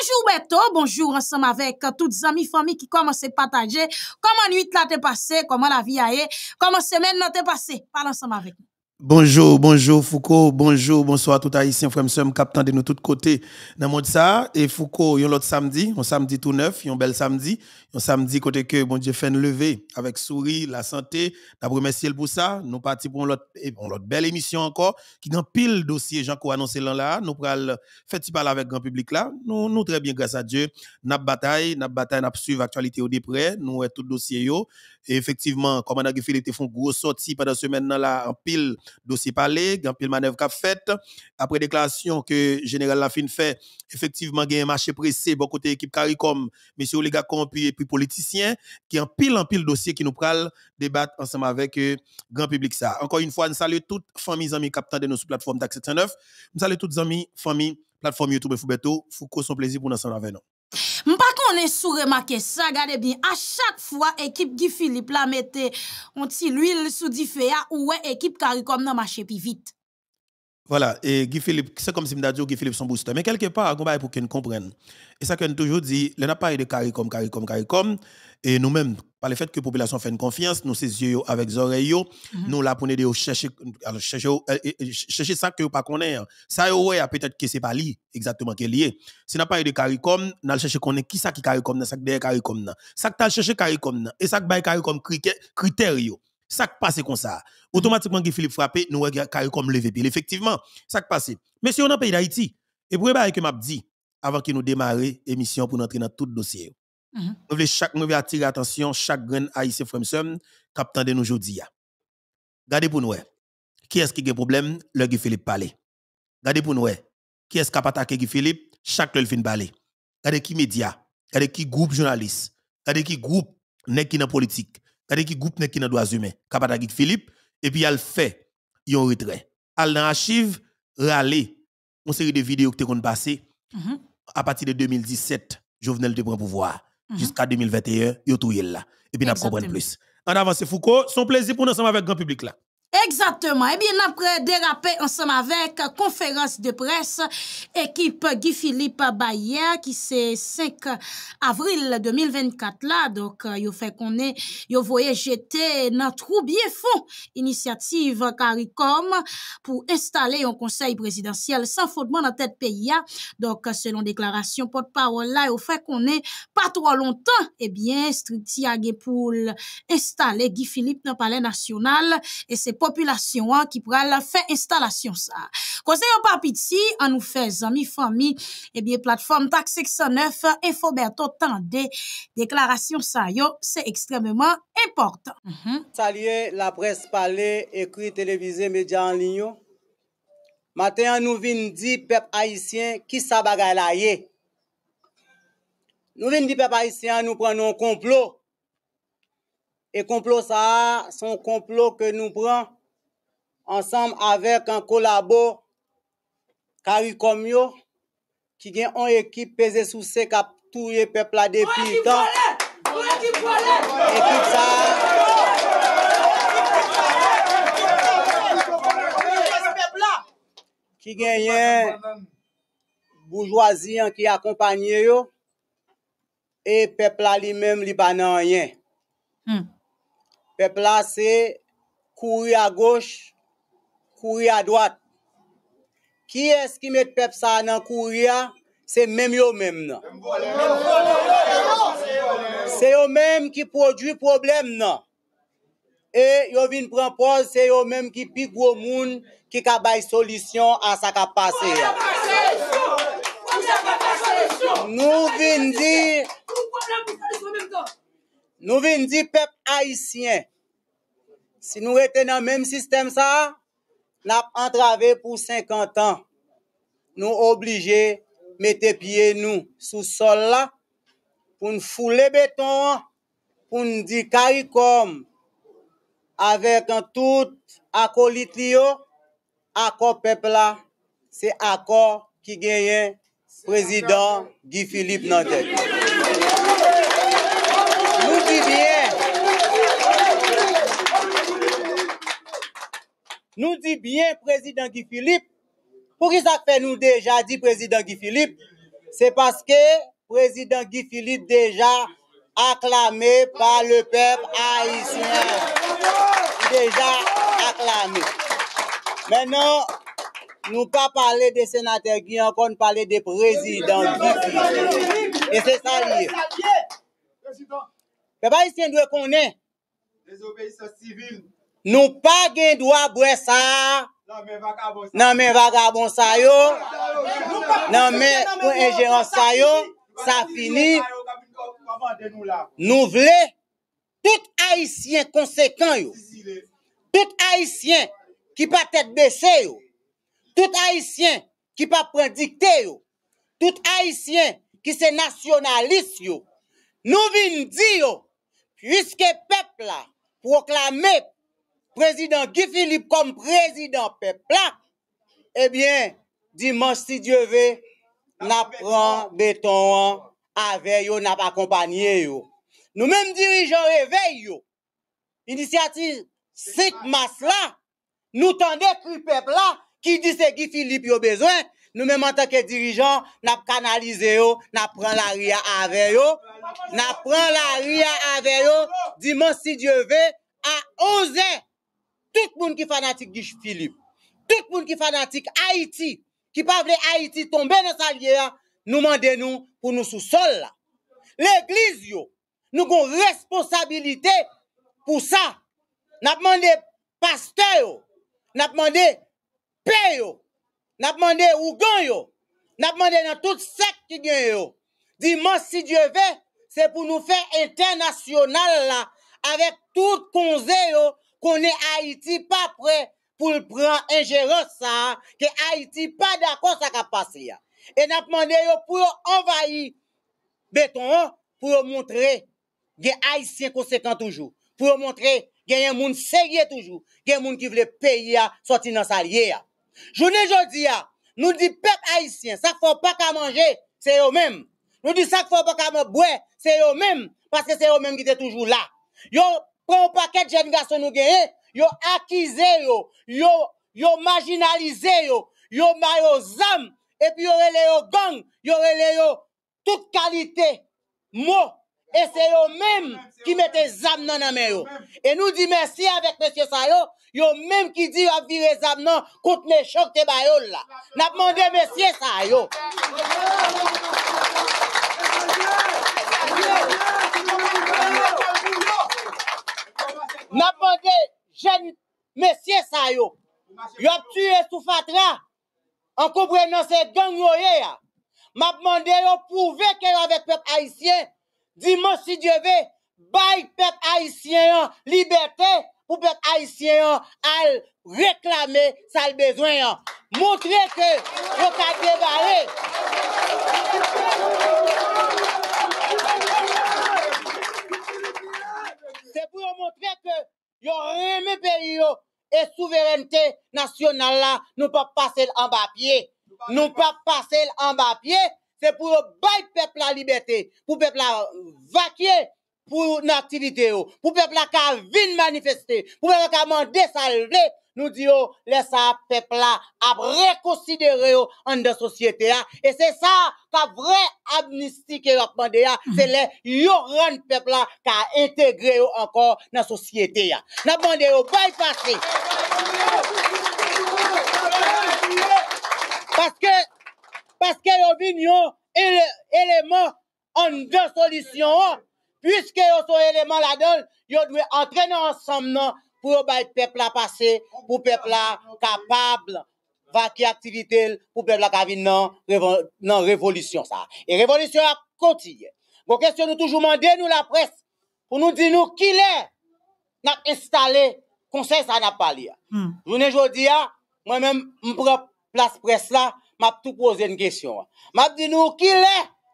Bonjour Beto, bonjour ensemble avec euh, toutes amis, famille qui commencent à partager comment nuit là t'es passé, comment la vie a été, comment semaine là t'es passé. Parle ensemble avec nous. Bonjour, bonjour Foucault, bonjour, bonsoir tout haïtien, nous sommes capteurs de nous tous côtés dans ça. Et Foucault, yon l'autre samedi, un samedi tout neuf, un bel samedi, un samedi côté que bon Dieu fait nous lever avec souris, la santé, d'abord merci pour ça. Nous partons pour l'autre belle émission encore, qui dans pile dossier, jean claude annoncé là, nous pral fait parler avec grand public là. Nous, nous très bien, grâce à Dieu, n'a bataille, n'a bataille, n'a suivre actualité au déprès, nous tout dossier yo. Et effectivement, comme on a fait font gros sorti pendant semaine là, en pile dossier parlé, en pile manœuvre qu'a faite. Après déclaration que Général Lafine fait, effectivement, il y a un marché pressé, bon côté équipe CARICOM, M. gars et puis politiciens, qui en pile en pile dossier qui nous pral débattre ensemble avec le euh, grand public ça. Encore une fois, nous saluons toutes familles, amis, capteurs de nos plateformes DAC 709. Nous saluons toutes amis, familles, plateforme YouTube et Foubeto. Foucault, son plaisir pour nous ensemble avec nous. Mpa konen sou remake sa, gade bin, a chak fwa ekip Gi Philippe la mette onti lwil sou difeya ouwe ekip karikom nan mache pi vit. Voilà, et Guy Philippe, c'est comme si me dit Guy Philippe son booster. Mais quelque part, on va pour qu'on comprenne. Et ça qu'on toujours dit, n'y n'a pas de CARICOM, CARICOM, CARICOM. Et nous-mêmes, par le fait que la population fait une confiance, nous ses yeux avec les oreilles, mhm. nous là pour nous chercher, chercher, chercher ça que vous pas Ça, oh, ouais, peut-être que c'est pas lié, exactement, qui est lié. Si n'a pas de CARICOM, nous chercher qui ça qui CARICOM, ça qui derrière CARICOM. Ça que tu cherché CARICOM, et ça que CARICOM critère, ça qui passe comme ça. Automatiquement, Guy Philippe frappé, nous avons comme levé. Effectivement, ça qui passe. Mais si on est en pays d'Haïti, et pour que je dit, avant que nous démarrions l'émission pour entrer dans tout le dossier, mm-hmm. nous voulons chaque attirer l'attention, chaque grain haïtien qui captant de nous aujourd'hui. Regardez pour nous. Qui est-ce qui a un problème? Le Guy Philippe parle. Regardez pour nous. Qui est-ce qui a attaqué Guy Philippe? Chaque le fin parle. qui média. gardez qui groupe journalistes. gardez qui groupe nèg qui dans politique. C'est-à-dire qui groupe qui dans droits humains, Philippe, et puis a fait un retrait. Elle dans archive, râler, une série de vidéos qui ont passé à partir de 2017, Jovenel te prendre pouvoir, mm-hmm. jusqu'à 2021, il tout là. Et puis, pas comprenons plus. En avance, Foucault, son plaisir pour nous ensemble avec grand public là. Exactement, et eh bien apre derape ensem avek konferans de pres ekip Guy Philippe Bayer ki se sek avril 2024 euh, la yo fe konen yo voye jete nan troubye fon inisiativ karikom pou installe yon konsey prezidentiel san fondman nan tet peya donc selon deklarasyon potpawon la yo fe konen patro lontan, et bien striti agi pou installe Guy Philippe nan pale nasyonal, et se populasyon an ki pral la fè installasyon sa. Kosey an papiti, an nou fè zami, fami, e eh biye platform tak 609, e fò bèr tò tan de, deklarasyon sa yo, se ekstremèman importan. Mm-hmm. Salye, la pres palè, ekri televize medya an linyo. Matè an nou vin di pep haisyen, ki sa bagay la ye. Nou vin di pep haisyen, nou pren nou konplo. E komplo sa a, son komplo ke nou pran, ansanm avek an kolabo, karikom yo, ki gen an ekip peze sou se kap touye pepla depi tan. Ekip sa a. Ki gen yon boujwaziyan ki akompanyen yo, e pepla li menm li banan yon. Peplase kouri a goshe, kouri a dwat. Ki eski met pepsa nan kouri a, se menm yo menm nan. Se yo menm ki produ problem nan. E yo vin pranpoz, se yo menm ki pi gwo moun ki ka bay solisyon an sa ka pase ya. Nou vin di... Nou vin di pep haisyen, si nou eten nan menm sistem sa, nap antrave pou 50 an, nou oblije metepye nou sou sol la, pou nou foule beton, pou nou di karikom, avek an tout akolit liyo, akor pep la, se akor ki genyen prezident Guy Philippe Nantek. Nous dit bien président Guy Philippe. Pour qui ça fait nous déjà dit président Guy Philippe? C'est parce que président Guy Philippe déjà acclamé par le peuple haïtien. Déjà acclamé. Maintenant, nous pas parler des sénateurs Guy encore, nous parler des présidents Guy Philippe. Et c'est ça Pe ba isyen dwe konen? Des obeisyon sivil. Nou pa gen dwe abwe sa? Nan men vagabon sa yo. Nan men ou enjèran sa yo. Sa fini. Nou vle. Tout haisyen konsekant yo. Tout haisyen ki pa tèt bèche yo. Tout haisyen ki pa pren dikte yo. Tout haisyen ki se nasyonalist yo. Nou vin di yo. Piske pepla proklame prezidant Guy Philippe kom prezidant pepla, ebyen, dimansi dieve, na pran beton an ave yo, na pa kompanyen yo. Nou menm dirijan revey yo, inisyatil sit mas la, nou tande pri pepla ki di se Guy Philippe yo bezwen, nous même en tant que dirigeants, nous canalisé, nous prenons la ria avec eux, nous prenons la ria avec eux, dimanche, si Dieu veut, à 11 tout le monde qui est fanatique de Philippe, tout le monde qui est fanatique Haïti, qui ne veut Haïti tomber dans sa lière, hein, nous demandons nous pour nous sous-sol. L'église, nous avons responsabilité pour ça. Nous demandons pasteur, nous demandons père, Nap mande ou ganyo, nap mande nan tout sek ki ganyo. Di man si Diyo ve, se pou nou fe internasyonal la, avek tout konze yo, konen Haiti pa pre pou l'pren enjero sa, gen Haiti pa dako sa ka pase ya. E nap mande yo pou yo envayi beton, pou yo montre gen Haitien konsekant toujou, pou yo montre gen yon moun sege toujou, gen moun ki vle peyi ya, soti nan salye ya. Je ne dis pas, nous dit peuple haïtien, ça faut pas qu'à manger, c'est eux-mêmes. Nous dit ça faut pas qu'à manger, c'est eux-mêmes, parce que c'est eux-mêmes qui étaient toujours là. Yo prend un paquet de jeunes garçons nous gagnent, yo accusé yo, yo yo marginalisé yo, yo mario et puis yo relé yo gang, yo relé yo toute qualité mot et c'est eux-mêmes qui mettent les âmes dans la mains. Et nous disons merci avec M. Sayo. eux même qui dit à ah, virer les âmes contre les chocs de Bayol. là. N'a demandé merci Sayo. N'a demandé jeune monsieur Sayo. Ils a tué Soufatra En comprenant ces gangs, yo, yo. M'a demandé de prouver qu'il avec avec peuple haïtien. Dimansi diyeve, bay pek aisyen yon libertè ou pek aisyen yon al reklamè sa lbezwen yon. Montre ke yon kat devare. Se pou yon montre ke yon reme periyo e souverente nasyonal la nou pa pase l an bapye. Nou pa pase l an bapye. c'est pour bail peuple la liberté, pour peuple la vaquer pour une activité, pour peuple la venir manifester, pour peuple la demander salver, nous disons, laisse ça peuple là à réconsidérer en de société et c'est ça la vraie amnistie que a c'est les yo rend peuple là qu'a intégré encore dans société là n'a demandé passer parce que Paske yo vin yo eleman an de solisyon an, pwiske yo sou eleman la don, yo dwe antrenan ansam nan pou yo bay pepla pase, pou pepla kapabla vaki aktivite, pou pepla kabin nan revolisyon sa. E revolisyon a kotiye. Bo kestyon nou toujou mande nou la pres, pou nou di nou ki le nan installe konsey sa nan pali ya. Hmm. Jounen jodi ya, mwen men mprop plas pres la, m'a tout posé une question. Hein. M'a dit nous qui l'est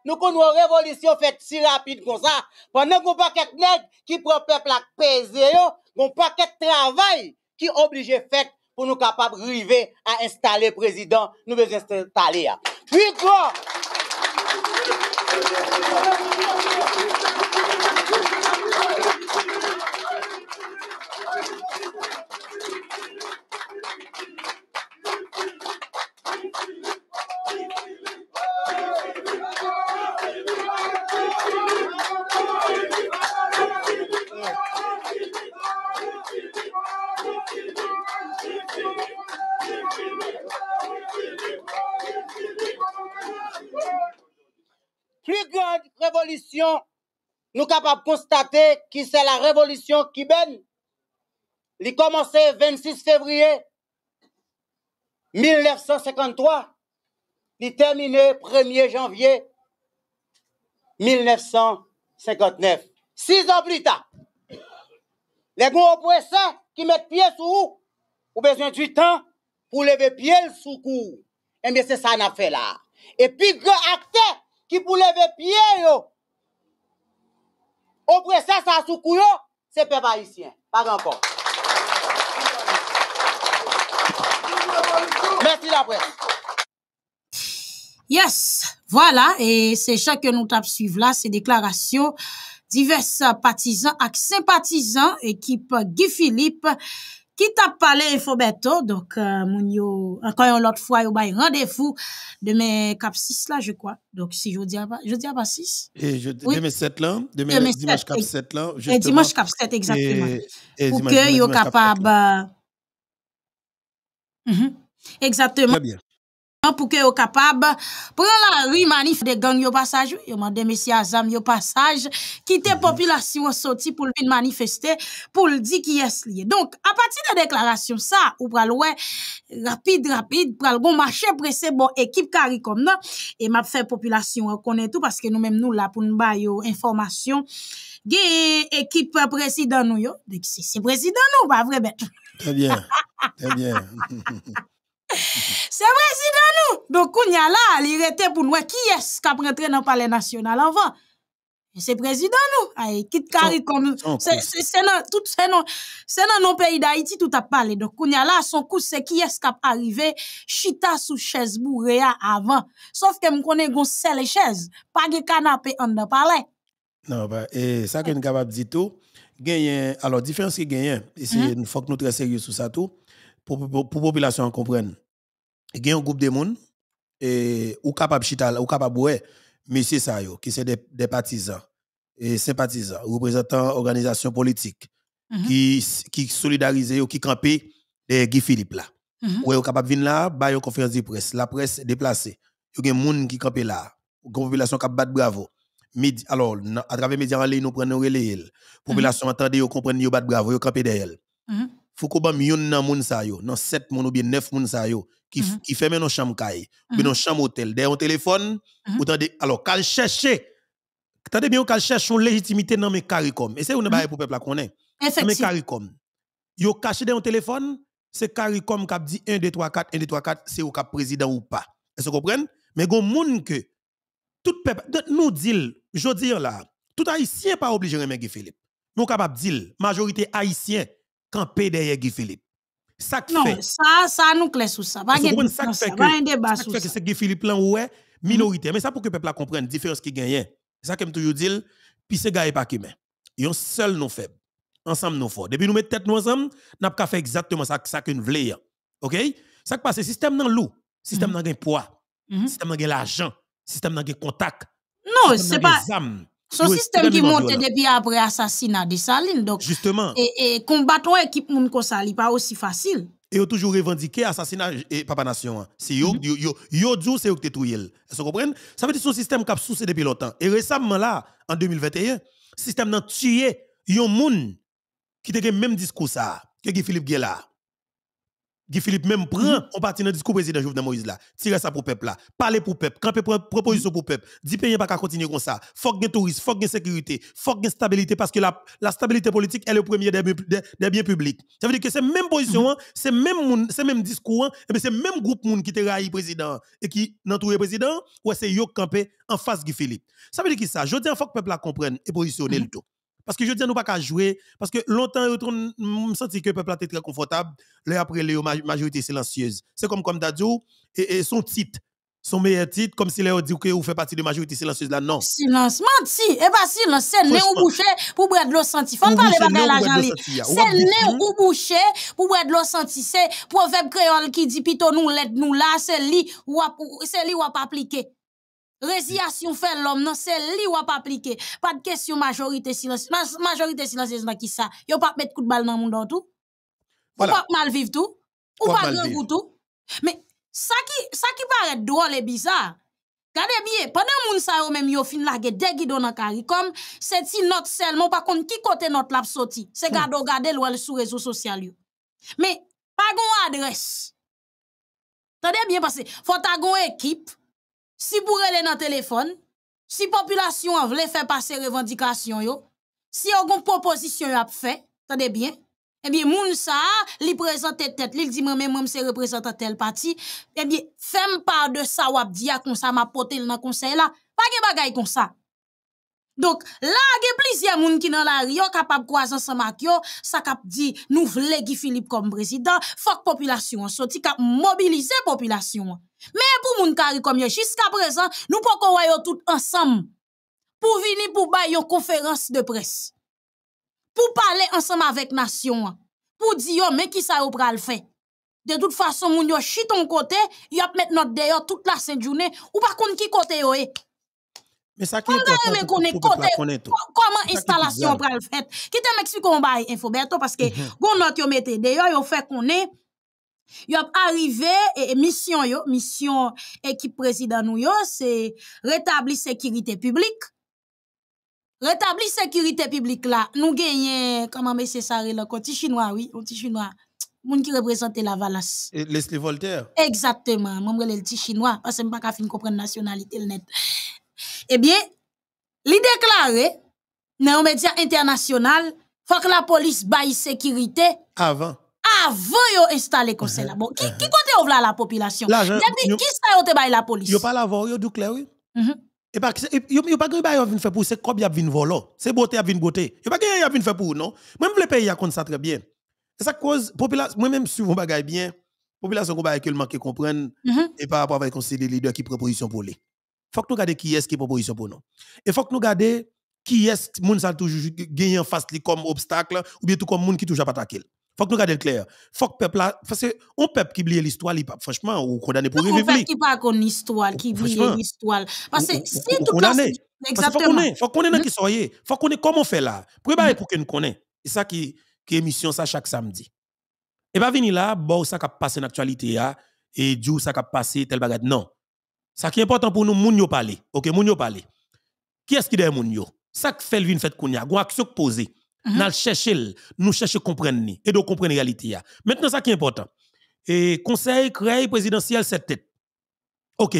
nous qu'on une révolution fait si rapide comme ça. Pendant qu'on pas paquet nèg qui prend peuple à peser yo, qu'on de travail qui obligé fait pour nous capables arriver à installer président, nous besoin installer. Hein. Puis quoi plus grande révolution nous capables de constater que c'est la révolution qui Elle Il commencé le 26 février 1953, il terminé 1er janvier 1959. Six ans plus tard, les gros oppresseurs qui mettent pied sous ont besoin du temps pour lever pied sous cou. Et eh bien, c'est ça qu'on a fait là. Et puis, grand acteur ki pou leve piye yo, opre se sa soukou yo, se pe pa isyen. Par anpon. Mersi la pre. Yes, wala, e se chak ke nou tap suive la, se deklarasyon, divers patizan ak sempatizan, ekip Guy Philippe, Ki t'a parlé, Infobeto, donc euh, moun yo, encore une autre fois, yo bay rendez-vous demain cap 6 là je crois. Donc, si je dis je dis pas 6. Demain, 7 là. Demain, dimanche cap 7 là. justement. Dimanche cap 7, exactement. Pou que yo kapab... Euh, mhm. Exactement pour que yo capable prendre la rue manif de gangs yo passage yo mandé monsieur Azam yo passage quitter mhm. population sorti pour venir manifester pour le dire qui est lié donc à partir de déclaration ça ou pral ouais rapide rapide pral bon marché pressé bon équipe CARICOM là et m'a fait population connaît tout parce que nous même nous là pour nous ba information gay équipe président nous yo. c'est président nous pas ben. Très bien, très bien. C'est Se président nous Donc, kounya la, li rete pou nou e ki yes kap rentre nan palais national avant? C'est président nous. Ay, kit non kon c'est non c'est non non pays d'Haïti tout Donc, pale. y kounya la, son qui est-ce qui kap arrivé chita sou chaise bourrée avant Sauf que me m que gon sel chaises, pas les canapés, en an da Non, bah, et ça que nous capable dit tout, gagne alors différence qui gagne, c'est il mm-hmm. faut que nous très sérieux sur ça tout pour pour, pour population comprenne il y a un groupe de monde et ou capable chital ou capable ouais monsieur ça yo qui c'est des des partisans et sympathisants représentants organisations politiques mhm. mm -hmm. qui qui solidariser qui camper des Guy Philippe là mm -hmm. ouais capable e, venir là ba une conférence de presse la presse déplacée Il y a des moun qui camper là population qui bat bravo Midi, alors à travers médias en ligne nous prenons relais population mm -hmm. entendez yo comprendre yo bat bravo yo camper derrière mm -hmm. faut qu'on un monde nan moun sa yo nan 7 moun ou bien 9 moun sa yo qui, mm mm-hmm. fait dans chambre caille, mm -hmm. dans chambre hôtel, derrière un téléphone, mm-hmm. alors qu'elle chercher, tande bien qu'elle cherche son légitimité dans mes CARICOM. Et c'est une mm-hmm. bail pour peuple qu'on est. Dans mes CARICOM. Yo caché dans un téléphone, c'est CARICOM qui dit 1 2 3 4 1 2 3 4, c'est au cap président ou pas. Est-ce que vous comprenez Mais gon monde que tout peuple nous dit, je dis là, tout haïtien pas obligé de Guy Philippe. Nous capable de dire majorité haïtien camper derrière Guy Philippe non, ça, ça nous clé sous ça. Pas ah, de ça. Fait que, ça. C'est que Philippe Lan ouais, mm-hmm. minorité. Mais ça pour que le peuple comprenne la différence qui gagne. C'est ça que je toujours dire, puis ce gars pas qui mais. Ils ont seul nos faibles. Ensemble nous forts. Depuis nous mettons tête nous ensemble, n'a pas fait exactement ça ça que nous voulons. Hein. OK Ça qui passe système dans le mm-hmm. mm-hmm. système dans le poids, système dans l'argent, l'argent, système dans le contact. Non, c'est pas son système qui monte depuis après l'assassinat de Saline. Donc, Justement. Et, et combattre équipe de ko n'est pas aussi facile. Et ont toujours revendiqué l'assassinat de eh, papa nation. Hein. Mhm. C'est yo, qui ont yo, c'est que vous comprenez? Ça veut dire que son système qui a sous depuis longtemps. Et récemment là, en 2021, le système a tué yon gens qui te même discours ça, que Philippe Guéla. Guy Philippe même prend on mhm. partit dans le discours président Jovenel Moïse là. tire ça pour peuple là. Parler pour peuple, camper proposition pour peuple. Dit pays pas qu'à continuer comme ça. Faut touristes, tourisme, faut gain sécurité, faut stabilité parce que la, la stabilité politique est le premier des, biens publics. Ça veut dire que c'est même position, mhm. hein, c'est même même discours, et hein, eh ben, c'est même groupe monde qui le président et qui n'entoure président ou c'est yo camper en face Guy Philippe. Ça veut dire que ça, je dis faut que peuple la comprenne et positionner le mhm. tout. Parce que je dis, nous pas qu'à jouer. Parce que longtemps, je me senti que le peuple était très confortable. Là, après, les majorité silencieuse. C'est comme, comme Dadjo, et, son titre son meilleur titre, comme si Léo dit que vous faites partie de la majorité silencieuse là, non. Silence, menti, Eh bien, silence, c'est né ou pour boire de l'eau senti. Faut parler pas l'argent C'est né ou bouché pour boire de l'eau senti. C'est proverbe créole qui dit plutôt nous l'aide nous là, c'est lui, ou c'est ou pas appliqué. Résiation fait l'homme, non, c'est lui ou pas appliquer. Pas de question majorité silencieuse. Majorité silencieuse, dans qui ça? yo pas mettre coup de balle dans le monde tout. Voilà. Ou pas mal vivre tout. Ou, pas grand goût tout. Mais, ça qui, ça qui paraît drôle et bizarre. regardez bien, pendant moun ça yo même yo fin lage guidon nan Comme c'est si note seulement par contre qui côté notre l'a sorti. C'est hmm. gado gade le sur réseaux social yo. Mais, pas gon adresse. Tendez bien parce que faut ta gon équipe Si pou rele nan telefon, si populasyon an vle fe pa se revendikasyon yo, si yon kon proposisyon ap fe, sa debyen, ebyen eh moun sa li prezante tet, li li di mwen mwen mwen se reprezante tel pati, ebyen fem pa de sa wap di a kon sa ma pote nan konsey la, pa ge bagay kon sa. Donc, là, il y a plusieurs moun qui dans la rue, capable de croiser ensemble avec ça cap dit nous voulons Guy Philippe comme président, faut population qu'il cap mobiliser population. Mais pour moun sont comme hier, jusqu'à présent, nous pas pouvons pas tout ensemble pour venir pour une conférence de presse. Pour parler ensemble avec nation, pour dire oh, mais qui ça yo pral fait ?» De toute façon, moun yo chitent, ton côté, ils a notre délire toute la sainte journée ou par contre qui côté yo mais ça qui est important. Eh, comment installation pour le fait? Qui te m'explique qu'on bail Infoberto oh, parce que mhm. on note yo mette d'ailleurs yo fait qu'on est arrivé et mission yo, mission équipe président nous yo, c'est rétablir sécurité publique. Rétablir sécurité publique là, nous gagnons comment monsieur Saré le côté chinois oui, côté petit chinois moun qui représente la valasse. Leslie Voltaire. Exactement, membre le petit chinois parce que m'pa ka fin comprendre nationalité net. Eh bien, hein? les déclarés, dans un média international, faut que la police baille sécurité. Avant. Avant ont installé conseil uh-huh. là. Bon, qui uh -huh. kote la population? La, qui ça a été baille la police? Yon pas la vore, yon doukle, oui. Mm Et pas que yo pas gen ba yo vin pour c'est comme y a vin c'est beauté a une beauté yo pas gen y a vin fè pou non même le pays a konn ça très bien et ça cause population moi même suivons pas bien population ko ba ke le manquer comprendre mm-hmm. et par rapport avec conseil des leaders qui prend position pour les faut que nous gardions qui est ce qui proposition pour nous. Et faut que nous gardions qui est qui ça toujours gagné en face comme obstacle ou bien tout comme monde qui toujours pas attaquer. Faut que nous gardions clair. Faut que peuple là parce que on peuple qui oublie l'histoire franchement ou condamné pour vivre. peuple qui pas connaît l'histoire, qui oublie l'histoire parce que si tout cas exactement. Faut qu'on ait dans mm. qui soyez, faut qu'on ait comment on fait là. Préparer mm. pour qu'on nous connaît. C'est ça qui qui émission ça chaque samedi. Et pas venir là bon ça qui passé en actualité hein, et Dieu ça qui passé tel bagage non. Ça qui est important pour nous, moun yo parler. OK, moun yo parler. Qui est-ce qui derrière moun yo? Ça qui fait le vin fait a. gwa action posé. Mm -hmm. cherchons, nous à comprendre ni et de comprendre réalité Maintenant ça qui est important. Et conseil créé présidentiel cette tête. OK.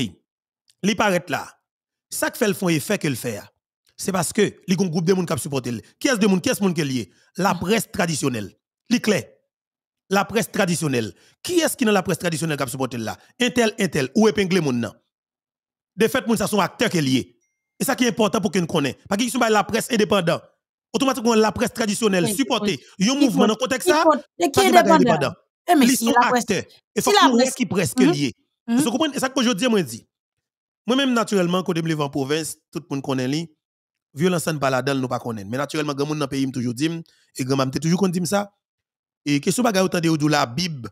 Li paraît là. Ça qui fait le fond et fait que le fait c'est parce que les groupe de moun qui supporte. Qui est-ce de monde qui est-ce monde qui est lié La mhm. presse traditionnelle. Les clés. La presse traditionnelle. Qui est-ce qui dans la presse traditionnelle qui supporte là Intel intel ou moun monde des faits, moun sa sont acteurs qui est Et ça qui est important pour qu'on connaisse. Parce qu'ils sont la presse indépendante. Automatiquement, la presse traditionnelle supportée. Ils y un mouvement dans le contexte ça. Qui est indépendant? Ils sont acteurs. Et faut la presse qui presque hmm? lié. Hmm? Vous comprenez? C'est ça que je dis, moi, dis Moi-même, naturellement, quand je me en province, tout le monde connaît li. Violence en baladel, nous pas Mais naturellement, grand monde dans le pays, me toujours dit, et grand m'a toujours dit ça. Et question bagay autant de la Bible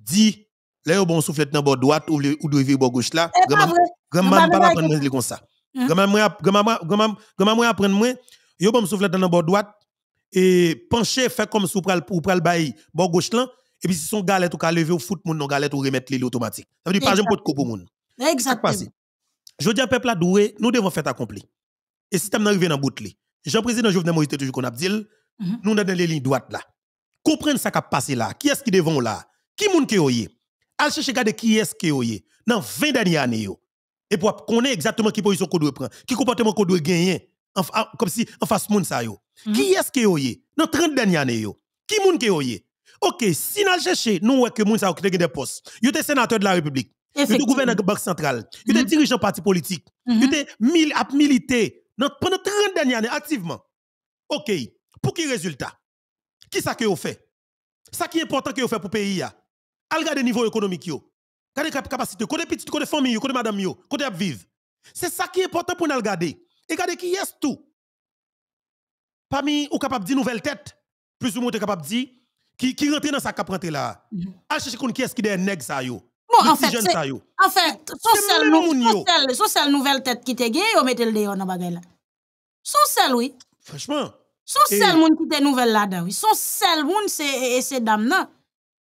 dit, les bon soufflet dans bord droite, ou le bord gauche là. Grand-maman pas apprendre moi comme ça. Hein? Grand-maman grand-maman grand-maman apprendre moi, yo bon souffler dans bord droit et pencher faire comme souper le pour le bord gauche là et puis si son galet ou ka lever au foot moun non ou remettre les automatique. Ça veut dire pas je pas de coup pour moun. Exactement. Je dis à peuple adoué, nous devons faire accompli. Et si es arrivé dans bout Jean-Président Jovenel Moïse toujours qu'on a dit, mhm. nous dans les lignes droites là. Comprendre ça qui a passé là. Qui est-ce qui devant là? Qui moun qui est? Allez chercher garde qui est-ce qui est dans 20 dernières années et pour connaître exactement qui position qu'on doit prendre, qui comportement qu'on doit gagner, comme si en face monde ça yo. Mhm. Qui est-ce qu'il y a Dans 30 dernières années yo. Qui moun qui y a OK, si n'a cherché, nous ouais que moun ça yo des postes. Yo était sénateur de la République. Il était gouverneur de la banque centrale. il était a des dirigeant parti politique. Mm -hmm. y était mil, militaires. milité pendant 30 dernières années activement. OK, pour qui résultat? Qui ça que vous fait? Ça qui est important que vous fait pour le pays ya? Al niveau économique yo. Gardez capacité, côté petite, côté famille, côté madame yo, côté vivre. C'est ça qui est important pour nous regarder. Et regardez qui est tout. Parmi ou capable de dire nouvelle tête, plus ou moins capable de dire qui qui rentre dans sa là. Mhm. là. sais chercher qui est-ce qui des nèg ça yo. Bon, en fait, ça En fait, son seul nouvelle tête qui te gagne, ou mette le dehors dans la là. Son seul oui. Franchement. Son seul monde qui te nouvelle là-dedans, oui. Son seul monde c'est c'est dame là.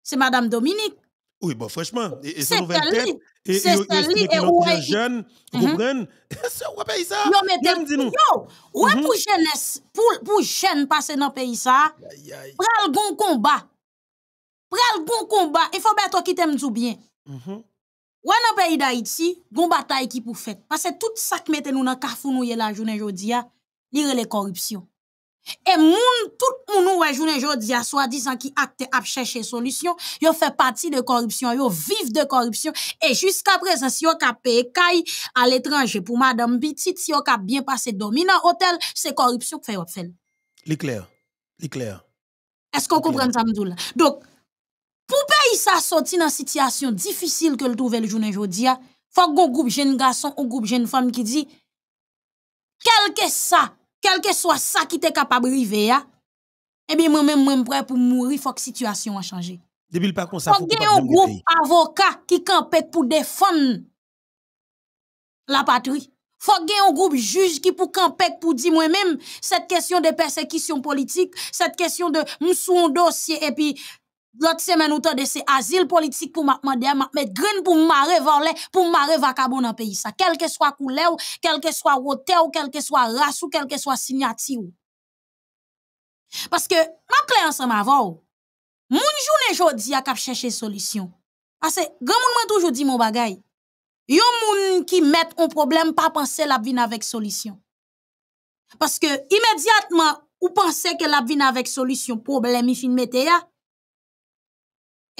C'est madame Dominique. Oui, bon, bah, franchement, et, sa nouvelle tête, et, c'est et, où jeune, vous prenez, C'est où pays ça? Non, mais dis nous. Yo, ouais, mhm. pour jeunesse, pour, pour jeune passer dans pays ça, le bon combat. le bon combat. Il faut bien qui t'aime tout bien. Mhm. Ouais, dans le pays d'Haïti, bon bataille qui pour faire. Parce que tout ça qui mette nous dans le carrefour nous la journée aujourd'hui, il y a la corruption. Et moun, tout moun monde jounen jodi a soi disant qui acte ap des solution, yo fait partie de corruption, yo vive de corruption, et jusqu'à présent, si vous avez paye kaye à l'étranger pour madame Petit, si vous avez bien passé dominant hôtel, c'est corruption qui fait yop fèl. L'éclair. L'éclair. Est-ce qu'on comprend ça, Mdoul? Donc, pour payer sa sorti dans situation difficile que le trouvez le jounen jodi a, faut qu'on groupe jeunes garçons ou groupe jeunes femmes qui dit, quel que ça, quel que soit ça qui t'est capable de et eh bien, moi-même, moi suis prêt pour mourir, faut que la situation a changé. faut qu'il y ait un groupe avocat qui campe pour défendre la patrie. Faut qu'il y ait un groupe juge qui pour pour dire moi-même, cette question de persécution politique, cette question de mousson dossier, et puis, L'autre semaine, ou de ces asile politique pour m'apprendre, mettre green pour m'arrêter volé, pour m'arrêter vacabon dans pays ça. Quel que soit couleur, quel que soit hauteur, quel que soit race ou quel que soit signature. Parce que, ma clé ensemble avant, mon journée jodi a cap chercher solution. Parce que, grand monde toujours dit mon bagay. Yon moun qui met un problème pas penser la vine avec solution. Parce que, immédiatement, ou pensez que la vine avec solution, problème, il fin mette ya,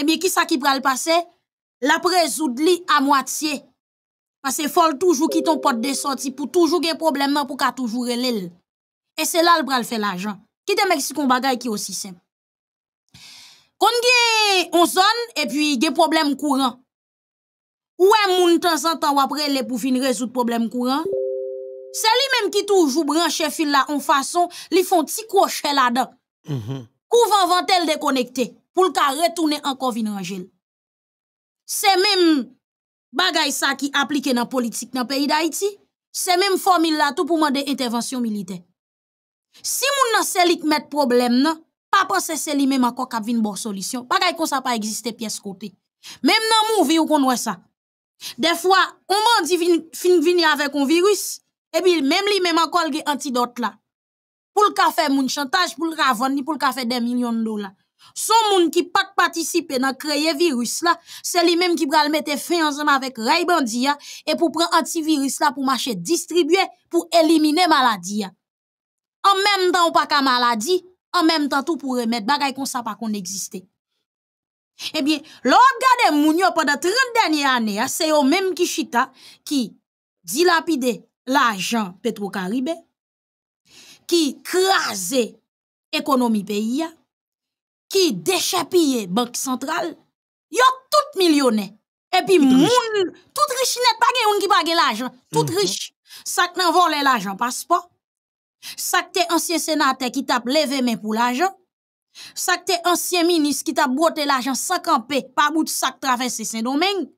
eh bien, qui ça qui pral passé La de li à moitié. Parce que faut toujours quitter ton porte de sortie pour toujours gen problème pour toujours l'île. Et c'est là le pral fait l'argent. Qui te on bagaille qui aussi simple? Quand gen on zone et puis des problèmes courants, Ou est moun temps en temps ou après les pou fin résoudre problème courant? C'est lui même qui toujours branche fil là en façon, li font petit crochet là-dedans. Mm-hmm. Couvent -hmm. Couvent ventel déconnecté. pou l ka retoune anko vin anjel. Se men bagay sa ki aplike nan politik nan peyi da iti, se men formil la tou pou man de intervensyon milite. Si moun nan selik met problem nan, pa pan se seli men anko kap vin bon solisyon, bagay kon sa pa egziste piyes kote. Men nan moun vi ou kon wè sa. De fwa, onman di fin vini avè kon virus, e bil men li men anko alge antidote la. Poul ka fe moun chantage, pou l ka ven ni pou l ka fe den milyon dola. Son moun ki participé à nan créer virus la, c'est li même qui pral mettre fin ensemble avec ray et et prendre pou pran antivirus la pour marcher distribuer pou éliminer maladie. En même temps on ou pa ka en même temps, tout tout pou remet bagay kon sa pa kon Eh bien, bien, gade moun yo de 30 dernières années, c'est se même qui chita qui dilapide l'argent Petro crase ki pays. économie qui déchapillait, banque centrale, yon tout millionnaire. Et puis, tout riche. tout riche net, pas gen, on qui pas l'argent. Tout mhm. riche. Ça qui vole l'argent, passeport. Ça qui t'es ancien sénateur qui t'a levé main pour l'argent. Ça qui t'es ancien ministre qui t'a boté l'argent sans camper, pas bout de sac traversé Saint-Domingue.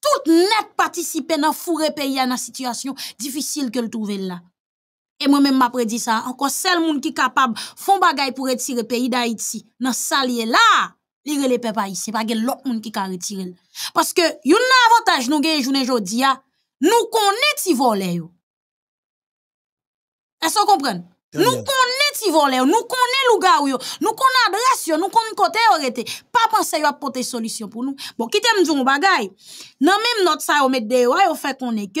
Tout net participe dans fourré pays à la situation difficile que le trouver là. Et moi-même, m'apprédit ça. Encore seul monde qui est capable font bagay pour retirer le pays d'Haïti. Dans ce salier là, lire les peuples ici. C'est pas que l'autre monde qui a retiré. Parce que, a un avantage, nous, gagne aujourd'hui, nous connaissons les voleurs. Est-ce que vous comprenez? Nous connaissons les voleurs, nous connaissons les gars, nous connaissons l'adresse, nous connaissons les côtés. Pas penser à ont des solutions pour nous. Bon, quittez-moi, bagay. Dans même notre ça, on met des yo, fait qu'on est que,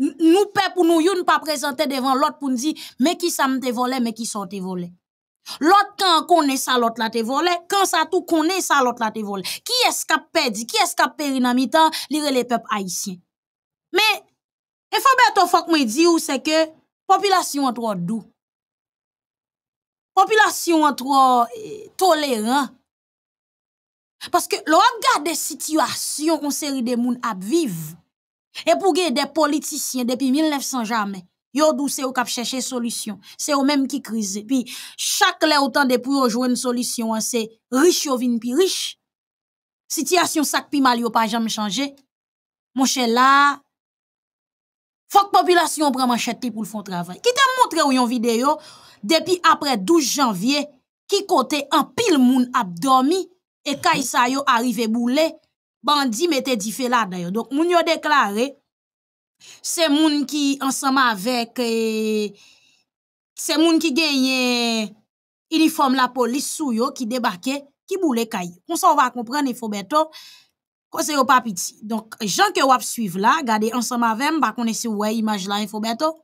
nous paie pour nous, nous pas présenter devant l'autre pour nous dire, mais qui ça te volé, mais qui sont te volé. L'autre, quand on connaît ça, l'autre là te volé. Quand ça tout connaît ça, l'autre là te volé. Qui est-ce qui a perdu? Qui est-ce qui a dans mi-temps? Lire les peuples haïtiens. Mais, il faut faut me dit ou c'est que, population est trop doux. Population est trop eh, tolérant. Parce que, l'on regarde des situations, on série de monde à vivre. Et pour des politiciens depuis 1900 jamais, Yo ont cherché ou kap C'est solution. mêmes qui même qui crise. Puis chaque lè ou de pour hein, riche ou vin pi riche. Situation sak pi mal yon pa jam Mon chéri, la, population population pour manchette pour le fond travail. Qui t'a montré ou yon depuis depuis après 12 janvier, qui côté en pile moun abdormi Et quand kay yo arrive boule, bandi mette dit fait là d'ailleurs. Donc, moun yo déclaré, c'est moun qui ensemble avec, c'est moun qui gagne uniforme la police sou yo, qui débarquait, qui voulait ça On s'en va comprendre, il faut bientôt, pas petit Donc, gens que wap suivez là gardez ensemble avec, bah kone si ouais image là il faut bientôt.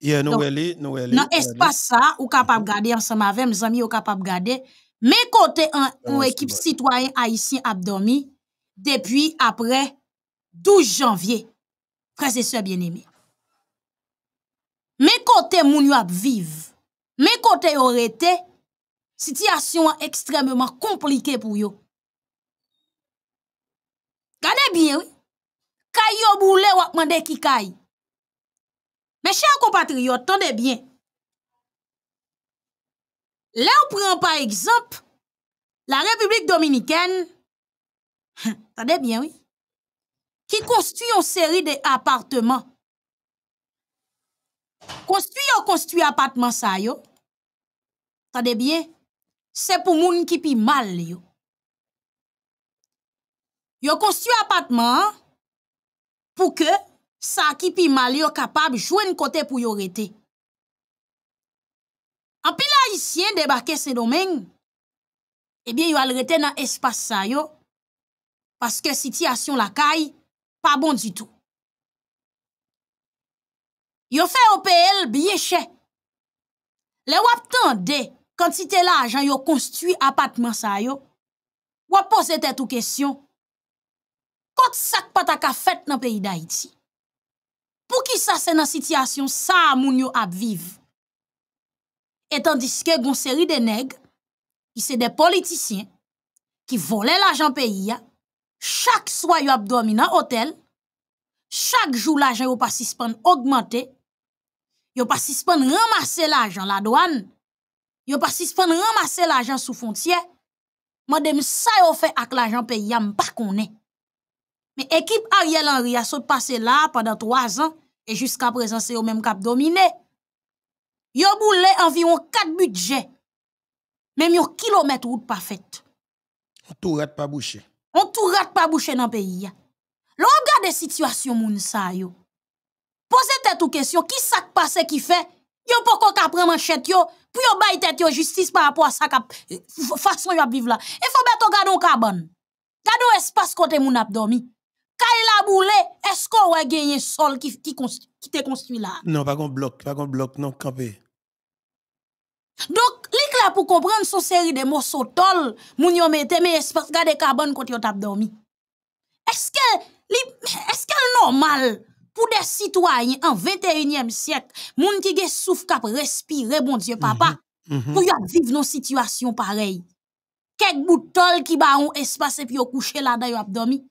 Yeah, Noueli, Dans l'espace, ça, ou capable de garder ensemble avec mes amis, ou capable de garder. Mais côté, on équipe citoyen haïtien abdomi, depi apre 12 janvye, prese se bien eme. Me kote moun yo ap viv, me kote yo rete, sityasyon an ekstrememan komplike pou yo. Gane bien, kay yo bou le wakman de ki kay. Me chan komatri yo, tande bien. Le ou pren pa ekzamp, la Republik Dominikèn Attendez bien, oui. Qui construit une série d'appartements. Construit ou construit appartement ça, yo. Attendez bien. C'est pour moun qui pi mal, yo. Yo construit appartement pour que ça qui pi mal, yo capable de jouer côté pour y arrêter. En pile haïtien débarqué ce domaine, eh bien, yo al rete dans espace ça, yo. Paske sityasyon la kay, pa bon di tou. Yo fe opel biyeche. Le wap tan de kantite la ajan yo konstu apatman sa yo, wap pose tete ou kesyon, kot sak pataka fet nan peyi da iti? Pou ki sa se nan sityasyon sa a moun yo ap viv? Etan diske gonseri de neg, ki se de politisyen, ki vole la jan peyi ya, chaque soir yon abdominant hôtel, chaque jour l'argent yon pas Vous augmenté, yon pas ramasser l'argent la douane, yon pas ramasser l'argent sous frontière, Je ça yon fait avec l'argent pays pas koné. Mais équipe Ariel Henry a passé là pendant trois ans, et jusqu'à présent c'est yon même a dominé. Yon boule environ quatre budgets, même yon kilomètre route pas fait. Tout pas bouché. On tout rate pas boucher dans le pays. L'on regarde situation moun sa yo. Posez vous ou question, qui ça passe qui fait? Yo pourquoi ka prend manchette yo pour yo bay tête yo justice par rapport à ça ka euh, façon yo vivre là. Il faut garder gardon carbone. Gardon espace côté moun ap dormi. Kay la boule, est-ce qu'on a gagné sol qui qui, qui te construit là? Non, pas qu'on bloc, pas qu'on bloc non campé. Donc, lik là pour comprendre son série de mots sotol moun yo mette mais espace gade carbone kote yo tap dormi. que est que que normal pour des citoyens en 21 e siècle, moun ki ge souf kap respire, bon dieu papa, mm -hmm. pou yo ap viv nou situasyon parey. Kek boutol ki ba yon espase pi yo kouche la da yo ap dormi.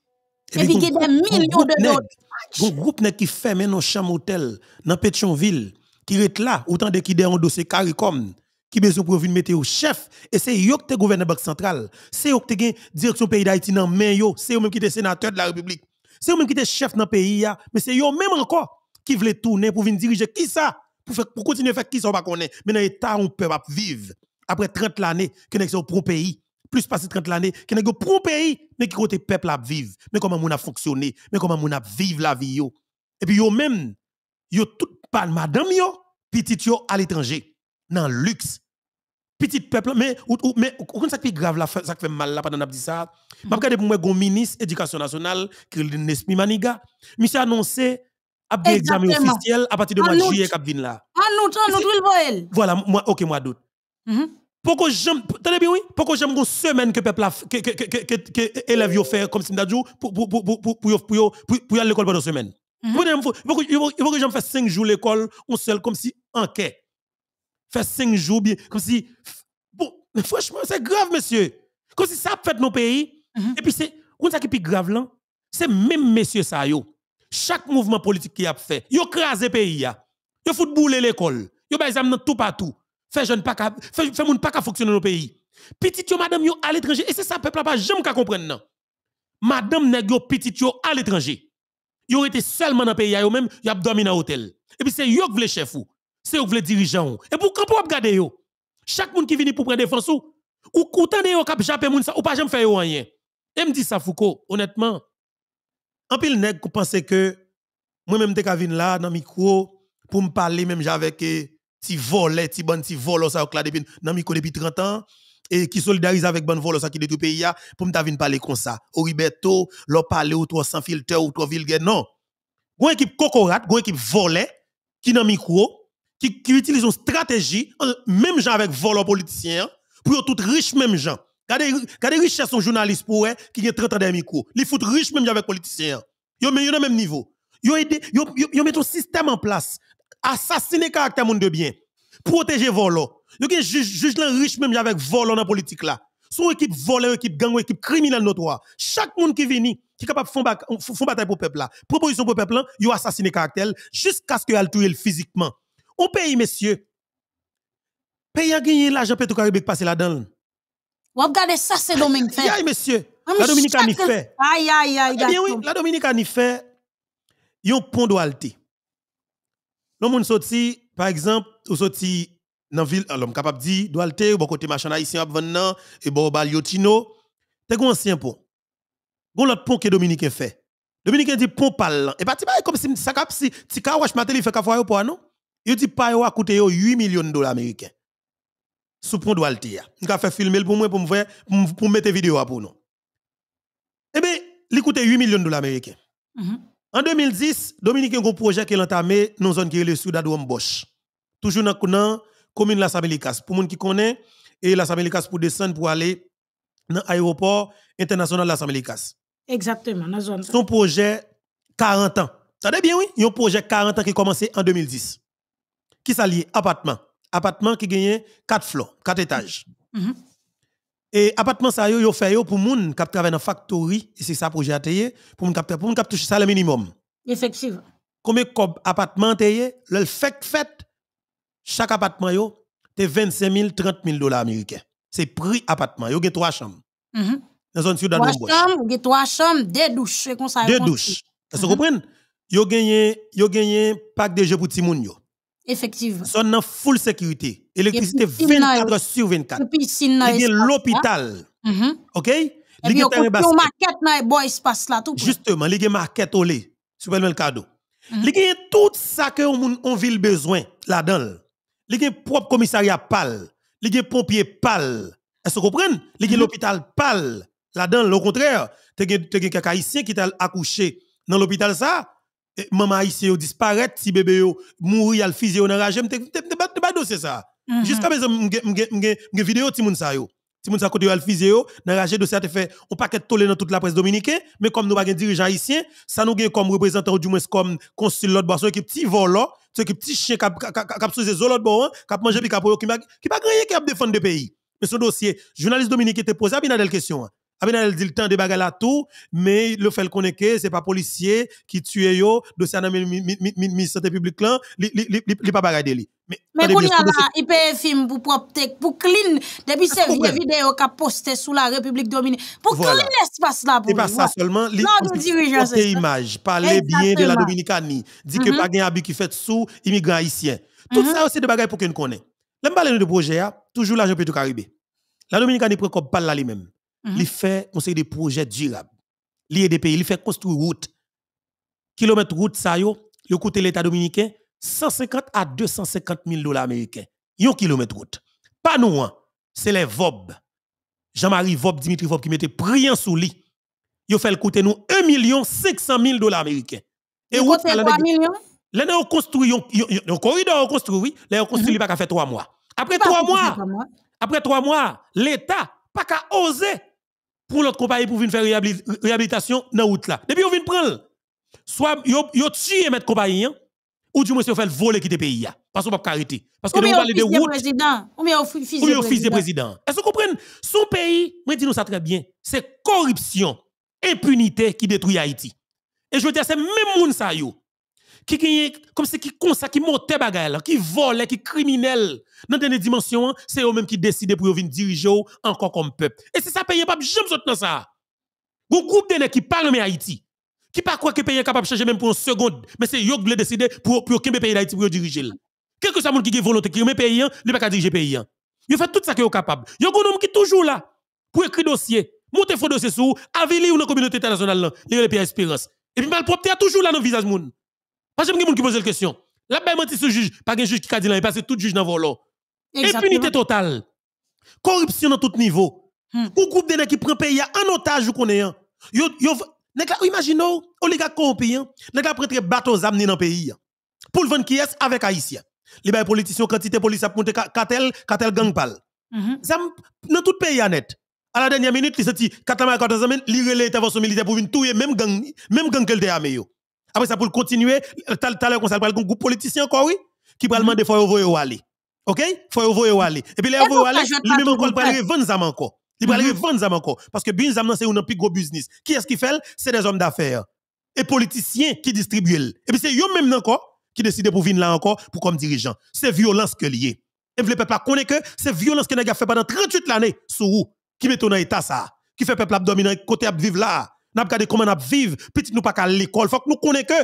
il pi a des millions de d'autres. Gon group nek ki fèmè nan chanm hotel nan Petionville ki ret la, autant de qui de yon dosè karikom qui besoin pour venir mettre au chef et c'est eux qui te la banque centrale c'est eux qui te direction pays d'Haïti dans main yo c'est eux même qui te sénateur de la République c'est eux même qui te chef dans pays mais c'est eux même encore qui veulent tourner pour venir diriger qui ça pour faire pour continuer faire qui ça on pas connaît mais dans état on peut pas vivre après 30 l'année que au pro pays plus passé 30 l'année que au pro pays mais qui côté peuple à vivre mais comment on a fonctionné mais comment on a vivre la vie yo et puis yo même yo tout pas madame yo petit yo à l'étranger dans luxe petit peuple, mais, ou, mais, comment ça qui grave, là, ça fait mal, là, pendant qu'on dit ça. Mm-hmm. ma regarde pour moi, un ministre éducation nationale, qui est Nesmi Maniga. Monsieur annoncé, a des examens officiels à partir de mois de juillet, Kabdin là. En ah, nous en nous il va Voilà, moi, ok, moi doute mm-hmm. Pourquoi j'aime, tenez bien, oui, pourquoi j'aime une semaine que peuple, que, que, que, que, élèves yo fait comme Sindadjou pour, pour, pour, pour, pour, pour, pour, pour, aller à l'école pendant une semaine. Pourquoi mm-hmm. j'aime faire cinq jours l'école, on seul, comme si, enquête fait cinq jours, bien, comme si, bon, franchement, c'est grave, monsieur. Comme si ça fait nos pays. Mm-hmm. Et puis, c'est, on ça qui est plus grave là, c'est même monsieur ça, yo. Chaque mouvement politique qui a fait, yo crasé pays, yo fout bouler l'école, yo baise dans tout partout. Fait jeune pas fait, fait moun pas ka fonctionner nos pays. Petit yo madame yo à l'étranger, et c'est ça peuple pas jamais ka comprendre non. Madame nèg yo petit yo à l'étranger. Yo était seulement dans pays yo même, yo a dormi dans hôtel. Et puis c'est yo qui voulait chef ou c'est vous voulez dirigeant Et pour quand vous regardez yo, chaque monde qui vient pour prendre défense ou ou content de cap ou pas jamais faire rien. Et me dit ça Foucault, honnêtement. En pile nèg qui que moi même t'es venu là dans micro pour me parler même un petit volet, petit bon ça là depuis dans micro depuis 30 ans et qui solidarise avec bon ça qui détruit pays pour me parler comme ça. Riberto, l'on parler ou toi sans filtre ou non. Gon équipe équipe volet qui dans micro qui, qui une stratégie, même gens avec vol politicien, pour tout riche même gens. Regardez richesse son journaliste pour eux qui a 30 ans de micro. Ils foutent riche même avec politiciens. Ils ont le même niveau. Ils mettent un système en place. Assassiner caractère monde de bien. Protéger volo. Ils juge riche même avec volo dans politique là. Son équipe volée, équipe gang, équipe criminelle notoire. Chaque monde qui vient, qui est capable de faire bataille pour le peuple là. Proposition pour le peuple là, ils assassiner caractère jusqu'à ce qu'ils tuent physiquement. Au pays, messieurs, pays a gagné l'argent petro qui passer là-dedans. Vous regardez ça, c'est Dominique fait. Aïe, messieurs, ah, la a ni fait. Aïe, aïe, aïe. Eh bien oui, la a fait, un pont Doualte. Le monde sorti, par exemple, ou sorti dans la ville, euh, l'homme capable de dire, Doualte, ou bon côté machin ici, ou bon et bon, baliotino. T'es un ancien pont. Gon l'autre pont que a fait. a dit pont parlant. Et pas, comme si, ça cap, si, si, si, si, si, fait qu'à si, pour non? Il dit pas a coûté 8 millions de dollars américains. Sous pont d'Altia. Nous a fait filmer pour moi pour me pour mettre vidéo pour nous. Eh bien, il coûte 8 millions de dollars américains. Mhm. En 2010, Dominique a un projet qui a entamé dans une zone qui est le sud de Bosch. Toujours dans la commune de Américas. Pour les qui connaissent, et Las Américas pour descendre pour aller dans l'aéroport international Las Américas. Exactement, dans zone. Son projet 40 ans. savez bien, oui? Il y a un projet 40 ans qui a commencé en 2010 qui s'allie appartement. Appartement qui gagne 4 floors, 4 étages. Mm-hmm. Et appartement ça yo yo fait yo pour moun qui travaille dans factory et c'est ça projet atelier pour pour moun toucher ça le minimum. Effectivement. Combien cob appartements, le fait fait chaque appartement yo c'est 25 000 30 000 dollars américains. C'est prix appartement yo gagne trois chambres. Mm -hmm. Dans zone sud Trois chambres, trois chambres, deux douches, Deux douches. Vous mm-hmm. comprenez? Yo gagne, yo gagné pack de jeux pour tout moun yo. Effectivement. Zone en full sécurité. Électricité 24 sur 24. Il y a l'hôpital. Mm-hmm. OK? Il y a une maquette dans le bon espace là tout. Justement, il y a une maquette au lait. Supermercado. Il y a tout ça que on ville besoin là-dedans. Il y a propre commissariat pâle. Il y a pompier pâle. Est-ce que vous comprenez? Il y a l'hôpital pâle. Là-dedans, au contraire, il y a quelqu'un ici qui est accouché dans l'hôpital ça. E, maman haïtienne disparaît, si bébé yo mourir al fizé on enragé m'te pas dossier ça jusqu'à présent m'gè vidéo ti moun sa yo ti moun sa côté al fizé yo enragé dossier te fait on paquet tolé dans toute la presse dominicaine mais comme nous pas gain dirigeant haïtien ça nous gain comme représentant du moins comme consul l'autre boisson qui petit volo, ce qui petit chien qui hein, a sous zo l'autre bon qui a mangé puis qui ki qui pas gagné qui a défendre le pays mais ce dossier journaliste dominicain était posé à des question a ah, elle dit le temps de bagarre là tout, mais le fait qu'on est que c'est pas policier qui tue yo, de ça dans le santé publique là, il pas bagarre lui. Mais pour y là, il paye film pour propre pour clean, depuis ah, ces vieilles vidéos qu'a posté sous la République dominicaine, pour clean l'espace là pour Et pas ça hein. seulement, les dirigeants, image, parler bien de la Dominicanie, dit que mhm. pas gain habit qui fait sous immigrants haïtiens. Tout mhm. ça aussi de bagarre pour qu'on connaît. L'aime parler de projet hein. toujours l'argent tout Caribé. La Dominicanie prend comme pas là lui-même. Mhm. Il fait conseil des projets durables. Il y e des pays, il fait construire route. Kilomètre route ça yo, yo coûte l'État dominicain 150 à 250 000 dollars américains. Yon kilomètre route. Pas nous, hein. c'est les VOB. Jean-Marie Vob, Dimitri Vob qui mettait priant sous lit. Yo fait le coûter nous 1 500 000 dollars américains. Et route là. Là on construit un corridor on construit, oui, là on construit pas mhm. qu'à faire 3 mois. Après 3 mois, après 3 mois, l'État pas qu'à oser pour l'autre compagnie pour venir faire réhabilitation dans route là. Depuis on vient prendre soit yo yo tuer mettre compagnie hein, ou du moins fait voler quitter pays hein. parce qu'on pas arrêter parce que nous parler de route ou au fils ou de président. Est-ce que vous comprenez son pays, moi dis nous ça très bien, c'est corruption, impunité qui détruit Haïti. Et je veux dire c'est même monde ça yo qui gagne comme c'est qui comme ça qui monte bagaille qui vole, qui criminel dans dernière dimensions, hein, c'est eux mêmes qui décident pour venir diriger encore comme peuple. Et c'est ça ne pas jamais saute dans ça. Un groupe de qui parle mais Haïti, qui pas quoi que pays capable de changer même pour une seconde, mais c'est eux qui décident décider pour pour le pays d'Haïti pour diriger. Quelque que soit monde qui est volonté qui remet pays, il hein, pas diriger pays. Hein. Ils fait tout ça qu'ils est capable. Il y a un homme qui est toujours là pour écrire dossier, monter faux dossier sous, avili ou dans communauté internationale, il y a les pays Espérance. Et puis a toujours là dans visage parce que je qui pose la question. La belle menti ce juge, pas un juge qui a dit là, parce que tout juge dans volo Impunité totale. Corruption dans tout niveau. Hmm. Ou groupe de qui prend pays en otage ou qu'on est un. Hein. Yo, yo, imaginez, oligarque corrompu, nèg hein. la bateau bateau amener dans pays. Hein. Pour le vendre qui est avec haïtien. Les politiciens quantité police a monté cartel, cartel gang pal. Hmm. dans tout pays net. À la dernière minute, il dit 14 ans, il relève l'intervention militaire pour venir tuer même gang, même gang qu'elle était armé après ça, pour continuer, tout à l'heure, ça parle un groupe politicien encore, oui, qui parle demander faut vous aller. OK? Faut y aller. Et puis, les gens, aller, lui-même encore, il parle vendre ça encore. Il parle mhm. vendre ça encore. Parce que Binzam, c'est un plus gros business. Qui est-ce qui fait? C'est des hommes d'affaires. Et politiciens qui distribuent. Et puis, c'est eux-mêmes encore qui décident pour venir là encore, pour comme dirigeant. C'est violence que lié. Et vous ne pouvez pas connaître que c'est violence que nous fait pendant 38 l'année sous qui met dans l'état ça. Qui fait peuple abdominant, côté vivre là n'a pas comment n'abvive vivre, petit nous pas à l'école. Faut que nous connaissons que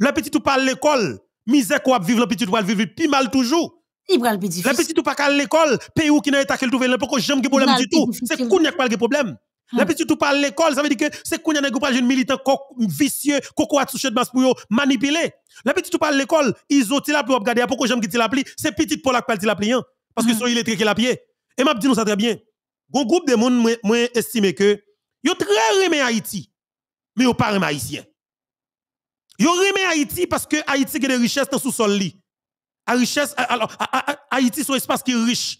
le petit ou pas l'école, misère qu'on vivre, le petit ou pas vivre, puis mal toujours. le petit ou pas à l'école, pays où qui n'a état qu'il trouve, pourquoi j'aime qui problème du tout. C'est qu'on n'y a pas de problème. Le petit tout pas l'école, ça veut dire que c'est qu'on y a un de militants vicieux, coco à toucher de masse pour manipuler. Le petit tout pas l'école, ils ont tiré la pour regarder, pourquoi j'aime qu'il la pli, c'est petit pour la dit la hein? parce que ah. sont électriques qui la pied. Et m'a dit nous ça très bien. Gon groupe de monde, moi, estime que Yo très aimé Haïti, mais yo pas aimé Haïtien. Yo aimé Haïti parce que Haïti a des richesses dans sous-sol li. richesse Haïti son espace qui est riche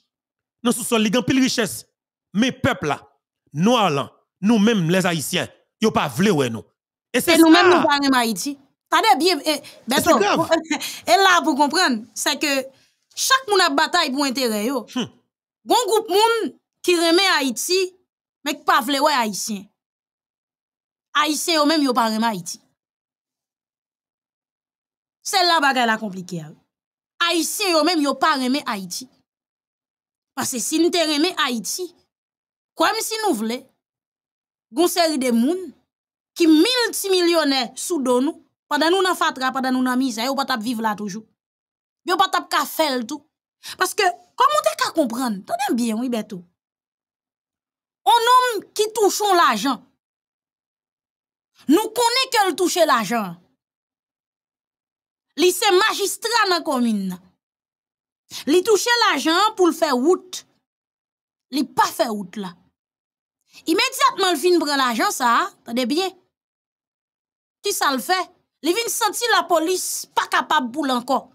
dans sous-sol li, pile richesse. Mais peuple là, noir là, nous même les haïtiens, yo pas vle ouais nous. Et c'est nous-mêmes nous pas aimé Haïti. Tade bien eh, et Et là pour comprendre, c'est que chaque moun a bataille pour intérêt yo. Bon hmm. groupe moun qui remet Haïti mais pas vle ouais haïtien. Haïtien ou même yon pas rem Haïti. C'est la bagay la compliqué. Hein. Haïtien ou même yon pas Haïti. Parce que si nous te Haïti, comme si nous vle, gon série de moun qui multimillionnaire sous don nous, pendant nous nan fatra, pendant nous nan misa, yon pas tap vivre là toujours. Yon pas tap ka fel tout. Parce que, comment te ka comprendre? Tenez bien, oui, beto. On homme qui touche l'argent. Nous connaissons qu'elle touche l'argent. Li se magistrat dans la commune. Li touche l'argent pour le faire route. Li pas fait route là. Immédiatement, le vient prend l'argent, ça, attendez bien. Qui ça le fait? Li vient senti la police pas capable pour l'encore.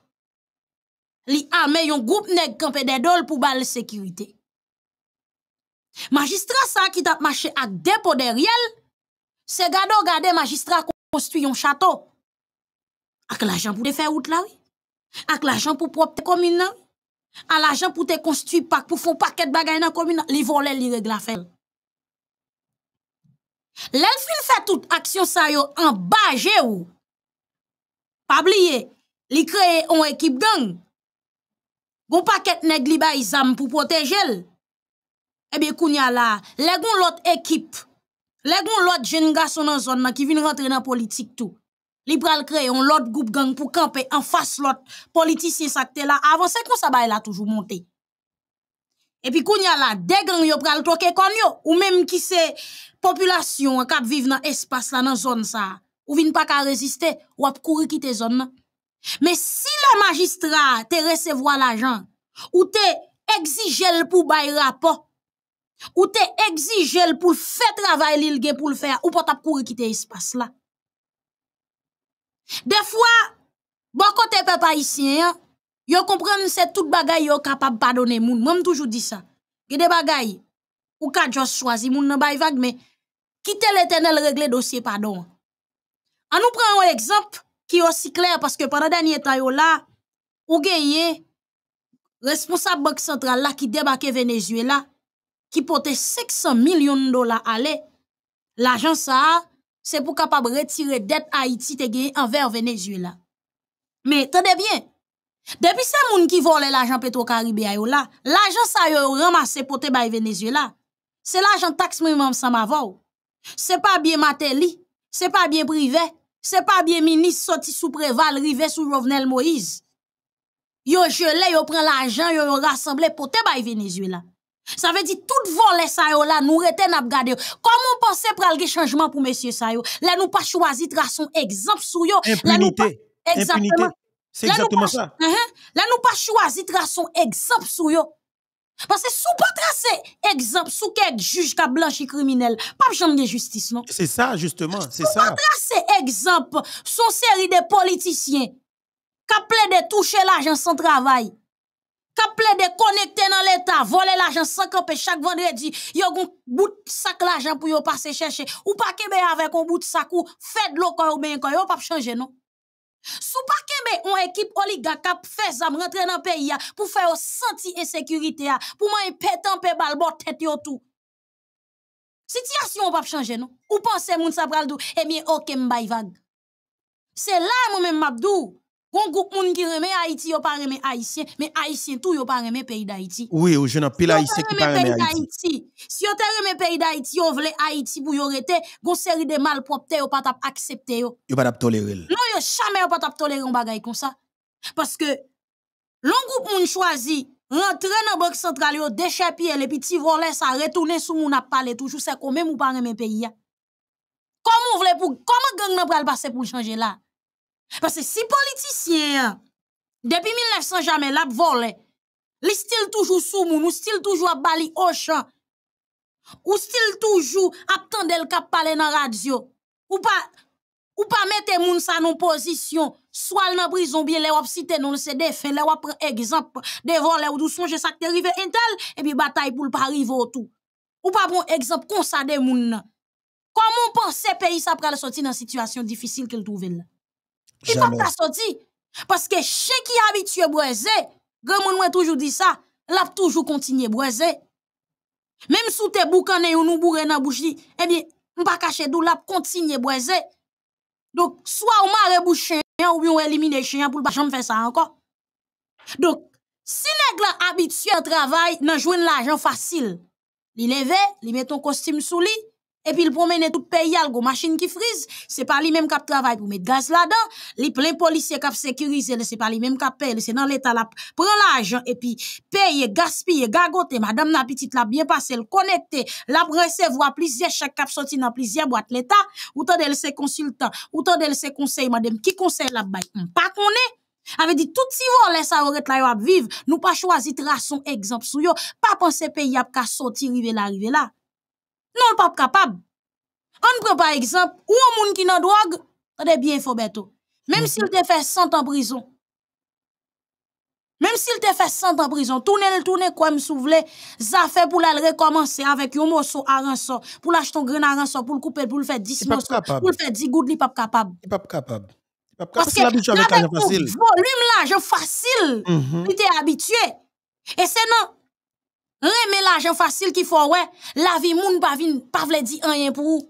a armé un groupe nèg campé des dol pour bal sécurité. Majistra sa ki tap mache ak depo de riel, se gado gade majistra konstu yon chato. Ak l'ajan pou te fe wout lawi, ak l'ajan pou propte komina, ak l'ajan pou te konstu pak pou fon paket bagay nan komina, li vole li regla fe. Len fin fe tout aksyon sa yo an baje ou. Pabliye, li kreye an ekip deng. Gon paket neg li ba izan pou protej el. Eh bien, Kounia là, les gon l'autre équipe, les gon l'autre jeune garçon dans zone qui vient rentrer dans politique tout. Li pral créer un autre groupe gang pour camper en face l'autre politicien ça que là avancer comme ça bah, il a toujours monté. Et puis kounia là, des gang yo pral troquer kon yo ou même qui c'est population qui vivre dans espace là dans zone ça. Ou vin pas ka résister, ou ap courir quitter zone Mais si le magistrat te recevoir l'argent ou te exige le pour bail rapport ou te exige le pour faire travail il gen pour le faire ou pas t'ap courir quitter espace là des fois bon côté peuple haïtien yo que c'est tout bagaille est capable pardonner moun même toujours dit ça a des bagailles ou qu'a juste choisi moun nan bay vague mais quitter l'éternel régler dossier pardon en nous prenant un exemple qui est aussi clair parce que pendant dernier temps yo là ou gagné responsable banque centrale là qui débarqué Venezuela ki pote 500 milyon dola ale, l'ajan sa, se pou kapab retire det Aiti tege enver Venezuela. Me, te debyen, depi se moun ki vole l'ajan Petro Karibia yo la, l'ajan sa yo yo ramase pote bay Venezuela. Se l'ajan taks mwen mwam sa ma vò. Se pa byen mater li, se pa byen prive, se pa byen mini soti sou preval rive sou Rovenel Moïse. Yo jele yo pren l'ajan yo yo rassemble pote bay Venezuela. Ça veut dire tout volet ça yo là nous rete n'a garder. Comment penser pour le changement pour monsieur ça Là nous pas choisi son exemple sur yo. nous exactement. C'est exactement ça. Uh-huh. Là nous pas choisi son exemple sur yo. Parce que sous pas tracer exemple sous quel juge qui blanchi criminel, pas changer de justice non. C'est ça justement, c'est ça. Pas tracer exemple son série de politiciens qui appellent de toucher l'argent sans travail. Kap ple de konekte nan l'Etat, vole l'ajan sankan pe chak vendredi, yo goun bout sak l'ajan pou yo pa se cheshe, ou pa keme avè kon bout sak ou fed lo kon ou ben kon, yo pa p chanje nou. Sou pa keme, on ekip oliga kap fez am rentre nan peyi ya, pou fe yo senti ensekurite ya, pou man yon petan pe bal bot tete yo tou. Siti as yon pa p chanje nou. Ou pan se moun sa pral dou, e eh miye o kem bay vag. Se la mou men mabdou. Gon groupe moun qui remet Haïti, yo pas remet Haïtien, mais Haïtien tout yo pas remet pays d'Haïti. Oui, ou jeune pile Haïtien qui pa remet Haïti. Si yo te remet pays d'Haïti, yo vle Haïti pour yo rete, gon série de mal-propres vous yo pas tap accepter yo. Yo pas tap tolérer. Non, yo jamais yo pas tap tolérer un bagay comme ça. Parce que l'on groupe moun choisi rentrer dans banque centrale yo déchapier les petits volets sa retourner sous moun a parler toujours c'est quand même ou pas remet pays. Comment vous voulez pour comment gang nan pral passer pour changer là? Parce que si politicien, depuis 1900, jamais l'a volé, Ils sont toujours sous nous ils sont toujours à Bali au champ, ou style toujours à attendre le cap parler dans la radio, ou pas, ou pas mettre moun sa non position, soit dans prison, bien le wap cite non se défe, le wap prend exemple de volé ou douçon, je sa te rive intel, et puis bataille pour pas arriver au tout. Ou pas bon exemple comme ça de moun. Comment pense pays après le sortir dans la situation difficile qu'il trouve là? Il va pas sorti? Parce que chien qui habitué boiser, grand monde toujours dit ça, l'a toujours continué boiser. Même sous tes boucané ou nous bourré dans bouche, eh bien, on pas cacher d'où l'a continué boiser. Donc soit on marre bouche chien ou bien on élimine chien pour pas jamais faire ça encore. Donc si nèg habitué à travail, nan joindre l'argent facile. il lève, li met ton costume sous lui, et puis il tout pays, algo machine qui frise. C'est pas lui-même qui travaille pour mettre gaz là-dedans. Les pleins policiers qui sécurisé, c'est pas lui-même qui payé. C'est dans l'état là. Prends l'argent et puis paye, gaspille, gagote. Madame la petite l'a bien passé, elle connecter La a voit plusieurs chèques qui sont dans plusieurs boîtes l'état. Autant d'elle ses consultants, autant d'elle ses conseils, madame. Qui conseille la bas Pas qu'on est. Avec dit, tout si vous laissez ça, vous là, vivre. Nous pas choisi de son exemple sur yo. Pas penser pays qui a sorti, arrivé là, là. Non, pas capable. On prend par exemple, ou un monde qui n'a drogue, est bien, faux Même s'il te fait 100 ans en prison. Même s'il te fait 100 ans en prison, tourne le tourne comme souvle, ça fait pour la recommencer avec un morceau à rançon, pour l'acheter un grain à rançon, pour le couper, pour le faire 10 morceaux, pour le faire 10 gouttes, il n'est pas capable. Il n'est pas capable. Parce que la avec volume là, je facile, mhm. il était habitué. Et c'est non, mais l'argent facile qu'il faut, ouais. La vie moun pa vin, pa vle di rien pour.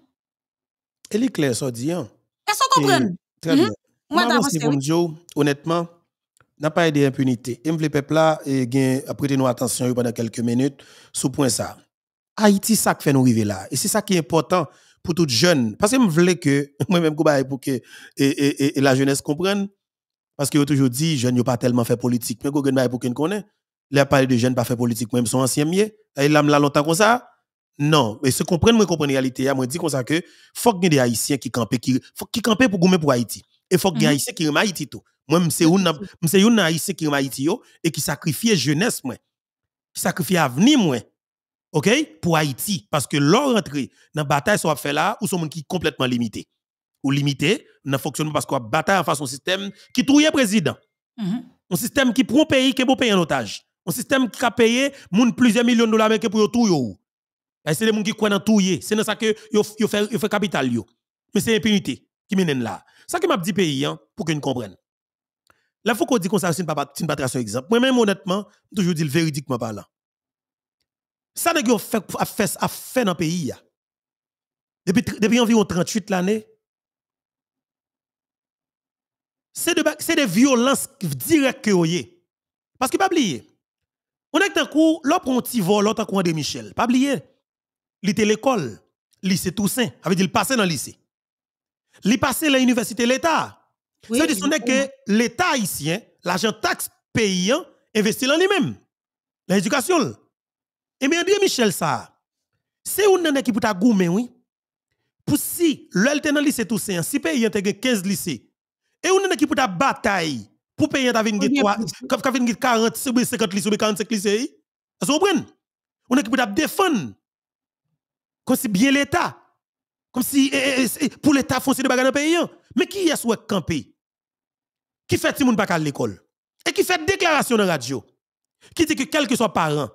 Elle est claire, ça dit, hein. Est-ce comprend? Très bien. Moi, bonjour. honnêtement, n'a pas aidé impunité. Et le peuple là, et prêtez nous attention pendant quelques minutes, sous point ça. Haïti, ça qui fait nous arriver là. Et c'est ça qui est important pour toute jeunes. Parce que je voulais que, moi-même, pour que et, et, et, la jeunesse comprenne. Parce que ont toujours dit, jeunes n'ont pas tellement fait politique. Mais je pour qu'on connaisse. Il a parlé de jeunes pas fait politique, même son sont ancien mieux. Il a longtemps comme ça. Non, mais se comprendre moi la réalité, hein. moi dit comme ça que faut que des haïtiens qui campent qui pour gommer pour Haïti et faut que des mhm. haïtiens qui ont Haïti tout. Moi c'est un c'est un haïtien qui aime Haïti et qui sacrifie jeunesse moi. Qui sacrifie avenir moi. OK pour Haïti parce que leur entrée dans bataille soit fait là ou sont qui complètement limité. Ou limité dans fonctionnement parce qu'on bataille en face un système qui un président. Mhm. Un système qui prend pays qui est beau pays en otage. Un système qui a payé plusieurs millions de dollars pour tout. C'est les gens qui croient dans tout. C'est dans ça que yo fait, fait capital. Mais c'est l'impunité qui mène là. Ça que m'a dit pays, hein, pour qu'ils comprennent. Là, il faut qu'on dise qu'on ça, pas très sur exemple. Moi-même, honnêtement, toujours dit véridiquement parlant. Ça, n'est qu'on fait, a fait, dans le pays. Depuis, environ 38 l'année, c'est de, c'est de violence directe que vous Parce que pas oublier, on est un coup, l'op un petit vol, l'autre de Michel. Pas oublier. L'été l'école, lycée Toussaint, avait il passait dans le lycée. Il passait à l'université l'État. Ça C'est-à-dire que l'État ici, l'argent taxe payant, investit dans lui-même. L'éducation. Et eh bien André Michel ça. C'est une équipe qui peut goumé, oui. Pour si l'élite dans le lycée Toussaint, si pays a 15 lycées, et une équipe qui peut bataille pour payer, ta tu as 40, 50 litres ou 45 litres. Vous comprenez On est qui peut défendre. Comme si bien l'État. Comme si eh, eh, eh, pour l'État de bagarre dans le pays. Hein. Mais qui est sur campé Qui fait si moun pas à l'école Et qui fait déclaration dans la radio Qui dit que quel que soit parent,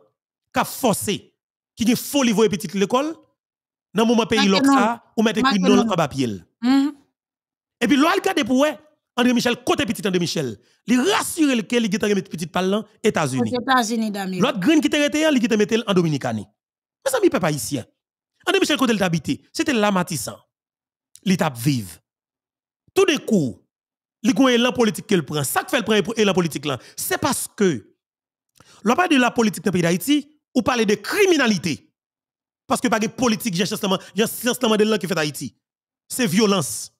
qui a forcé, qui a folie les petite l'école, dans le moment pays l'Oxa, ou mettre écrit dans en papier. Mm-hmm. Et puis, l'on a pour André Michel, côté petit André Michel, il rassure le qu'il était remis petit parlant États-Unis. États-Unis L'autre green qui était là, il était mettre en Dominicanie. Mes amis peuple André Michel côté habité, c'était là Matissan. L'étape vive. Tout d'un coup, il y a élan politique qu'il prend. Ça que fait le prend élan politique là, c'est parce que l'on parle de la politique dans le pays d'Haïti, ou parle de criminalité. Parce que pas de politique, j'ai seulement de là qui fait Haïti. C'est violence.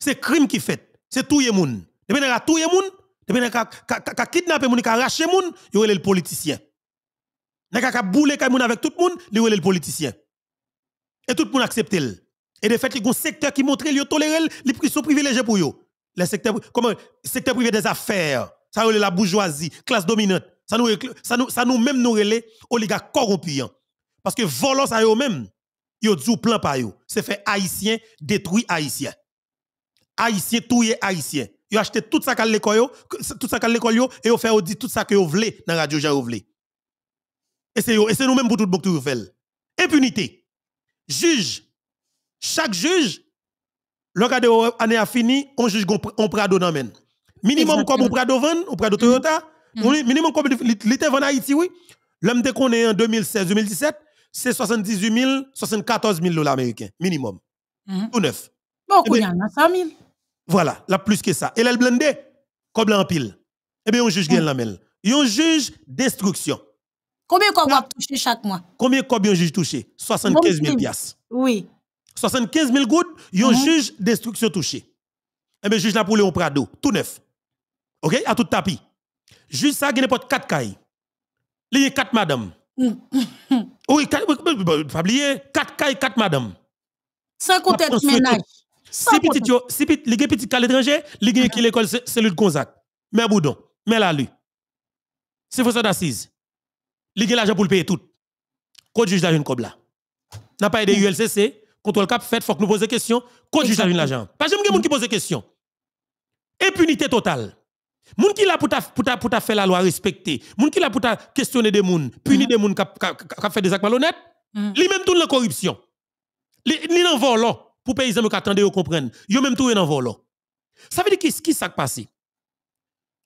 C'est crime qui fait c'est tout le monde. Depuis qu'on a tout le monde, depuis qu'on a kidnappé moun, a arraché moun, il est le politicien. Depuis qu'on a boulé moun avec tout le monde, il est le politicien. Et tout le monde accepte. Et de fait, il y a un secteur qui montre, il tolère, il sont privilégiés pour eux. Le secteur, comment, secteur privé des affaires, ça est la bourgeoisie, classe dominante, ça nous, ça nous, ça nous même nous relève oligarques corrompus. Parce que volant ça eux-mêmes, ils ont du plan par eux. C'est fait haïtien détruit haïtien haïtien, tout est haïtien. Ils acheté tout ça qu'à l'école, tout ça qu'à l'école, et ils fait tout ça que vous voulez dans la radio, j'ai. voulez. Et c'est nous-mêmes pour tout le monde qui fait. Impunité. Juge. Chaque juge, de l'année a fini, on juge on prado dans men. Minimum comme on prado van, on prado Toyota, mm. minimum comme l'été en Haïti, oui. L'homme qu'on est en 2016-2017, c'est 78 000, 74 000 dollars américains, minimum. Tout mm. neuf. Beaucoup, eh il y ben- a 100 000. Voilà, la plus que ça. Et le blindé, comme en pile. Eh bien, on juge mm. la Yon juge destruction. Combien de cob touché chaque mois? Combien de juge touché? 75 000 piastres. Oui. 75 000 gouttes, yon mhm. juge destruction touché. Eh bien, juge la pour Léon Prado, tout neuf. OK? À tout tapis. Juge ça, il mhm. pas 4 cailles. Il y a 4 madame. Mm Oui, 4 oublier, 4 cailles, 4 madame. Sans compter le ménage. Si petit yo, si petit, les petit à l'étranger, les qui mhm. l'école, c'est de Gonzague. Mais Boudon, mais la lui. C'est pour ça d'assise. Les gars l'argent pour le payer tout. Code juge d'argent comme là. N'a pas aidé mhm. ULCC, contrôle cap fait, faut que nous poser question. Code juge d'argent l'argent. Pas jamais quelqu'un qui pose question. Impunité totale. Moun qui l'a pour ta pour ta pour ta faire la loi respecter. Moun qui l'a pour ta questionner des gens, punir mhm. des gens qui fait des actes malhonnêtes. Lui même tout la corruption. ni nan volant pour paysans qui attendent, ils comprennent. Ils même tout dans volant. Ça veut dire qu'est-ce qui s'est passé?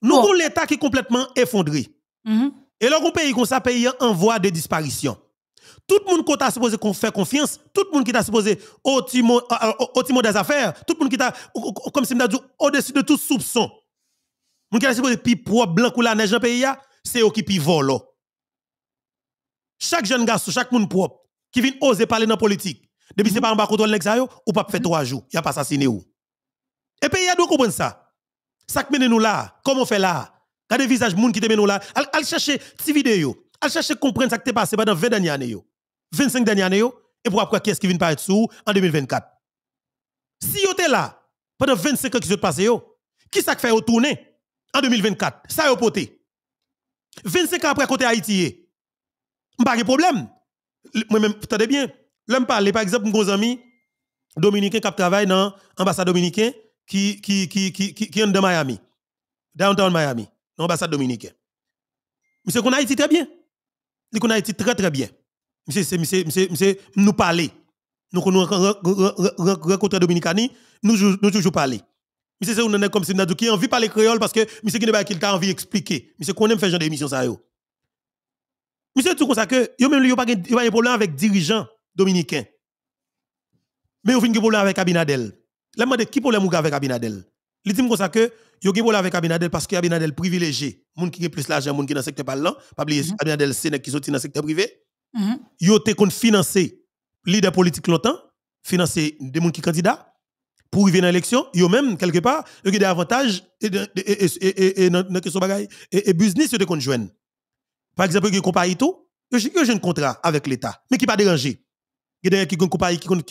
Nous avons l'État qui est complètement effondré. Mm-hmm. Et là, on pays comme ça, pays en voie de disparition. Tout le monde qui est supposé qu'on fait confiance, tout le monde qui est supposé au timon, euh, euh, des affaires, tout le monde qui est comme si dit, au-dessus de tout soupçon. monde qui est supposé pi propre blanc ou la neige dans pays, c'est eux qui pi volo. Chaque jeune garçon, chaque monde propre, qui vient oser parler dans la politique, depuis n'est mhm. pas en bas contrôle ne ou pas fait mhm. trois jours, il a pas assassiné ou. Et puis il y a comprendre ça. Ça qui mène nous là, comment on fait là? visages de moun qui te mène nous là, Allez chercher ces vidéos, al chercher comprendre ce qui s'est passé pendant 20 dernières années 25 dernières années et pour après qu'est-ce qui vient paraître sous en 2024. Si vous êtes là pendant 25 ans qui se passé qui ça fait tourner en 2024? Ça yo poté. 25 ans après côté Haïti. Pas eh, de problème. Moi-même, t'as bien. Là, je parle, par exemple, gros ami dominicain qui travaille dans l'ambassade dominicaine qui, qui, qui, qui, qui, est dans Miami, downtown Miami, dans l'ambassade dominicaine. Monsieur qu'on a été très bien. qu'on a été très très bien. Monsieur, c'est, monsieur, monsieur, monsieur, nous parler. Nous rencontrons Dominicani, nous nous toujours parler. Monsieur, c'est est comme si nous qui envie parler créole parce que monsieur qui ne qu'il envie d'expliquer. Monsieur, qu'on aime faire genre d'émission ça yo. Monsieur, tout comme ça que, yo même, pas de problème avec dirigeants dominicain. Mais vous avez un problème avec Abinadel. Je me qui problème avec Abinadel Il dit comme ça que yo gen avec Abinadel parce que Abinadel privilégié, gens qui gen plus l'argent, moun qui dans secteur parlant, pas oublier mm -hmm. Abinadel c'est qui sorti dans secteur privé. Vous -hmm. Yo te kon leader politique longtemps, financer des gens qui candidats pour arriver dans l'élection, yo même quelque part, yo gen des avantages et et question bagaille et business yo de kon Par exemple, yo gen compagnie tout, yo gen un contrat avec l'État, mais qui pas dérangé. Il y a qui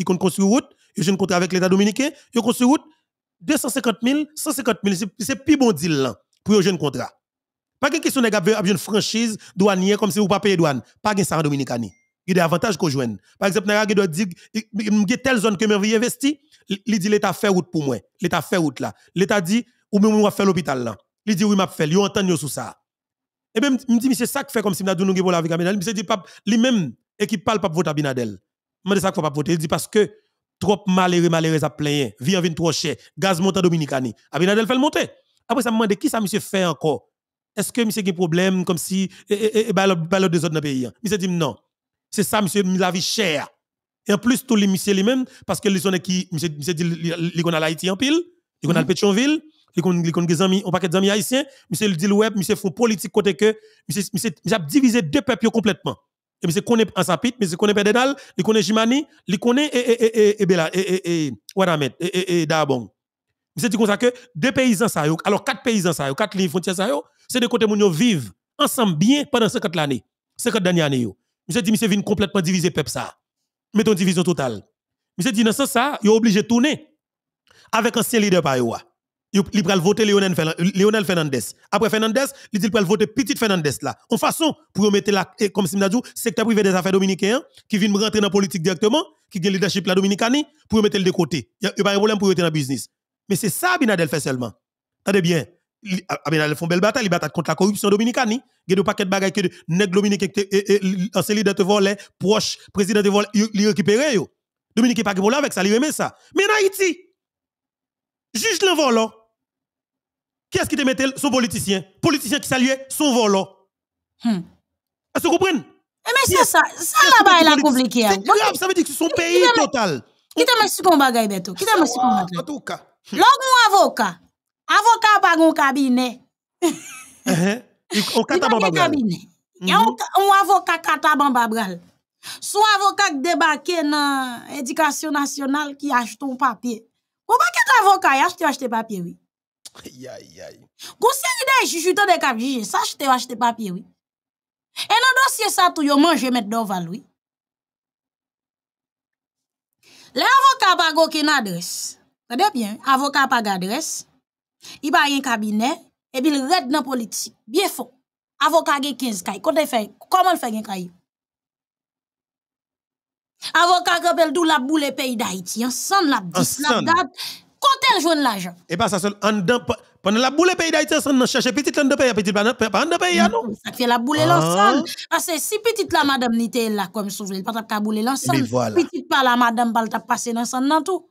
ont construit route, ils ont contrat avec l'État dominicain, ils ont construit route 250 000, 150 000, c'est plus bon deal là pour un contrat. Pas de question de une franchise douanière comme si vous ne payez douane. Pas de ça en Dominicani. Il y a des avantages qu'on joue. Par exemple, il doit dire, y a telle zone que je vais investir, il dit l'État fait route pour moi. L'État fait route là. L'État dit, ou même moi faire l'hôpital là. Il dit, oui, m'a fait. Il entend sur ça. Et eh bien, il me dit, c'est ça qui fait comme si je n'avais pas avec Abinadel. Il me dit, lui-même, qui parle pas pour Abinadel. Mande ça faut pas voter Il dit parce que trop malheureux, malheureux, ça plein. Vie en vine trop cher. Gaz monte en dominicani. Abinadel fait le monter. Après, ça me demande qui ça monsieur fait encore. Est-ce que monsieur a un problème comme si, et, et, et, a des autres dans le pays? Monsieur dit non. C'est ça, monsieur, la vie chère. Et en plus, tout le monsieur lui-même, parce que les gens qui, monsieur, monsieur dit, qu'il a à Haïti en pile, les a à Pétionville, les gens des amis, on paquet d'amis haïtiens, monsieur dit le web, monsieur font politique côté que, monsieur, monsieur, monsieur a divisé deux peuples complètement et qu'on est en sapit monsieur connaît Pédédal, il connaît Jimani il connaît et et et et Bela et et et Wadamet Dabon monsieur dit comme ça que deux paysans ça alors quatre paysans ça quatre lignes frontières ça c'est de côté moun vivent ensemble bien pendant 50 années 50 dernières années yo monsieur dit monsieur venu complètement diviser peuple ça mettons division totale monsieur dit dans ce sens ça il est obligé de tourner avec ancien leader par il va voter Lionel Fernandez. Après Fernandez, il dit qu'il voter Petit Fernandez là. En façon, pour mettre là, eh, comme si dit, secteur privé des affaires dominicains, qui vient rentrer dans la politique directement, qui gagne le leadership la dominicanie, pour mettre le de côté. Il n'y a pas de problème pour être dans le business. Mais c'est ça Abinadel fait seulement. Attendez bien. Abinadel fait une belle bataille, il bataille contre la corruption dominicaine. Il y a des paquets de bagages que les dominicains, ancien leader de volé, proche, président de vol, il récupéré. Dominique n'est pas avec ça, il remet ça. Mais en Haïti, juge le volant. Qu'est-ce qui te mette son politicien Politicien qui saluait son volant. Hmm. Est-ce que vous comprenez eh, Mais hein. c'est ça, ça là-bas est la compliqué. ça veut dire que c'est son pays total. Qui t'a mis sur bagaille, Beto Qui t'a mis sur bagaille En tout cas. L'homme avocat. Avocat pas un cabinet. Uh-huh. Un catabon babral. Mm-hmm. un avocat catabon babral. Son avocat qui débarque dans l'éducation nationale qui achète un papier. Ou pas qu'un avocat qui achète papier, oui. Ay, ay, ay. Gousen ide, jijou ton dekab, jije, sajte wajte papye wè. E nan dosye sa tou yo manjè met do val wè. Le avokat pa goke nan adres. Se de bien, avokat pa ga adres. Iba yon kabinet, e bil red nan politik. Biye fok. Avokat ge 15 kay, kote fè, koman fè yon kay? Avokat ge bel dou la bou le peyi da iti. Yon san la bis, la gad. Yon san la bis, la gad. jeune l'argent. Et eh pas ben, ça seul en pendant la boule pays d'Haïti on ne cherche petite de pays petit pas de pays hein, non. Mm, ça fait la boule ah. l'ensemble parce que si petite la madame n'était là comme souffle, elle pas la boule l'ensemble. Petite pas la madame pas t'a passer dans dans tout.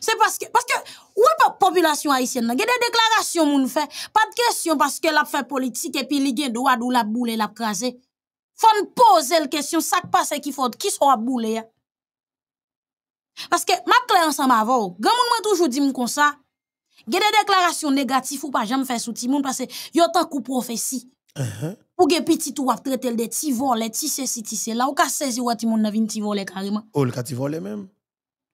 C'est parce que parce que ou pas population haïtienne Il y a des déclarations moun fait, pas de question parce que la fait politique et puis li gen droit ou la boule la craser. Faut poser la question ça passe qui faut qui soit boule hein? Parce que, ma clé ensemble avant, grand monde m'a toujours dit comme ça, il déclaration a des déclarations négatives ou pas jamais faire sous Timoun parce que, yon tant coup prophétie. Pour que Ou petit ou ap traiter de ti vole, ti se si là se la, ou ka se si ou Timoun navin ti carrément. Oh le ka ti même.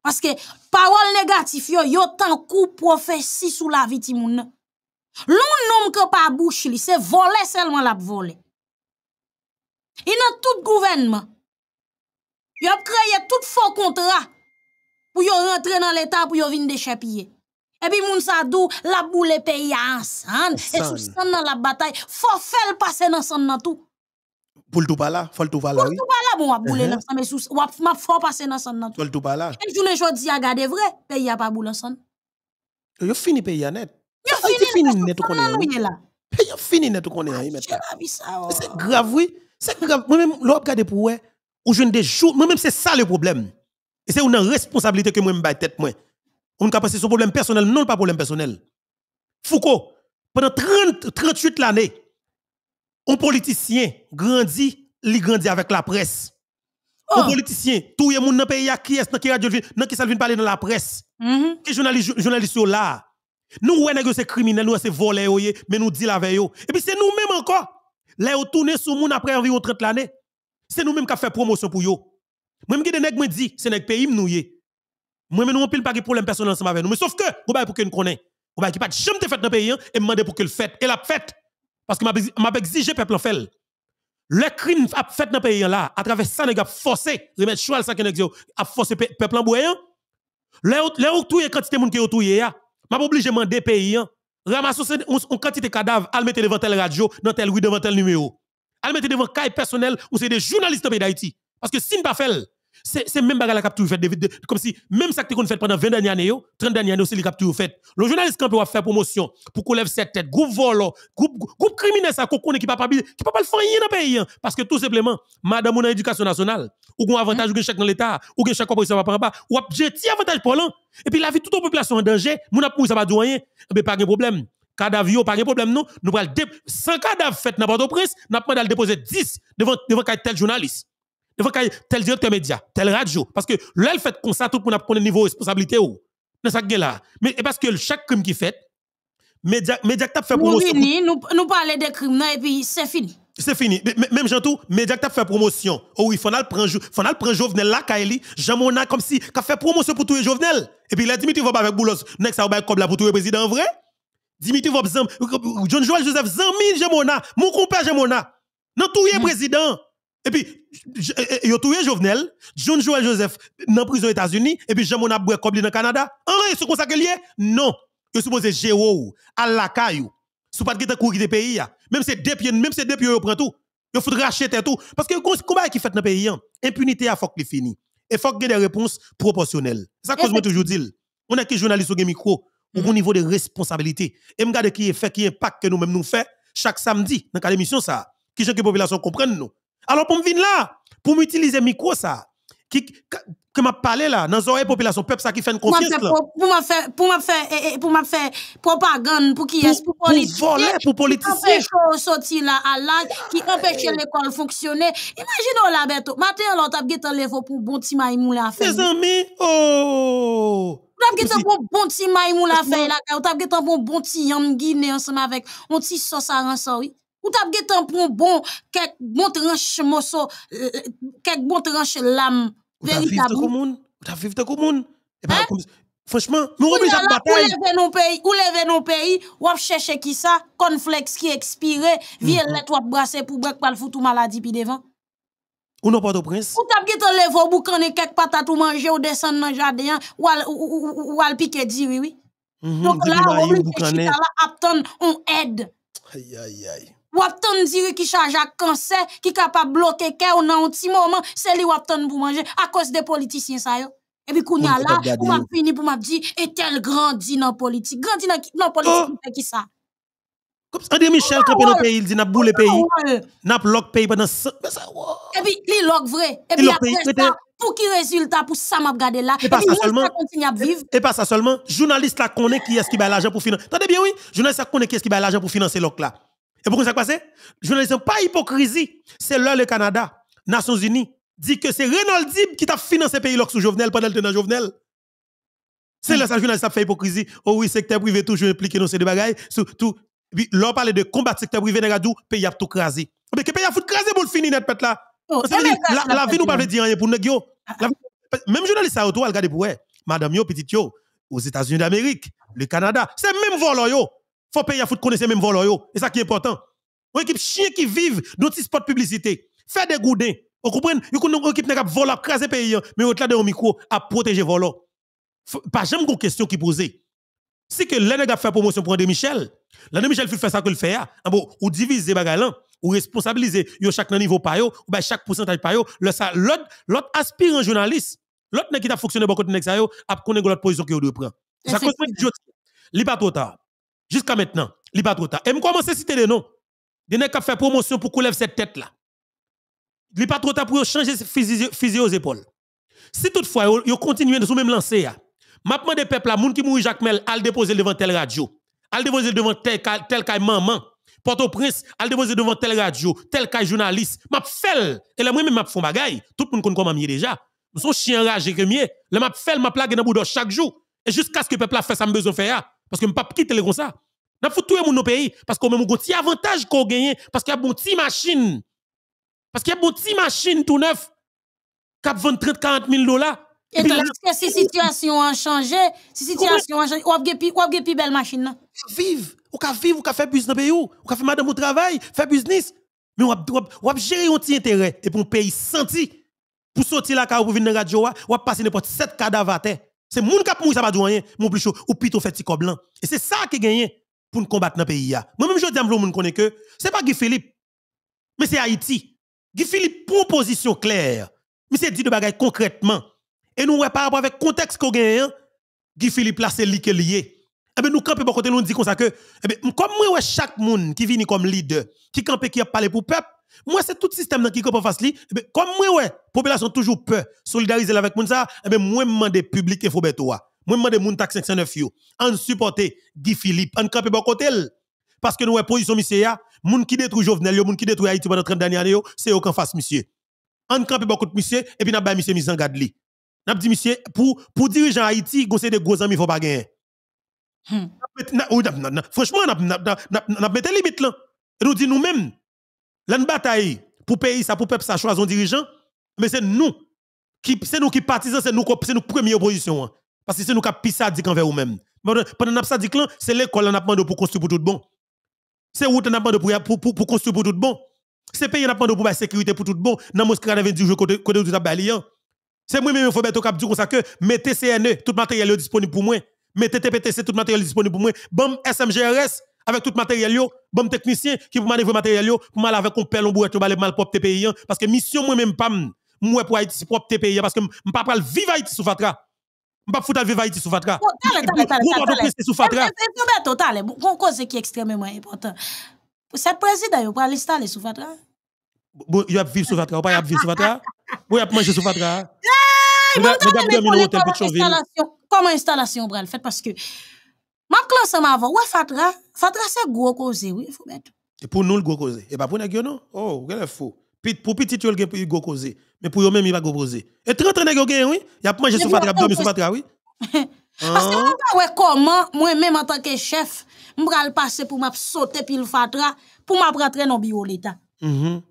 Parce que, parole négatif yon, yon tant coup prophétie sous la vie Timoun. L'on nom que pa bouche li, se vole seulement la voler. Il a tout gouvernement. Il a créé tout faux contrat pour yon rentre dans l'état pour yon vine de chepye. Et puis, moun sa dou, la boule pays a ensemble. Et sous san dans la bataille, faut faire le passé dans son tout. Pour tout pas faut le tout pas Faut Pour tout pas Bon, bon, boule uh -huh. ensemble. Et ma faut passer dans son tout. Faut le tout pas là. Et jour le jour dit, regardez vrai, pays a pas boule ensemble. Yon fini pays a net. Yon fini, fini net. Yon fini net. fini net. Yon fini net. Yon fini C'est oh. grave, oui. C'est grave. Moi-même, l'op gade pour ouais, ou je ne déjoue. Moi-même, c'est ça le problème. Et c'est une responsabilité que moi me tête moi. On a passé son problème personnel, non pas problème personnel. Foucault, pendant 30, 38 l'année, un politicien grandit, il grandit avec la presse. Un oh. politicien, tout le monde dans pas pays, qui est qui radio, dans qui ça vient parler dans la presse. Mm -hmm. Qui journaliste, journaliste là. Nous, que c'est criminel, nous, c'est volé, mais nous disons avec eux. Et puis c'est nous-mêmes encore. Là, on tourne sur le monde après environ 30 l'année. C'est nous-mêmes qui avons fait promotion pour eux. Moi, je suis me disent c'est un pays qui Moi, je n'ai pas de problème personnel ensemble avec nous. Mais sauf que, vous ne pour que nous connaissions. Vous ne pas de chambre de dans le pays et demander pour que le fassent Et la fête. Parce que je exige le peuple en fait. Le crime a fait dans le pays là, à travers ça, nous avons forcé, remettre choix ça a forcé le peuple en bouillant. Le tout est quantité de monde qui est touillé, je suis obligé de demander pays, ramasser une quantité de cadavres, à mettre devant telle radio, dans telle rue, devant tel numéro. À mettre devant caille personnel, où c'est des journalistes en pays d'Haïti. Parce que si je ne pas fait, c'est même bagarre la capture faite. Comme si même ça que tu fait pendant 20 dernières années, 30 dernières années, aussi il capture faites. Le journaliste qui peut faire promotion pour qu'on lève cette tête, groupe volant, groupe, criminel, ça, qu'on ne peut pas le faire rien dans le pays. Hein. Parce que tout simplement, madame, on a éducation nationale, ou qu'on avantage, ou chèque dans l'État, ou un chèque ça va en bas, ou objet avantage pour l'an. Et puis la vie toute la population en danger, mon apou, ça va rien, mais eh pas de problème. Cadavre, pas de problème, non. Nous prenons 100 cadavres faits dans Port-au-Prince, nous le déposer 10 devant, devant tel journaliste. Il faut qu'il tel directeur média, tel radio. Parce que là, fait comme ça, tout le monde niveau de responsabilité. Ou, là Mais parce que chaque crime qui fait, média, média t'a fait promotion. Nous, nous, parlons des crimes, et puis c'est fini. C'est fini. Même Jean-Tou, média t'a fait promotion. Oh oui, il prend Fonal prend Jovenel là, Kaeli, Jamona, comme si, qu'a fait promotion pour tous les Jovenel. Et puis, là, Dimitri va pas avec Boulos, next, ça va comme là pour tous les présidents, vrai? Dimitri Vobzam, John Joel Joseph, jean Jamona, mon compère Jamona, dans tout les président et puis, y'a tout tué Jovenel, John Joel Joseph dans prison aux États-Unis, et puis Jean-Monab Boué dans Canada. En rien, c'est comme ça qu'il est. Non. Ils supposé géo, à la caillou, sous pas de courir des pays. Même si deux pieds, même si deux pieds, ils tout. Il faut racheter tout. Parce que le combat qui fait dans le pays, impunité à faut qu'il fini. Et faut qu'il y ait des réponses proportionnelles. ça cause je toujours dit. On a qui journaliste au micro, mm. au niveau de responsabilité. Et regarde qui est fait, qui est impact que nous-mêmes nous faisons chaque samedi dans l'émission ça. Qui gens que population comprenne nous. Alors pour me venir là, pour m'utiliser micro ça, qui que m'a parlé là, dans la population peuple ça qui fait une confiance là. Pour m'a faire pour m'a faire eh, eh, pour m'a faire propagande pour qui est pour politique. pour voler pour politiser. sortir là à là qui empêche eh. l'école fonctionner. Imaginez là bête matin on t'a un levé pour bon petit maïmou là faire. Mes amis, oh On tap un bon bon ti maymou la fey là. ka, ou un bon petit ti yam ensemble ensemble avec on ti sos a ou t'as ge un bon, kek bon tranche morceau kek euh, euh, bon tranche lame Ou Ou eh ben, hein? Franchement, nous remis bataille. Ou pays, ou pays, ou qui ça, conflex qui expire, vieille mhm. brasser pour break pas le foutu maladie puis devant. Ou non pas de prince. Ou t'as un ou boucan et quelque ou manger ou descendre dans le jardin ou ou al piquer oui oui. Mhm, Donc là, on on aide. Wap ton diri ki chaja cancer, ki capable bloquer bloquer ou nan un ti moment, c'est li wap ton pou manger a cause des politiciens sa yo. E pi koun ya la, dit, map fini, pou map di, tel grandi politique, politique Grandi nan, dans politique oh. ki sa. André Michel trempé dans le pays, il dit n'a boule pays, oh, n'a bloc pays pendant Et puis il lock vrai. Et puis après pays. pour qui résultat pour ça m'a regardé là et pas ça seulement continue à vivre. Et pas ça seulement, journaliste là connaît qui est-ce qui bail l'argent pour financer. Attendez bien oui, journaliste connaît qui est-ce qui bail l'argent pour financer lock là. Et pourquoi ça passe Journaliste, pas hypocrisie. C'est là le Canada, Nations Unies, dit que c'est Renault Dib qui t'a financé pays sous Jovenel pendant le tenant Jovenel. C'est là ça journaliste a fait hypocrisie. Oh oui, secteur privé toujours impliqué dans ces bagailles. Surtout, l'on parle de combattre secteur privé dans le pays a tout crasé. Oh, mais que pays a tout crasé pour le finir net pète là. Oh, la, vie nous parle de dire rien pour nous. Ah, même journaliste a tout, à regarder pour Madame yo, Petit yo, aux États-Unis d'Amérique, le Canada, c'est même volant yo faut payer à foutre connaître même yo et ça qui est important une équipe chien qui vivent dans petit de publicité fait des goudins vous comprenez une équipe n'a voler craser pays hein, mais au-delà de au micro à protéger volo. pas jamais une question qui posée si que l'un a fait promotion pour André Michel André Michel fait ça que le fait hein. ah bon ou diviser bagalan hein. ou responsabiliser yo chaque niveau pa yo ou ben chaque pourcentage payo. yo l'autre l'autre aspirant journaliste l'autre qui a fonctionné beaucoup de nex a yo a connait l'autre position que doit prendre ça cause pas li pas trop tard Jusqu'à maintenant, il a pas trop tard. Et je commence à citer des noms. Des gens qui fait promotion pour couler cette tête-là. Il a pas trop tard pour changer physique aux épaules. Si toutefois, ils continuent de se même lancer, maintenant des peuples, les gens qui mourent Jacques Mel, à déposer devant telle radio, à déposer devant telle tel maman, Port-au-Prince, à déposer devant telle radio, tel cas journaliste, m'a fait. Et là, moi-même, m'a fait bagaille. Tout le monde connaît comment déjà. Nous sommes chiens rage et mieux. Le m'a fait, m'a plague dans le chaque jour. Et jusqu'à ce que le peuple a fait ça, besoin faire. Parce que je ne pas quitter les comme ça. N'a foutu tout le monde au pays parce qu'on a un petit avantage qu'on gagne parce qu'il y a une petite machine. Parce qu'il y a une petite machine tout neuf qui 20, 30 40 000 dollars. Et tandis que si situation a changé, si la situation a changé, on a une plus belle machine. Là. Vive, on ka vivre, on ka faire business dans pays, ou ka faire madame au travail, faire business. Mais on a gérer un petit intérêt et pour un pays senti pour sortir la carrière pour venir dans la radio, on a passer n'importe 7 cadavres à terre. C'est moun qui pourri ça pas rien, mon plus chaud ou plutôt fait tico blanc. Et c'est ça qui gagne pour nous combattre dans le pays Moi même je dis à moun connaît que c'est pas Guy Philippe mais c'est Haïti. Guy Philippe proposition claire. Mais c'est dit de bagaille concrètement. Et nous ouais, par rapport avec contexte qu'on gagne, hein, Guy Philippe là c'est lui qui lié. Eh ben nous camper par côté nous dit comme ça que eh ben comme moi ouais chaque moun qui vient comme leader, qui camper qui a parlé pour peuple moi, c'est tout système dans qui comprend face li. Eh ben, comme moi, ouais, population toujours peur, solidariser avec moun sa, eh ben, moi, demande public et Fobertoa. Moi, demande moun tax 509 yo. En supporter Guy Philippe, en camper bon côté Parce que nous, ouais, position monsieur ya, moun qui détruit Jovenel yo, moun qui détruit Haïti pendant 30 dernières années c'est aucun face monsieur. En camper bon côté monsieur, et puis n'a ba monsieur mis en garde li. N'a dit monsieur, pour, pour dirigeant Haïti, gosse de gros amis, faut pas gagner. Hmm. Franchement, n'a, n'a, limite n'a, nous dit nous-mêmes la bataille pour pays ça, pour peuple ça, choisir un dirigeant, mais c'est nous qui, c'est nous qui partisans, c'est nous c'est nous première opposition. Hein. Parce que c'est nous qui pissadique envers nous-mêmes. Pendant nous dit là, c'est l'école nous a pour construire pour tout bon. C'est route nous a demandé pour, pour, pour, construire pour tout bon. C'est pays nous a demandé pour la sécurité pour tout bon. Dans que on a vendu côté côté tout à hein. C'est moi même faut mettre cap du comme ça que mettez CNE, tout matériel disponible pour moi. Mettez TPTC, tout matériel disponible pour moi. Bam SMGRS avec tout matériel yo, bon technicien qui pour vos matériel pour mal avec un pelon bourrette pour mal propre pays hein. parce que mission moi même pas moi pour Haïti propre pays hein, parce que m pas pas vivre Haïti sous fatra m pas foutre vivre Haïti sous fatra oh, sous fatra total bon cause qui extrêmement important c'est président yo pas l'installer sous fatra bon yo vivre sous fatra pas vivre sous fatra ou y a manger sous fatra eh, Comment installation, comment installation, Bral, fait parce que Ma classe ma avant, ouais Fatra, Fatra c'est gros causé, oui, faut mettre. Et pour nous le gros causé. Et pas pour nous, non Oh, quel est fou. pour petit tu le gros causé, mais pour eux même il va gros causé. Et 30 ans gagné, oui, il y a mangé sur Fatra, dormi sur Fatra, oui. Parce que moi hein? ouais comment moi même en tant que chef, moi va passer pour m'a sauter puis le Fatra pour m'a rentrer dans bio l'état. Mhm.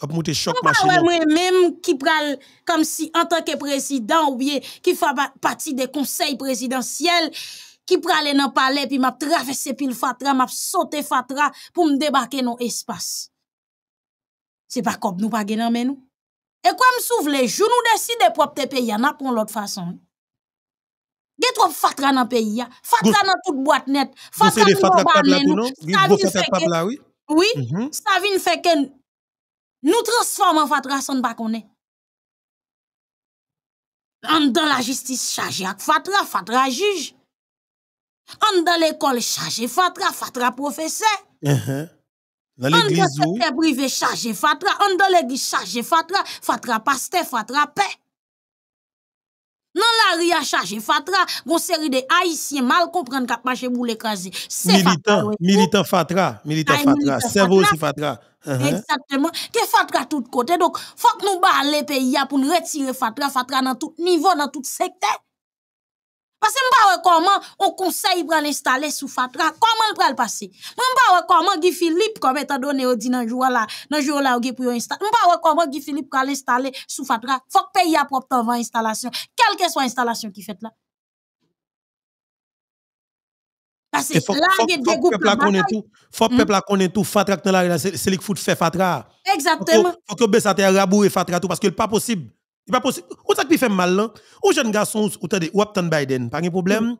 Hop monter choc machine. Moi même qui pral comme si en tant que président ou bien qui fait partie des conseils présidentiels qui pralé dans palais puis m'a traversé pile fatra m'a sauté fatra pour me débarquer dans espace c'est pas comme nous pas gagner mais nous et comme me les jour nous décider propre pays y'en a l'autre façon il y a trop fatra dans le pays. Fatra dans toute boîte net. Fatra dans toute boîte net. Vous fatra là, oui? Oui. Mhm. Ça vient fait que nous transformons fatra sans pas connaître. En dans la justice chargée avec fatra, fatra juge. An dan l'ekol, chaje fatra, fatra profese. An dan l'ekol, chaje fatra, fatra paste, fatra pe. Nan l'aria chaje fatra, gonseri de haisyen mal, komprenne kap manche mou lekaze. Se fatra. Militan fatra, militan fatra, sebo si fatra. Exactement, ke fatra tout kote. Fak nou ba ale pe ya pou nou retire fatra, fatra nan tout nivou, nan tout sekte. Parce que je ne sais pas comment on conseille pour l'installer sous Fatra. Comment le le passer? Je ne sais pas comment Guy Philippe, comme étant donné au dit dans le jour là, dans jour là, pour installer. Je ne sais pas comment Guy Philippe pour l'installer sous Fatra. Faut que pays propre avant installation. Quelle que soit l'installation qui fait là. Parce que là, il y a des groupes. Faut que le hmm? peuple connaît tout. Fatra dans la c'est le foot fait Fatra. Exactement. Faut que le à te et Fatra tout parce que n'est pas possible. Il pas possible. Ou ça qui fait mal là? Hein? Ou jeune garçon, ou t'as ou obtenu Biden, pas de problème.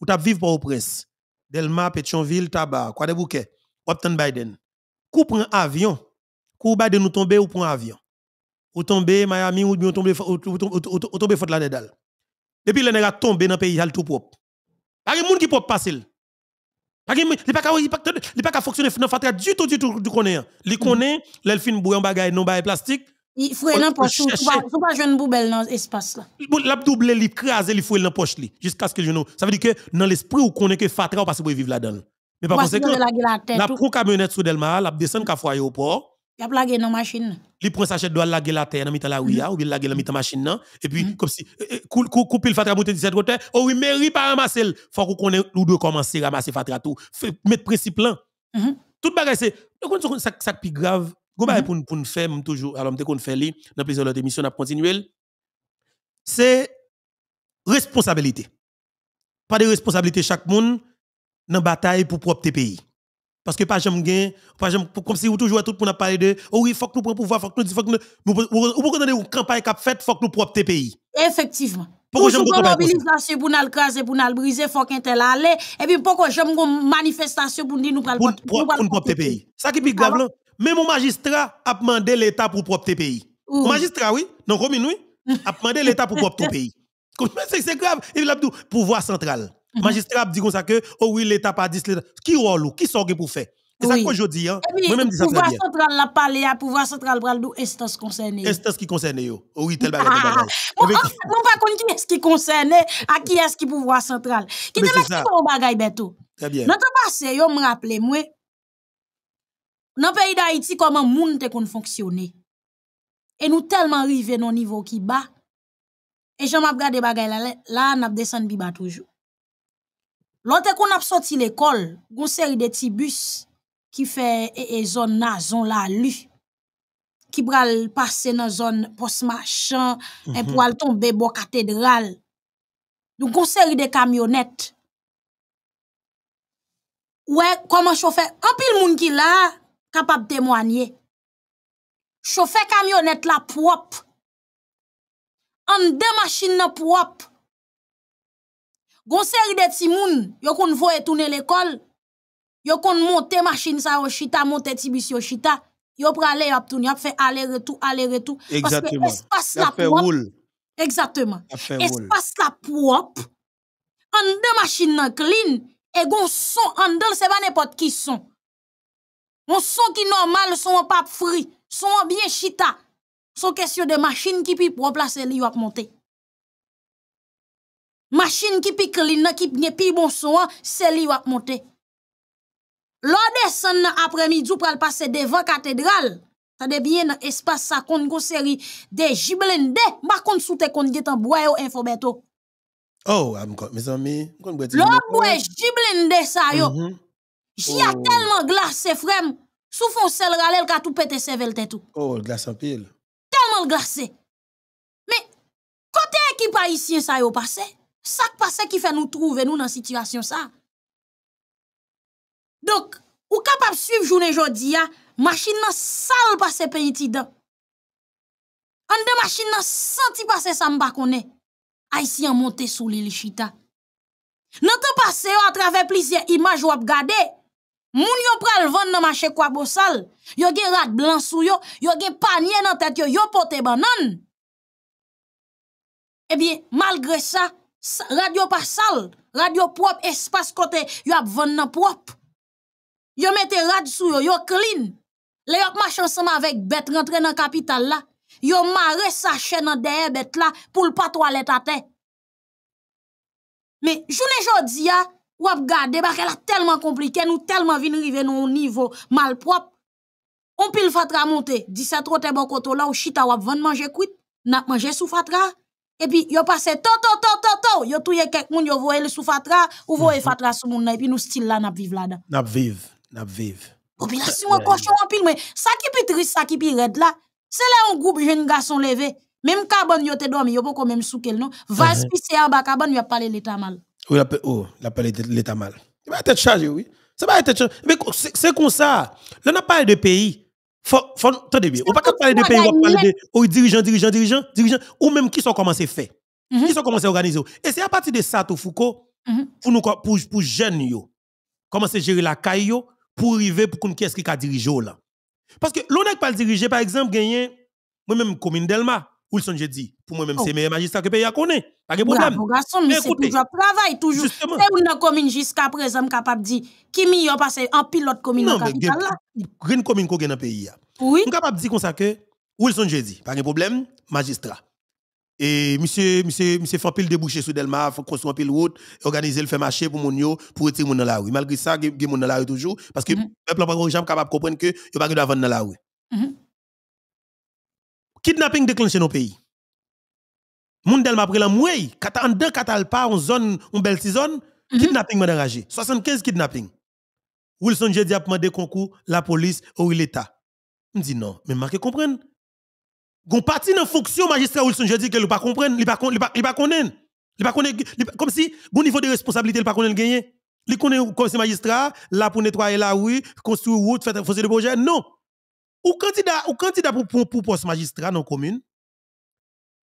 Ou t'as vivre pas au prince. Delma, Pétionville, Tabar, quoi de bouquet. Ou Biden. Kou prend avion. Kou Biden nous tomber ou prend avion. Ou tomber Miami ou bien tomber ou tomber faute la dedal. Depuis le nègre tomber dans pays tout propre. Pas de monde qui peut passer. Pas de il pas il pas fonctionner dans fatra du tout du tout du connaît. Hein. Il mm. connaît l'elfine bouillon bagaille non bail plastique. Il faut aller dans poche. Il faut pas jouer une poubelle dans l'espace là. La double, il crase, il faut aller dans poche jusqu'à ce que je nous. Ça veut dire que dans l'esprit, on connaît que Fatra parce qu'il vivre là-dedans. Mais par conséquent, la pro camionnette sous Delma, la descend qu'à foyer au port. Il a plagué dans machine. Il prend sa doit laguer la terre dans mitan la ouïa mm-hmm. ah, ou bien laguer dans mitan machine et puis mm-hmm. comme si euh, euh, couper le fatra monter 17 côté. Oh oui, mairie pas ramasser. Faut qu'on connaît nous deux commencer ramasser fatra tout. Mettre principe là. Mm-hmm. Tout bagage c'est ça ça plus grave Gou bay pou nou fè, toujours toujou, alò m te kon fè li, nan plezè lò de misyon ap kontinuel, se responsabilite. Pa de responsabilite chak moun nan bataye pou prop te peyi. Parce que pas j'aime gain, pas j'aime comme si vous toujours tout pour nous parler de oh oui, faut que nous prenions pouvoir, faut que nous faut que nous ou pourquoi donner une campagne cap fait, faut que nous propre pays. Effectivement. Pourquoi j'aime une mobilisation pour nous craser, pour nous briser, faut qu'un tel aller et puis pourquoi j'aime une manifestation pour nous nous pour propre pays. Ça qui est plus grave là, même mon magistrat a demandé l'État pour propre pays. magistrat, oui, non, commune, oui, a demandé l'État pour propre pays. C'est grave. Il a dit pouvoir central. Le mhm. magistrat Magistrat dit comme ça que, oh oui, l'État pas dit l'État. Qui rôle qui sort pour faire? C'est ça que je dis. Hein? Eh Moi-même, dis ça pouvoir central la parlé à pouvoir central bral d'où instance concernée. Instance qui concerne yo. Oh oui, tel bagage. Ah, bon, on qui est-ce qui concerne, à qui est-ce qui pouvoir central. Qui est-ce qui bagage bientôt? Très bien. Notre passé, yo me rappelé moi dans le pays d'Haïti, comment moun te kon fonctionne. Et nous tellement arrivés dans le niveau qui bat Et j'en m'ap gade bagay là, n'ap descend toujours. L'autre kon ap sorti l'école, une série de tibus qui fait et, zone zone une zone la qui pral passe dans zone post-machin, e mm -hmm. tomber, pour al cathédrale. Donc, on série de camionnettes. Ouais, comment chauffeur? En pile moun ki la, capable témoigner Chauffeur camionnette la en deux machines machines propre. Gon série de ti moun, yo kon voye l'école, l'école yo kon monte machine sa yo chita, monte tibis yoshita chita, yo prale yo ap aller, ap aller-retour, retou, retour retou. Exactement. que espace la propre. Exactement. Espace la propre. en deux machines la clean et gon son, en c'est pas pas qui qui son. On son ki normal son wap ap fri, son wap byen chita. Son kesyon de machin ki pi propla se li wap monte. Machin ki pi klina ki pi bonsoan se li wap monte. Lo de san nan apremi djou pral pase devan katedral, sa de byen espasa kon kon seri de jiblen de, bakon soute kon getan bwayo enfo beto. Oh, am ah, kon, mizan mi, kon mwen ti mwen kon. Lo mwen jiblen de sa yo, mm-hmm. J'y a oh. tellement glacé, frère. Sous fond sel râle, elle a tout pété sevel tête tout. Oh, glace en pile. Tellement glacé. Mais, côté équipe haïtien, ça y passé. Ça qui passe qui fait nous trouver nous dans situation ça. Donc, ou capable suivre journée jodi La hein, machine nan sale passe pays An de machine nan senti passe sa m'pa connaît. Haïtien monté sous l'île Chita. Nan temps passé à travers plusieurs images ou ap gade, Moun yo pral vendre dans marché quoi bossal. Yo gen rat blanc sou yo, yo gen panier dans tête yo, yo pote banane. Eh bien, malgré ça, radio pas sale, radio propre, espace côté, yo a vendre nan propre. Yo mette rad sou yo, yo clean. Le yo marche ensemble avec bête rentre dans capital là. Yo mare sachet nan derrière bête là pour le pas toilette à terre. Mais journée jodi a, ou ap gade, bak el a tellement komplike, nou tellement vin rive nou nivou On pile fatra monte, disa trote bokoto la ou chita wap vann manje kuit, nap manje sou fatra. Et puis, yo passe to, to, to, to, to, yo touye kek moun yo voye le sou fatra, ou voye mhm. fatra sou moun na, puis puis nou stil la nap vive la da. Nap vive, nap vive. population akosyon en pile, mais sa ki pi triste, sa ki pi red la, se là un groupe jen Même levé, même kabon yo te dormi, yo pou même soukel non, Vas mhm. pisse se kabon, yo pale l'état mal. Oui, la, oh, l'état mal. Il va être chargé, oui. Ça va être chargé. Mais c'est comme ça. Là, on parlé de pays. Faut, faut, bien. On pas parlé de pays, on parle de oh, dirigeants, dirigeants, dirigeants, dirigeants, ou même qui sont commencés faire. Mhm. Qui sont commencés à organiser. Et c'est à partir de ça, tout Foucault, mhm. pour nous, pour, pour jeunes, commencer à gérer la caille, pour arriver, pour qu'on ce qui a dirigé oh, là. Parce que l'on n'est pas diriger, par exemple, gagner, moi-même, commune Delma. Wilson, son j'ai dit, pour moi-même, oh. c'est meilleur magistrat que pays a connu. Pas de problème. Bon garçon, mais c'est toujours travail, toujours. C'est une commune jusqu'à présent capable de dire qui meilleur a un pilote commune dans y capitale là. Green commune qu'on a dans pays. Hein. Oui. On capable de dire comme ça que Wilson j'ai dit, pas de problème, magistrat. Et monsieur, monsieur, monsieur fait pile débouché sur Delma, faut construire pile route, organiser le fait marché pour mon yo, pour retirer mon dans la rue. Malgré ça, il y a mon dans la rue toujours, parce que mhm. le peuple n'a pas capable de comprendre que il n'y a pas de vendre dans la rue. Mhm kidnapping déclenche nos pays. Moun m'a pris la mouille, en deux pas, on zone, en belle saison, mhm. kidnapping m'a déraché. 75 kidnapping. Wilson Jedi a demandé concours, la police ou l'État. Je dit non, mais je comprendre. Gon parti dans fonction magistrat Wilson Jedi que ne pas comprendre, il pas il pas connaît. pas comme si bon niveau de responsabilité il pas le gagner. Il connaît comme si magistrat là pour nettoyer la rue, construire route, faire fausser de projet. Non. Ou candidat, candidat pour, pour, poste magistrat dans la commune,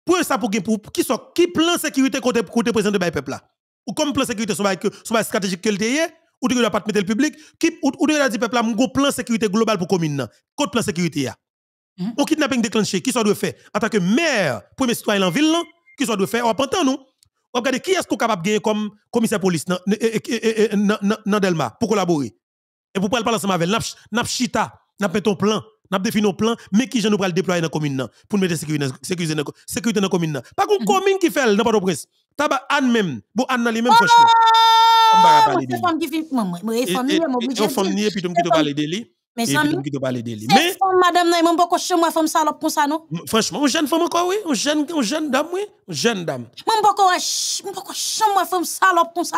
pour ça, pour, pour qui, sont qui plan sécurité côté, côté président de peuple là? Ou comme plan sécurité, sur la stratégique ou tu ne pas mettre le public, qui, ou, ou tu dire dit peuple là, mon plan sécurité global pour la commune, côté plan sécurité là. Mm mm-hmm. Ou kidnapping déclenché, qui soit doit faire en tant que maire, premier citoyen en ville, qui soit doit faire, on prend nous. On regarde qui est-ce qu'on capable de gagner comme commissaire police dans Delma pour collaborer. Et pour parler ensemble avec nous, nous chita, nous plan n'a défini nos plans, mais qui j'en nous le déployer dans la commune, pour mettre sécurité dans la commune. Pas qu'une mm-hmm. commune qui fait, n'a pas de Anne même, bon Anne lui-même, franchement. Oh! tu pas comme ça Franchement, oui, oui, femme salope comme ça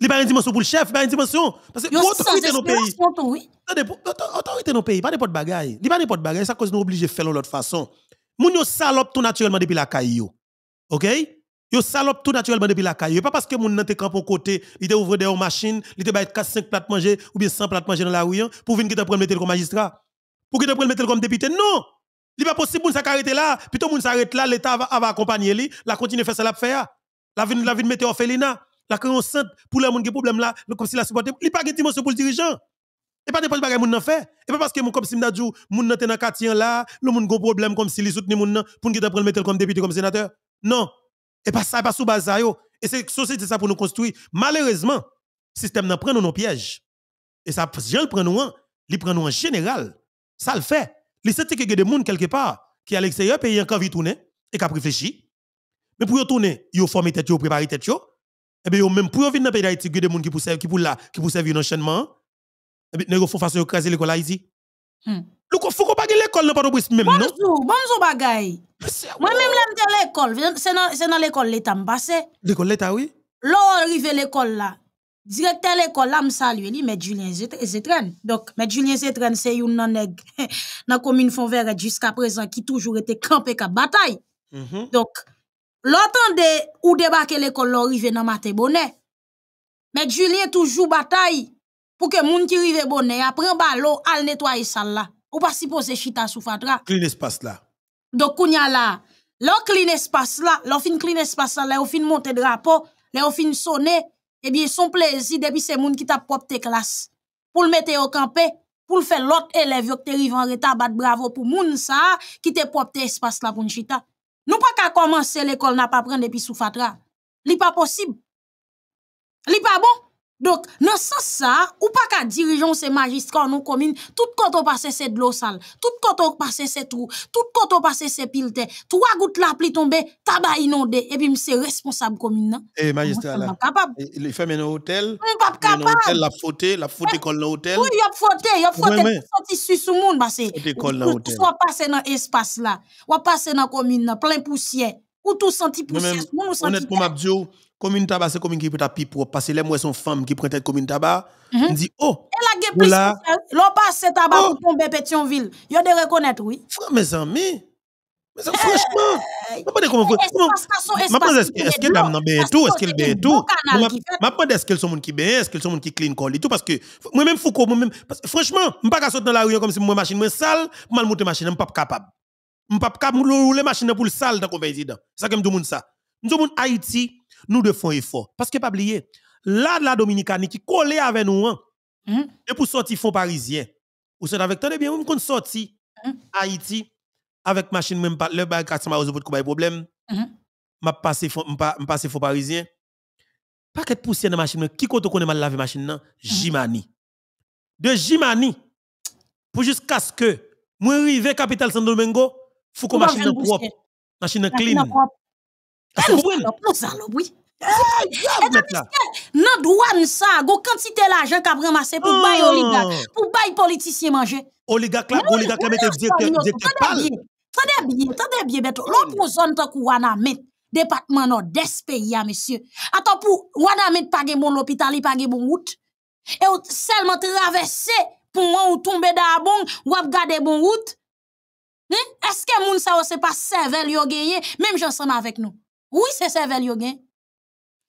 Il n'y a pas une dimension pour le chef, il n'y a pas une dimension. Parce que l'autorité dans nos pays. L'autorité dans nos pays, pas n'importe bagaille. Il pas n'importe bagaille, ça cause nous obligés de faire de l'autre façon. Moun yo salope tout naturellement depuis la caillou. OK Yo salope tout naturellement depuis la caillou. Pas parce que moun nan te camp au côté, il te ouvre des machines, il te baït 4 5 plates manger ou bien 100 plates manger dans la rue hein, pour venir te prendre mettre comme magistrat. Pour venir te prendre mettre comme député. Non. Il pas possible ça s'arrêter là, plutôt moun s'arrête là, l'état va, accompagner lui, la continue faire ça la faire. La vie la vie mettre orphelinat. La sainte pour les gens qui ont problème là, comme si la supporter, il n'y pas de dimension pour le dirigeant. Et pas des bagay moun n'en fait. Et pas parce que moun comme si m'dadjou, moun nan dans quartier là, le moun gon problème comme si les soutenir moun nan pour prennent prendre mettre comme député comme sénateur. Non. Et pas ça, pas sous base Et c'est société ça pour nous construire. Malheureusement, système nan prend nous nos pièges. Et ça le prend nous en, li prend nous en général. Ça le fait. il senti que des moun quelque part qui à l'extérieur pays encore vite tourner et qui a réfléchi. Mais pour y tourner, faut former tête yo, préparer tête et eh bien même pour venir dans pays d'Haïti a des gens qui pour qui là qui pour servir un enchaînement et bien il font façon écraser l'école Haïti hmm. Lou pas ko bagay l'école nan port au même non Bonjour, bonjour bagay. Moi même j'aime de l'école, c'est dans l'école l'état passé. L'école l'état oui. arrive à l'école là. Directeur l'école là me saluer li mais Julien Zetren. Donc met Julien Zetren, c'est une nan nèg dans commune Fontvert jusqu'à présent qui toujours était campé ka bataille. Mhm. Donc Lò tan de ou debake lè kol lò rive nan mate bonè. Mèk Julien toujou batay pou ke moun ki rive bonè apren balo al netwaye sal la. Ou pa si pose chita sou fatra. Klin espas la. Dok kounya la. Lò klin espas la, lò fin klin espas la, lè ou fin monte drapo, lè ou fin sone, ebi son plezi debi se moun ki ta pop te klas. Poul mète yo kampe, poul fè lòt elev yo te rive an reta bat bravo pou moun sa ki te pop te espas la pou njita. Nous pas qu'à commencer l'école n'a pas prendre depuis sous fatra. Li pas possible. Li pas bon donc ce sens ça ou pas qu'à dirigeant ces magistrats nous commune, tout koto passe se l'eau sale, tout koto passé' se trou, tout passé passe se pilte, trois gouttes la pli tombe, inondé et puis c'est responsable komine les E fait la, hôtel. Il pas capable eh, la commune. la faute hôtel. nan il Ou faute, fote, Il fote, il y a faute Il passé nan la, ou dans l'a commune senti senti commune tabac, c'est commune qui peut être propre. Parce que les moi, sont femmes qui prennent comme commune tabac. Mhm. On dit, oh! la guerre plus L'on passe ce tabac oh. pour tomber Pétionville. a des reconnaître, oui. Frère, mes amis. Mais franchement, je ne sais comment. Est-ce que dame bien tout Est-ce qu'elle bien tout m'a pas est-ce qu'elles sont qui bien, est-ce qu'elles sont qui clean call tout parce que moi-même Foucault moi-même franchement, je pas sauter dans la rue comme si moi machine moi sale, mal monter machine, je pas capable. Je pas capable rouler machine pour le sale dans le président. Ça tout le monde ça. Nous sommes Haïti nous devons faire effort. Parce que, pas oublier, là, la Dominicanie qui collait avec nous, hein, hmm? et pour sortir fonds parisien, ou c'est avec tant de bien, on compte sortir mm Haïti avec machine, même pas, le bagage, ça m'a résoudre de problème. Hmm? M'a passé fonds parisien. Pas qu'être poussière dans machine, qui compte qu'on est mal lavé machine, non? Hmm? Jimani. De Jimani, pour jusqu'à ce que, moi, arrivé Capital saint Domingo, faut qu'on machine propre. Machine clean. Ah, Salop, oui. Nan ah, douane ça, go quantité l'argent qu'a ramassé pour bail ah. oligarque, pour bail politicien manger. Oligarque là, oligarque là mette directeur parle. Tendez bien, tendez bien L'autre zone tant kou Wanamet, département nord des pays à hein, monsieur. Attends pour mettre pas gen bon l'hôpital, pas de bon route. Et seulement traverser pour moi ou tomber dans d'abon, ou ap gade bon route. Hein? Est-ce que moun sa ou se pas serveur yo gagné même j'ensemble avec nous? Oui, c'est cervelle yo gen.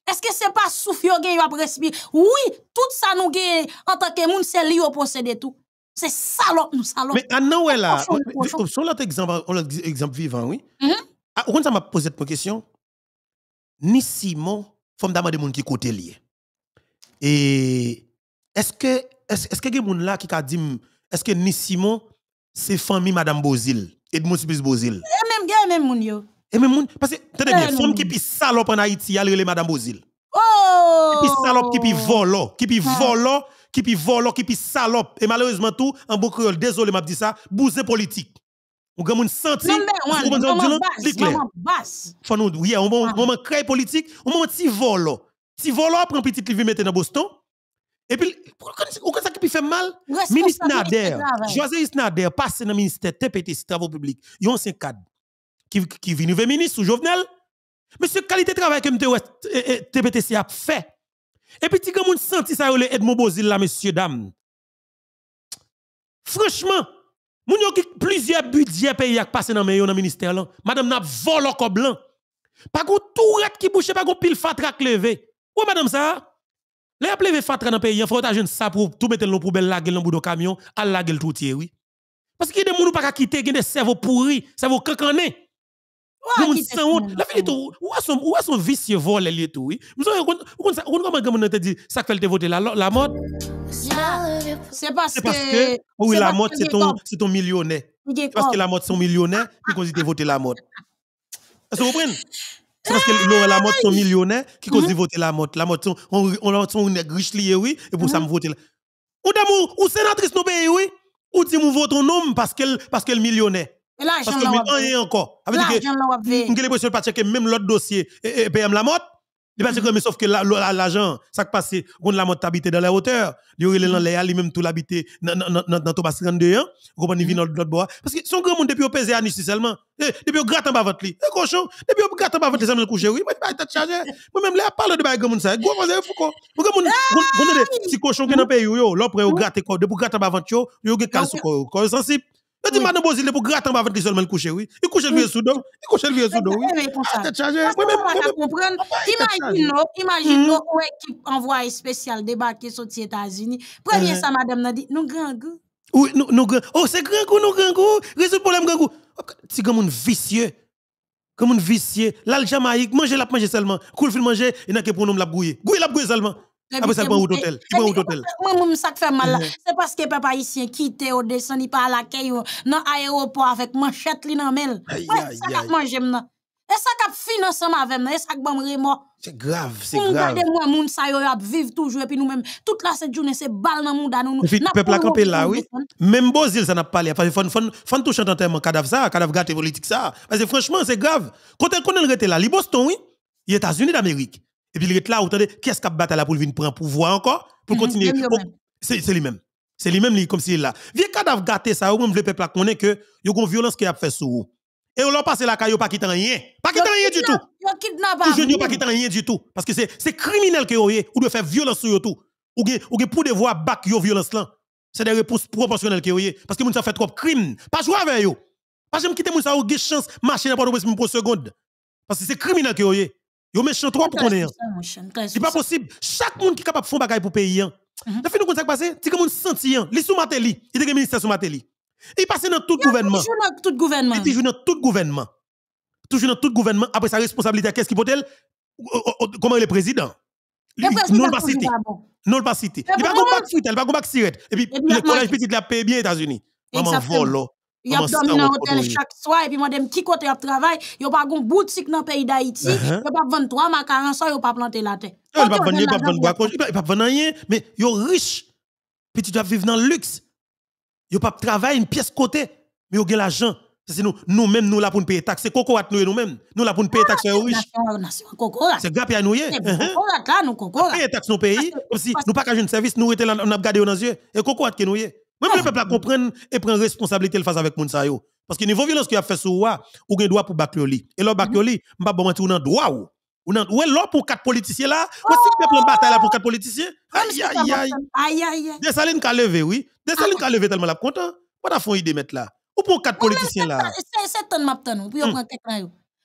Est-ce que c'est pas souffle yogain gen respire? Oui, tout ça nous gen en tant que moun c'est li au possède tout. C'est salope nous salope. Mais à Noël là, oh, sur l'autre exemple, exemple vivant, oui. Mm -hmm. m'a posé cette question. Ni Simon, femme de moun qui côté lié. Et est-ce que est-ce que gen moun là qui ka dit est-ce que ni Simon c'est famille madame Bozil, Edmond Smith Bozil? Et même gen même moun et même parce que, tenez bien, qui salope en Haïti, elle le Madame Bozil. Oh! Qui salope, qui volo, qui ah. volo, qui pi volo, qui pi salope. Et malheureusement tout, en bon désolé m'a dit ça, bousé politique. Ou vous senti, ou senti, vous moment ah. politique, moment volo. Ti volo, petit livre mettre dans Boston. Et puis, pourquoi ça qui fait mal? Ministre Nader, hein. José Isnader, passe dans le ministère TPT, travaux publics, yon qui, qui vient nouveau ministre ou Jovenel. Monsieur, qualité de travail que TPTC a fait. Et puis, quand vous senti ça, le Edmond Bozil là, messieurs, dames. Franchement, vous yo plusieurs budgets pays qui passent dans le ministère là. Madame n'a volé le blanc. Pas de tout qui bouche, pas de pile fatra levé. Oui, madame ça? vous avez levé fatra dans pays, il faut ta ça pour tout mettre dans poubelle la gueule dans bout de camion, à la gueule tout oui. Parce qu'il y a des gens qui pas quitter, qui ont des cerveaux pourris, cerveaux cancanés. Ouais, ils honte. La fille tout où est son où est son vice vole les li tout oui. Vous racontez comment quand on te dit ça fait voter la mode. C'est parce que oui, la mode c'est ton c'est ton millionnaire. Parce que la mode sont millionnaire, qui cause voter la mode. Est-ce vous prendre Parce que là la mode sont millionnaire qui cause voter la mode. La mode on on son riche li oui et pour ça me vote. Ou dame ou sénatrice de oui, ou dit vous vote ton nom parce qu'elle parce que millionnaire. Et l'argent Parce que rien encore. même l'autre dossier PM la mort. pas sauf que l'argent ça qui passe la mort habite dans la hauteur, il dans mm-hmm. les lui-même tout l'habité dans dans Thomas 32 hein. mm-hmm. l'autre bois parce que son grand monde depuis au à seulement. Eh, depuis gratte en bas votre lit. Eh, cochon, depuis gratte en bas votre oui, mais pas chargé. Moi même là parle de grand ça. Gros cochon qui dans yo, mm-hmm. gratte quoi depuis gratte yo, je dis, madame Bozile, pour gratter, avant va seulement seulement coucher, oui. Il couche le vieux sous d'eau. il couche le vieux sous d'eau. oui. Ah, Tête charger Oui, mais comprendre. imaginez imaginez, une hmm? équipe envoyée spéciale débarquer sur les États-Unis. Premier, uh-huh. ça, madame, n'a dit, nous grand goût. Oui, nous, nous grand. Oh, c'est grand goût, nous grand goût. Résoudre problème, grand goût. C'est comme un vicieux. Comme un vicieux. Là, le Jamaïque, manger, la manger seulement. Cool, fil manger, il n'a que pour nous la brouiller. Gouille la brouiller seulement. Après ah, ça, Moi, ça fait mal. Mm-hmm. C'est parce que papa ici quitté au descend, il pas à l'accueil, oh, dans l'aéroport avec manchette, li dans mel. Aïe, ça Et ça cap finance avec moi, et ça bon remords. C'est grave, c'est grave. Regardez moi moun ça yo vivre toujours et puis nous même toute la cette journée c'est balle dans monde nous. Le peuple a campé là oui. Même Bozil ça n'a pas parlé parce que fon fon fon touche entièrement cadavre ça, cadavre gâté politique ça parce que franchement c'est grave. Quand on connaît le là, les Boston oui, États-Unis d'Amérique et puis il est là, vous entendez, qui est-ce qui a battu là pour venir prendre pouvoir encore, pour mhm, continuer. Oh, c'est lui-même. C'est lui-même, comme s'il est là. Vieux cadavre gâté, ça, vous même le peuple connaît que y a une violence qui a fait sur vous. Et on l'a passé la a pas quitté rien. Pas quitté rien du tout. Je n'y pas quitté rien du tout. Parce que c'est criminel que vous avez, ou de faire violence sur tout. Ou que pour devoir battre yo violence là. C'est des réponses proportionnelles que vous avez. Parce que vous avez fait trop crimes. Pas jouer avec vous. Parce que vous avez quitté vous avez chance de marcher n'importe où pour une seconde. Parce que c'est criminel que vous avez. Yo méchant trop pour connaître. C'est pas possible. Chaque monde qui est capable de faire bagaille pour payer. La hein. mm-hmm. fin de compte ça passer. c'est comme on senti li sous Mateli, il était ministère sous Mateli. Il passe dans tout gouvernement. Toujours dans tout gouvernement. Toujours dans tout gouvernement. Toujours dans tout gouvernement après sa responsabilité qu'est-ce qui peut elle comment le président non pas cité. Non pas cité. Il va pas bac il va pas cigarette. Et puis le collège petit l'a payé bien États-Unis. Maman volo. Ils ont dominé un hôtel chaque soir, et puis moi, qui côté ils travaillent, ils n'ont pas de boutique dans le pays d'Haïti, il ils a pas vendu trois macarons, ils n'ont pas planté la terre. Ils n'ont pas vendu, ils n'ont pas de bois ils n'ont pas vendu rien, mais ils sont riches. Puis tu dois vivre dans le luxe. Il Ils a pas travail une pièce côté, mais ils ont l'argent. C'est nous, nous-mêmes, nous, là, pour nous payer taxes. C'est Cocorat, nous, nous-mêmes. Nous, là, pour nous payer taxes, ah, c'est riche. C'est Gapi à nous. C'est uh-huh. Cocorat, là, nous, Cocorat. Payer taxes, nos pays. Comme si nous pas qu'à service, nous, là on a gardé dans yeux. Et eh, Cocorat, qui nous est. Même ah. le peuple a compris et prend responsabilité face avec moun yo. Parce que niveau violence qu'il a fait sur vous ou un droit pour baklioli. Et là baklioli, m'pa bon ou nan droit ou. Ou nan ou là pour quatre politiciens là, ou le peuple en bataille là pour quatre politiciens. Aïe aïe aïe. Aïe Des salines ont levé oui. Des salines ka ah. levé tellement la content. Pas d'affront fond idée mettre là. Ou pour quatre politiciens là. C'est pour hmm. là.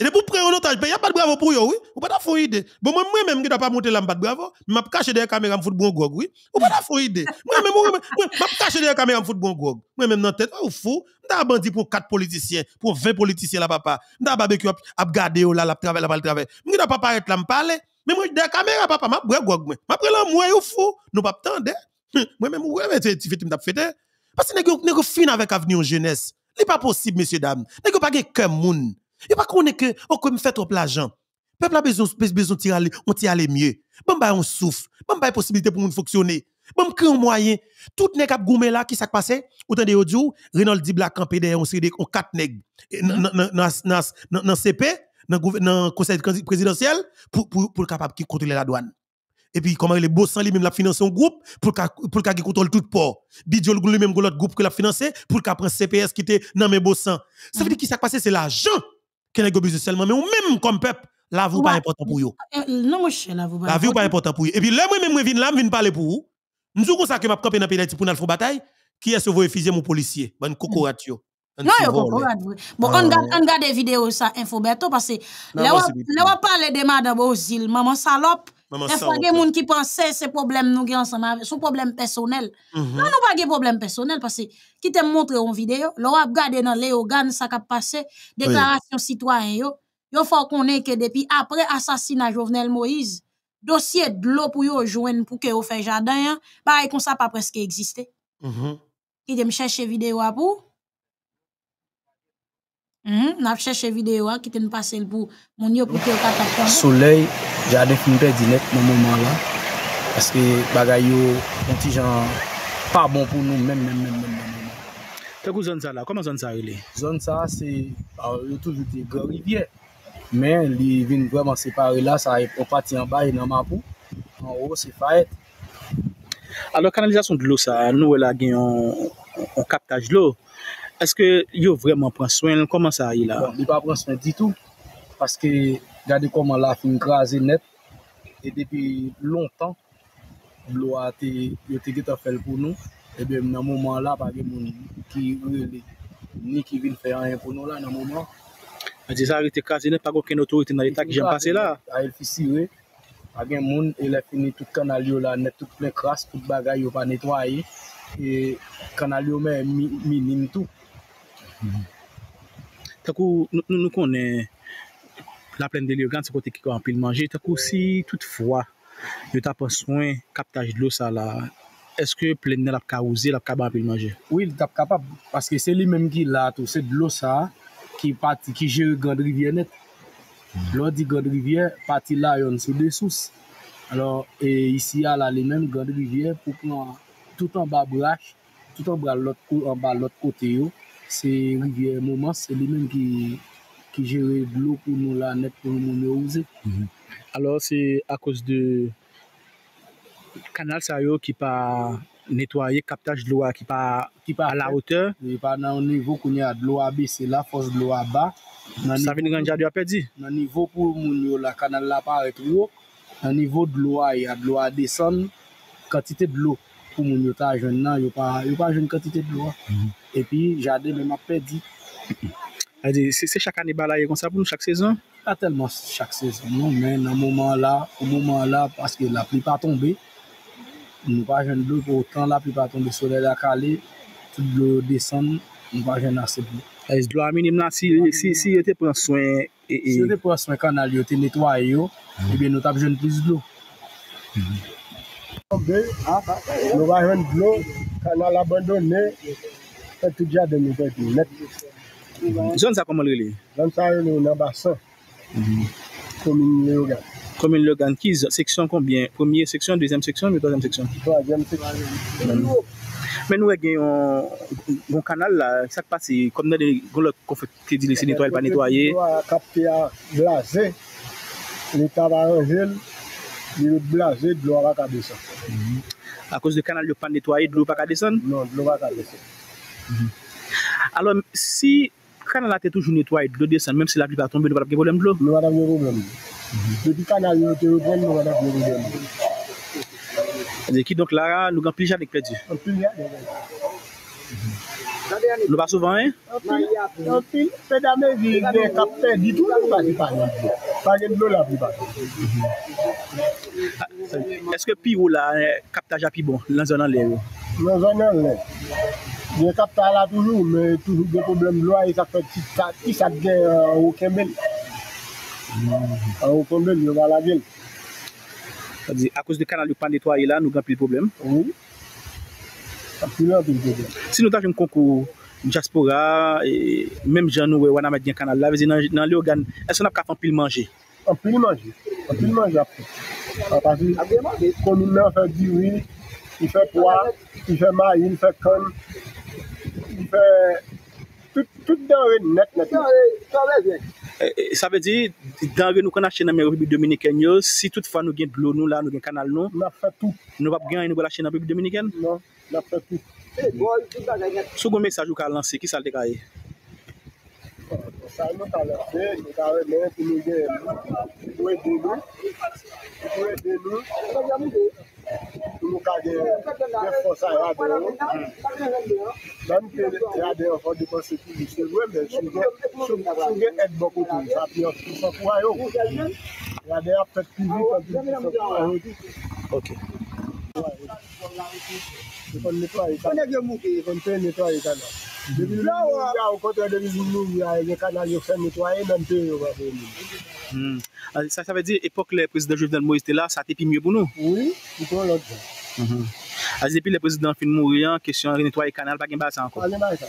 Et pour prendre l'otage, il n'y a pas de bravo pour eux, oui. Ou pas d'avoir idée. Bon, moi-même, je ne pas monter là, pas de bravo. Je vais cacher derrière la caméra, je vais bon gog, oui. Ou pas d'avoir idée. Moi-même, je vais cacher derrière la caméra, je vais bon gog. Moi-même, dans la tête, oh, fou. Je vais bandit pour 4 politiciens, pour 20 politiciens, là, papa. Je vais barbecue, à garder, oh, là, la travail, là, le travail. Je vais pas paraître là, me parler. Mais moi, derrière la caméra, papa, je vais gog, moi. Je vais prendre moi, ou oh, fou. Nous pas attendre. Hein. Moi-même, ouais, tu fais, tu fais. Parce que nous fin avec l'avenir jeunesse. Ce n'est pas possible, messieurs, dames. Nous pas de cœur, monde. Et pas qu'on est que, on oh, peut me faire trop l'argent. Peuple a besoin, besoin de tirer, on tire aller mieux. Bon, bah, on souffle. Bon, bah, possibilité pour nous fonctionner. Bon, crée un moyen. Tout n'est a goumé là, qui s'est passé? Autant de audio, Renald dit black campé derrière, on s'est dit, on quatre nèg, dans CP, dans le conseil présidentiel, pour, pour, capable de contrôler la douane. Et puis, comment les sans lui-même la financé un groupe pour pour qu'il contrôle tout le port. Bidjo lui-même l'autre groupe que l'a financé pour qu'il prenne CPS qui était dans mes bossans. Ça veut dire qu'il s'est passé, c'est l'argent respecter les gobuses seulement, mais ou même comme peuple, la vie pas important pour vous. Euh, euh, non, mon cher, la vie n'est pas, pas important pour vous. Et puis là, moi-même, je viens là, je viens parler pour vous. Nous sommes comme ça que je suis dans le pays pour nous faire bataille. Qui est-ce que vous refusez mon policier? Bonne cocoratio. Non, yo kokorad vwe. Hein. Bon, an ah, ça, video sa infoberto, là là, wap des de madame Ozil, maman salope des fois, il y a des gens qui pensent que c'est problème nous ensemble, son problème personnel. Mm Non, nous pas des problème personnel parce que qui te montrer en vidéo, l'on a regardé dans les organes ça qui a passé, déclaration oui. citoyen yo. Yo faut qu'on ait que depuis après assassinat Jovenel Moïse, dossier de l'eau pour yo joindre pour que yo fait jardin, hein. pareil comme ça pas presque existé. Mm -hmm. Qui te me chercher vidéo à pour Mm -hmm. N'a cherché vidéo hein, qui t'en passer pour mon yo pour que yo Soleil jadek mpe dinet nan mouman la aske bagay yo konti jan pa bon pou nou men men men men men men Tegou zon sa la, koman zon sa li? Zon sa se, al yo toujou de gorivye men li vin vreman separe la sa e popati an bay nan mapou an ou se fayet Alor kanalizasyon di lou sa nou e la gen yon kaptaj lou, eske yo vreman pran swen, koman sa li la? Bon, li pa pran swen di tou, paske Gade koman la fin graze net E depi longtan Blo a te Yo te geto fel pou nou Ebe nan mouman la Pa gen moun ki Ni ki vin feyanyen pou nou la nan mouman A di sa re te graze net Pa gen moun el fini Tout kanalyo la net Tout ple kras, tout bagay yo pa netwaye E kanalyo me Minin tou Takou nou konen la plen de liyo gant se kote ki kwa anpil manje, tak ou si tout fwa, yo tap ansoen kaptaj de lo sa la, eske plen ne la pka ouze, la pka banpil manje? Oui, la tap kapap, paske se li menm ki la to, se de lo sa, ki jere gand rivye net, lo di gand rivye, pati la yon sou de sous, alo, e isi ya la li menm gand rivye, pou plon tout an ba brach, tout an ba lot kote yo, se rivye mouman, se li menm ki, qui gère de l'eau pour nous là, net pour nous user. Mm Alors c'est à cause du canal qui qui pas le captage de l'eau qui pas qui pas à la hauteur et pas dans niveau qu'on y a de l'eau à baisser la force de l'eau à bas ça vient grandir a perdu dans niveau pour mon la canal là paraît trop dans niveau de l'eau il y a de l'eau à descendre quantité de l'eau pour mon yo ta jeune là il pas yo pas jeune quantité de l'eau mhm. et puis jardin même a perdu Se chak ane balaye, yon sa pou nou chak sezon? A telman chak sezon, nou men nan mouman la, mouman la, paske la pli pa tombe, nou pa jen blou, pou otan la pli pa tombe, sole la kale, tout blou desan, nou pa jen ase blou. E, zlo aminim la, si yote pou an soen, si yote pou an soen, kan al yo te eh netway yo, ebe nou ta pli jen pli zlo. Ah, nou pa jen blou, kan al abandonne, pe tout diya den nou pek nou lette. Zon sa komon rele? Zon sa rele ou nan basan. Komine Leogan. Komine Leogan. Kiz, seksyon konbyen? Premier seksyon, dezem seksyon, mi tozem seksyon? Troajem seksyon. Men we gen yon goun kanal la, sakpasi, komnen de goun lò konfekte di lise netoyel pa netoye. Kapte a blaze, li taba an jel, li blaze, blowa pa kadesan. A kous de kanal lò pa netoye, blowa pa kadesan? Non, blowa pa kadesan. Alon, si... Kanan la te toujou netwaye, blè desen, mèm se la blip a tombe, nou wad apge volèm blò? Nou wad apge volèm blò. Nè di kanan, nou wad apge volèm blò. Zè ki, donk la, nou gant pil jadèk pèdi? Nou pili jadèk pèdi. Nou wad souvan, eh? Nou pili, nou pili, se damè vi kapte di tout, nou wad apge volèm blò la blip a tombe. Eske pi ou la kapta jadèk pi bon, lè zè nan lè? Lè zè nan lè. Je kap ta la toujou, men toujou gen problem lwa, e sa fe tit kat, e sa gen euh, ou kemel. Ou kemel, yo ga la gen. A kouz de kanal yon pandetwa yi la, nou gen pil problem? Ou. A pil man pil problem. Si nou ta jen konkou, Diaspora, e mem jan nou we waname gen kanal la, vezi nan lyo gen, eson ap ka fan pil manje? An pil manje. An pil manje ap. A pa si, kon min nan fe diwi, yi fe pwa, yi fe mayi, yi fe kon, Fè, euh, tout danre net lè di. Tout danre, sa vè di. Sa vè di, danre nou kon a chen nan mèrou bi Dominiken yo, si non? tout fa nou gen blou nou la, nou gen kanal nou. La fè tout. Nou pap gen, nou kon a chen nan mèrou bi Dominiken? Non, la fè tout. Sou goun mesaj ou ka lanse, ki sa lè te ka e? Sa lè te ka lanse, nou ka lanse, nou gen, nou gen, nou gen, nou gen, nou gen, nou gen, nou gen. Mpoum ka gen gen fosa yo ade yo Dan te yo ade yo fote di kon se kivi Se lwen lè chou gen ed bokouti A pi yo fote kou a yo Yo ade yo apte kivi A pi yo fote kou a yo Ok Dikon netwa yi kana Dikon netwa yi kana Dikon netwa yi kana Dikon netwa yi kana Dikon netwa yi kana Hmm, sa euh, sa ve di epok le prezident Jordan Moïse te la, sa te pi mye pou nou? Oui, yon kon lò di sa Hmm, azi, euh, epi le prezident fin Mourian, kesyon re netwaye kanal, pa gen ba sa anko? A gen ba sa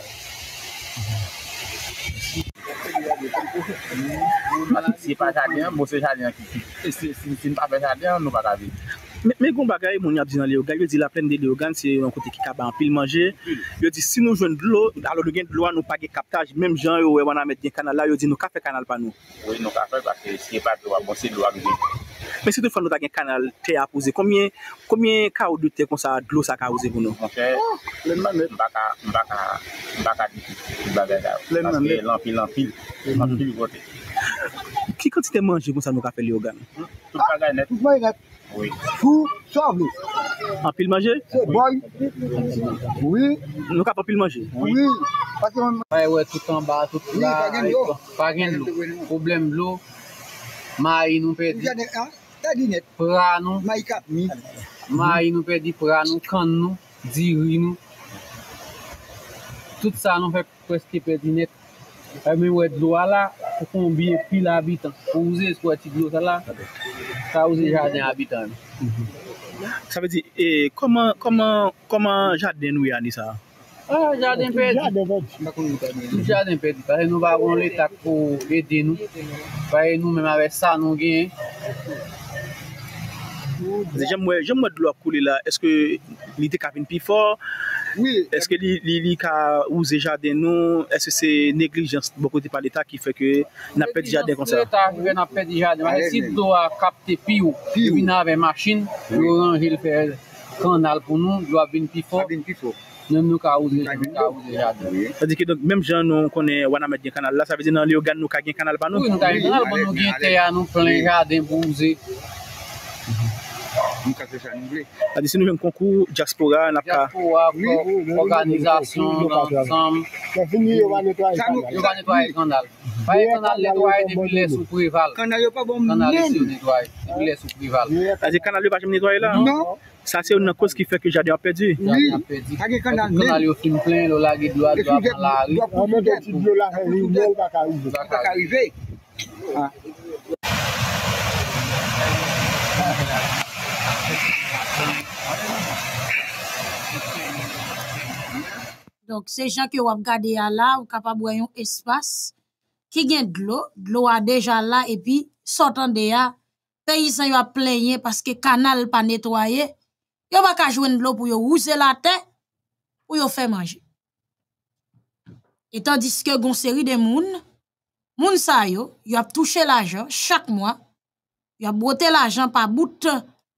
Si pa chadyan, mò se chadyan ki fi Si pa fe chadyan, nou pa chadyan Me goun bagay moun ap di nan li ogan, yo di la plen de li ogan, se yon kote ki kaba anpil manje, yo di si nou jwen dlo, alo di gen dlo an nou page kaptaj, menm jan yo we wana met gen kanal la, yo di nou kafe kanal pa nou. We nou kafe, bakke siye pa dlo ak monsi, dlo ak monsi. Men se doun fwa nou da gen kanal te ap ouze, komyen ka ou dute konsa dlo sa ka ouze goun nou? Mbaka, mbaka, mbaka, mbaka, mbaka, mbaka, mbaka, mbaka, mbaka, mbaka, mbaka, mbaka, mbaka, mbaka, mbaka, mbaka, mbaka, mbaka, mbaka Fou, sovle. A pil maje? Se boy. Oui. Nou ka pa pil maje? Oui. Faye bon. wè tout an ba, tout la. Fagen lò. Fagen lò. Problem lò. Ma yi nou pe di pran nou. Ma yi nou pe di pran nou. Kan nou. Diri nou. Tout sa nou fe pweske pe di net. Fè men wè zwa la, pou kon biye pil avitan. Pou wè zwa ti glosa la, fè wè zwa jaden avitan. Sa pe di, e, koman jaden wè anisa? A, jaden pedi. Tout jaden pedi. Fè nou wè avon lè tako eden nou. Fè nou men wè sa nou gen. Fè nou men wè sa nou gen. Jèm wè, jèm wè dlo akou li la, eske li te ka vin pi for, eske li li ka ouze jaden nou, eske se neglijans bokote pa l'Etat ki fè ke na pet jaden kon sa. Eta, jèm wè na pet jaden, wè si do a kapte pi ou, pi ou, yon avè machin, yon anjèl fè kanal pou nou, jou a vin pi for, nou nou ka ouze jaden. Fè di ki, donk, mèm jan nou konè Waname diyan kanal la, sa vè di nan li yo gan nou ka gen kanal ba nou? Pou yon ta yon kanal ba nou gen te ya nou, flen jaden pou ouze. Mkase chan ingle. Adi si nou jen konkou bon bon di ekspoga an apka. Diyakpo avko, organizasyon, dan sam. Kwa film yo man netwaye kandal. Kwa film yo man netwaye kandal. Pwa ye kandal netwaye, di mi lesu kou rival. Kandal yo pa bom menen. Kandal yo se yo netwaye, di mi lesu kou rival. Adi kandal yo bajem netwaye la. Non. San se yo nan kouz ki fe ki jade an pedi. Jade an pedi. Kwa film yo film klen, yo la ge blwa, yo apan la. Yo pou pou den. Yo pou pou den. Yo pou pou den. Yo pou pou den. Yo pou pou den. Donc, ces gens qui ont regardé là, ou capable un espace, qui gagne de l'eau, de l'eau a déjà là, et puis, sortant de là, paysan paysans a plaigné parce que canal pas nettoyé, yon va ka jouer de l'eau pour yon rousser la terre, pour yon faire manger. Et tandis que gon série de moun, moun sa yo, a touché l'argent chaque mois, y a broté l'argent par bout,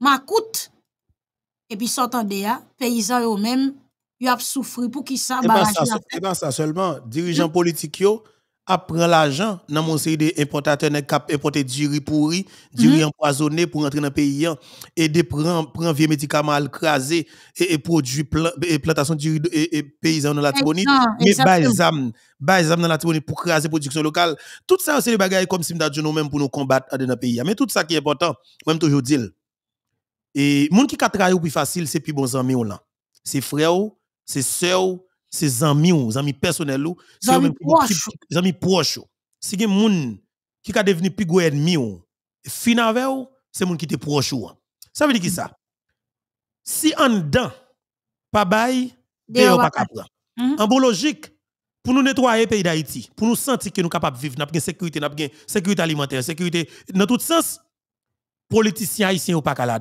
ma coûte, et puis sortant de là, paysans eux même, y a soufri pour qui ça eh ben, baraj ça eh ben, ça seulement, dirigeant mm. politique yo ap pren l'ajan nan monsi de importateur nek kap du diri pourri, diri mm. empoisonné pour rentrer dans pays an, hein. Et de pren, vieux médicaments al krasé, et produit plantation diri la tibonite, Mais bay la tibonite pour krasé production locale. Tout ça, c'est des bagages comme si nous nous combattre pour nous pays. Hein. Mais tout ça an. mais tout qui le important, toujours, toujours dil. et moun ki katray ou pi facile plus pi bon zanmi ou lan. Se frère ou, ses sœurs, ses amis ou, amis personnels ou, ses amis proches. Ses qui Si moun qui ka devenu plus gros ennemi ou, fin ou, c'est moun qui te proche ou. Ça veut dire qui mm. ça? Si en dedans, pas bail, dehors ben, pas capable. Mm-hmm. En bon logique, pour nous nettoyer le pays d'Haïti, pour nous sentir que nous sommes capables de vivre, nous avons sécurité, nous avons sécurité alimentaire, sécurité, dans tout sens, politiciens haïtiens ou pas là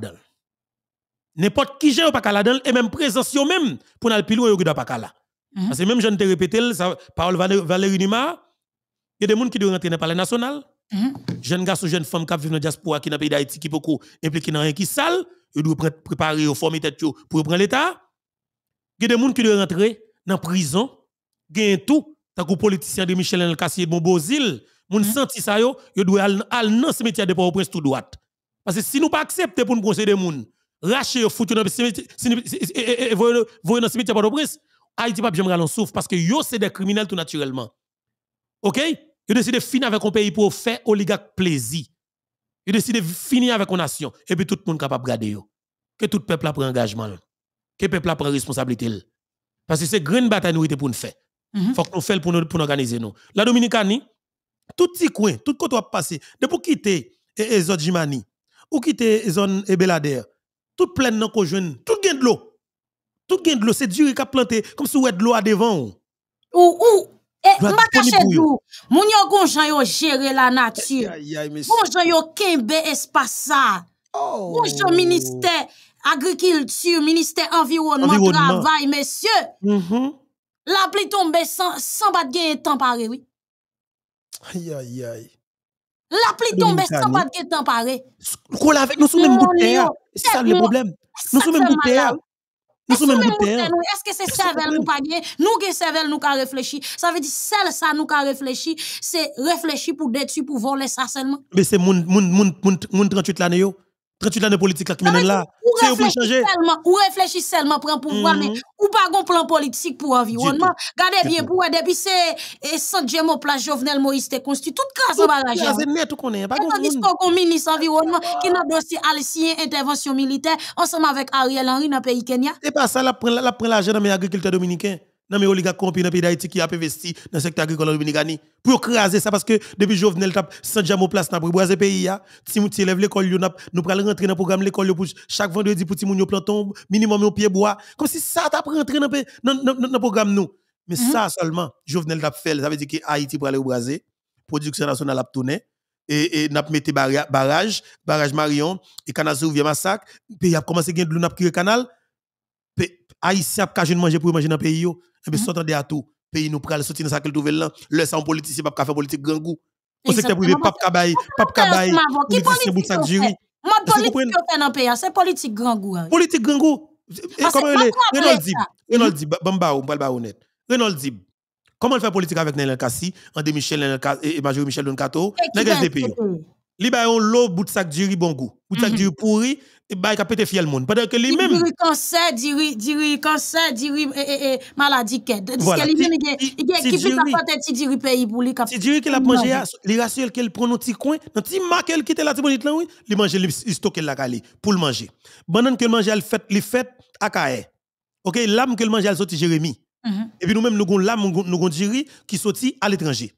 n'importe qui j'ai pas là et même présence yo même pour aller plus loin yo pas là mhm. parce que même je ne te répète ça parole Valérie Nima il y a des gens qui doivent rentrer dans le palais national mhm. jeunes garçons jeunes femmes qui vivent dans diaspora qui dans pays d'Haïti qui beaucoup impliqués dans rien qui sale ils doivent préparer au former tête pour prendre l'état il y a des gens qui doivent rentrer dans la prison gain tout tant que politicien de Michel El Cassier de ils mon mhm. senti ça yo yo doit aller dans métier de pauvre prince tout droit parce que si nous pas accepter pour nous conseiller des gens vous foutu dans le cimetière Port-au-Prince, Haïti pas bien en souffre parce que yo c'est des criminels tout naturellement. OK Vous décide de finir avec un pays pour faire oligarque plaisir. Vous décidez de finir avec une nation et puis tout le monde est capable de garder Que tout le peuple a pris engagement. Que le peuple a pris responsabilité. Parce que c'est grande bataille pour nous faire. Il mm-hmm. Faut que nous fassions pour nous pour organiser nous. La Dominicanie tout petit coin, tout côté a passer, de pour quitter et, eh, eh, Jimani ou quitter zone Ebelader, tout pleine dans ko jeune, tout gain de l'eau. Tout gain de l'eau, c'est dur qui a planté comme si avait de l'eau à devant. Ou ou et eh, m'a caché tout. Moun yo gonjan yo gérer la nature. jan yo kembe espace ça. Oh. ministère agriculture, ministère environnement, travail messieurs. Mm-hmm. La pluie tombe sans sans bat gain temps paré oui. Aïe aïe aïe. La pli tombe sans pas de temps paré. Nous avec nous sommes même bout C'est ça le problème. Nous sommes même bout hein. Nous sommes même bout hein. Est-ce que c'est cervelle nous pagé Nous que cervelle nous qu'a réfléchi. Ça veut dire celle ça nous qu'a réfléchi, c'est réfléchir pour détruire pour voler ça seulement. Mais c'est monde, monde, monde 38 l'année yo. 38 ans de politique qui mène là. C'est pour changer. Ou seulement pour un pouvoir, mais mhm. ou pas un plan politique pour l'environnement. Gardez bien pour depuis c'est Saint-Dieu place Jovenel Moïse est construit. toute cas, en barrage. C'est net tout qu'on est. un ministre environnement qui n'a dossier Alcien intervention militaire ensemble avec Ariel Henry dans le pays Kenya. C'est pas ça la prend l'argent dans les agriculteurs dominicains. Non, oligarques oligarque dans le pays d'Haïti qui a investi dans le secteur agricole de Dominicani. Pour écraser ça, parce que depuis Jovenel Tap, sans jamais place, dans le pays. Si nous élève l'école, nous prenons rentrer dans le programme l'école pour chaque vendredi pour nous plantons minimum un pied bois. Comme si ça t'a rentré dans le programme Mais mhm. ça seulement, Jovenel Tap fait, ça veut dire que Haïti pour aller au la production nationale a tourné. Et, nous pas mis barrage, barrage Marion, et Canazou via massacre, puis a commencé à gagner le canal. Haïtien a de manger pour manger dans le pays, et eh bien mhm. s'entendre à tout. Pays nous pral sortir sa qu'il trouve là, le politicien pas faire politique grand goût. Au secteur privé pas cabaye, pas cabaye. Qui politique fait hein? c'est politique grand goût. Hein? Politique grand goût. Comment elle Renaud Dib, Les mhm. Dib, bah, bah, Dib. Comment elle fait politique avec Nenel Kassi, André Michel et Major Michel ce le pays. Li bout sac jury bon goût. Bout sac mhm. jury pourri, bah, il a pété fiel monde pendant que lui même cancer diri maladie qu'est parce que lui même qui fait diri pays pour lui ti qu'il a mangé les racines qu'elle prend un petit coin dans petit était là là oui il mange, il la pour le manger Pendant que mange, elle fait les fêtes à OK l'âme que mange, elle sorti Jérémie mhm. et puis nous mêmes nous avons l'âme nous avons diri qui sortit à l'étranger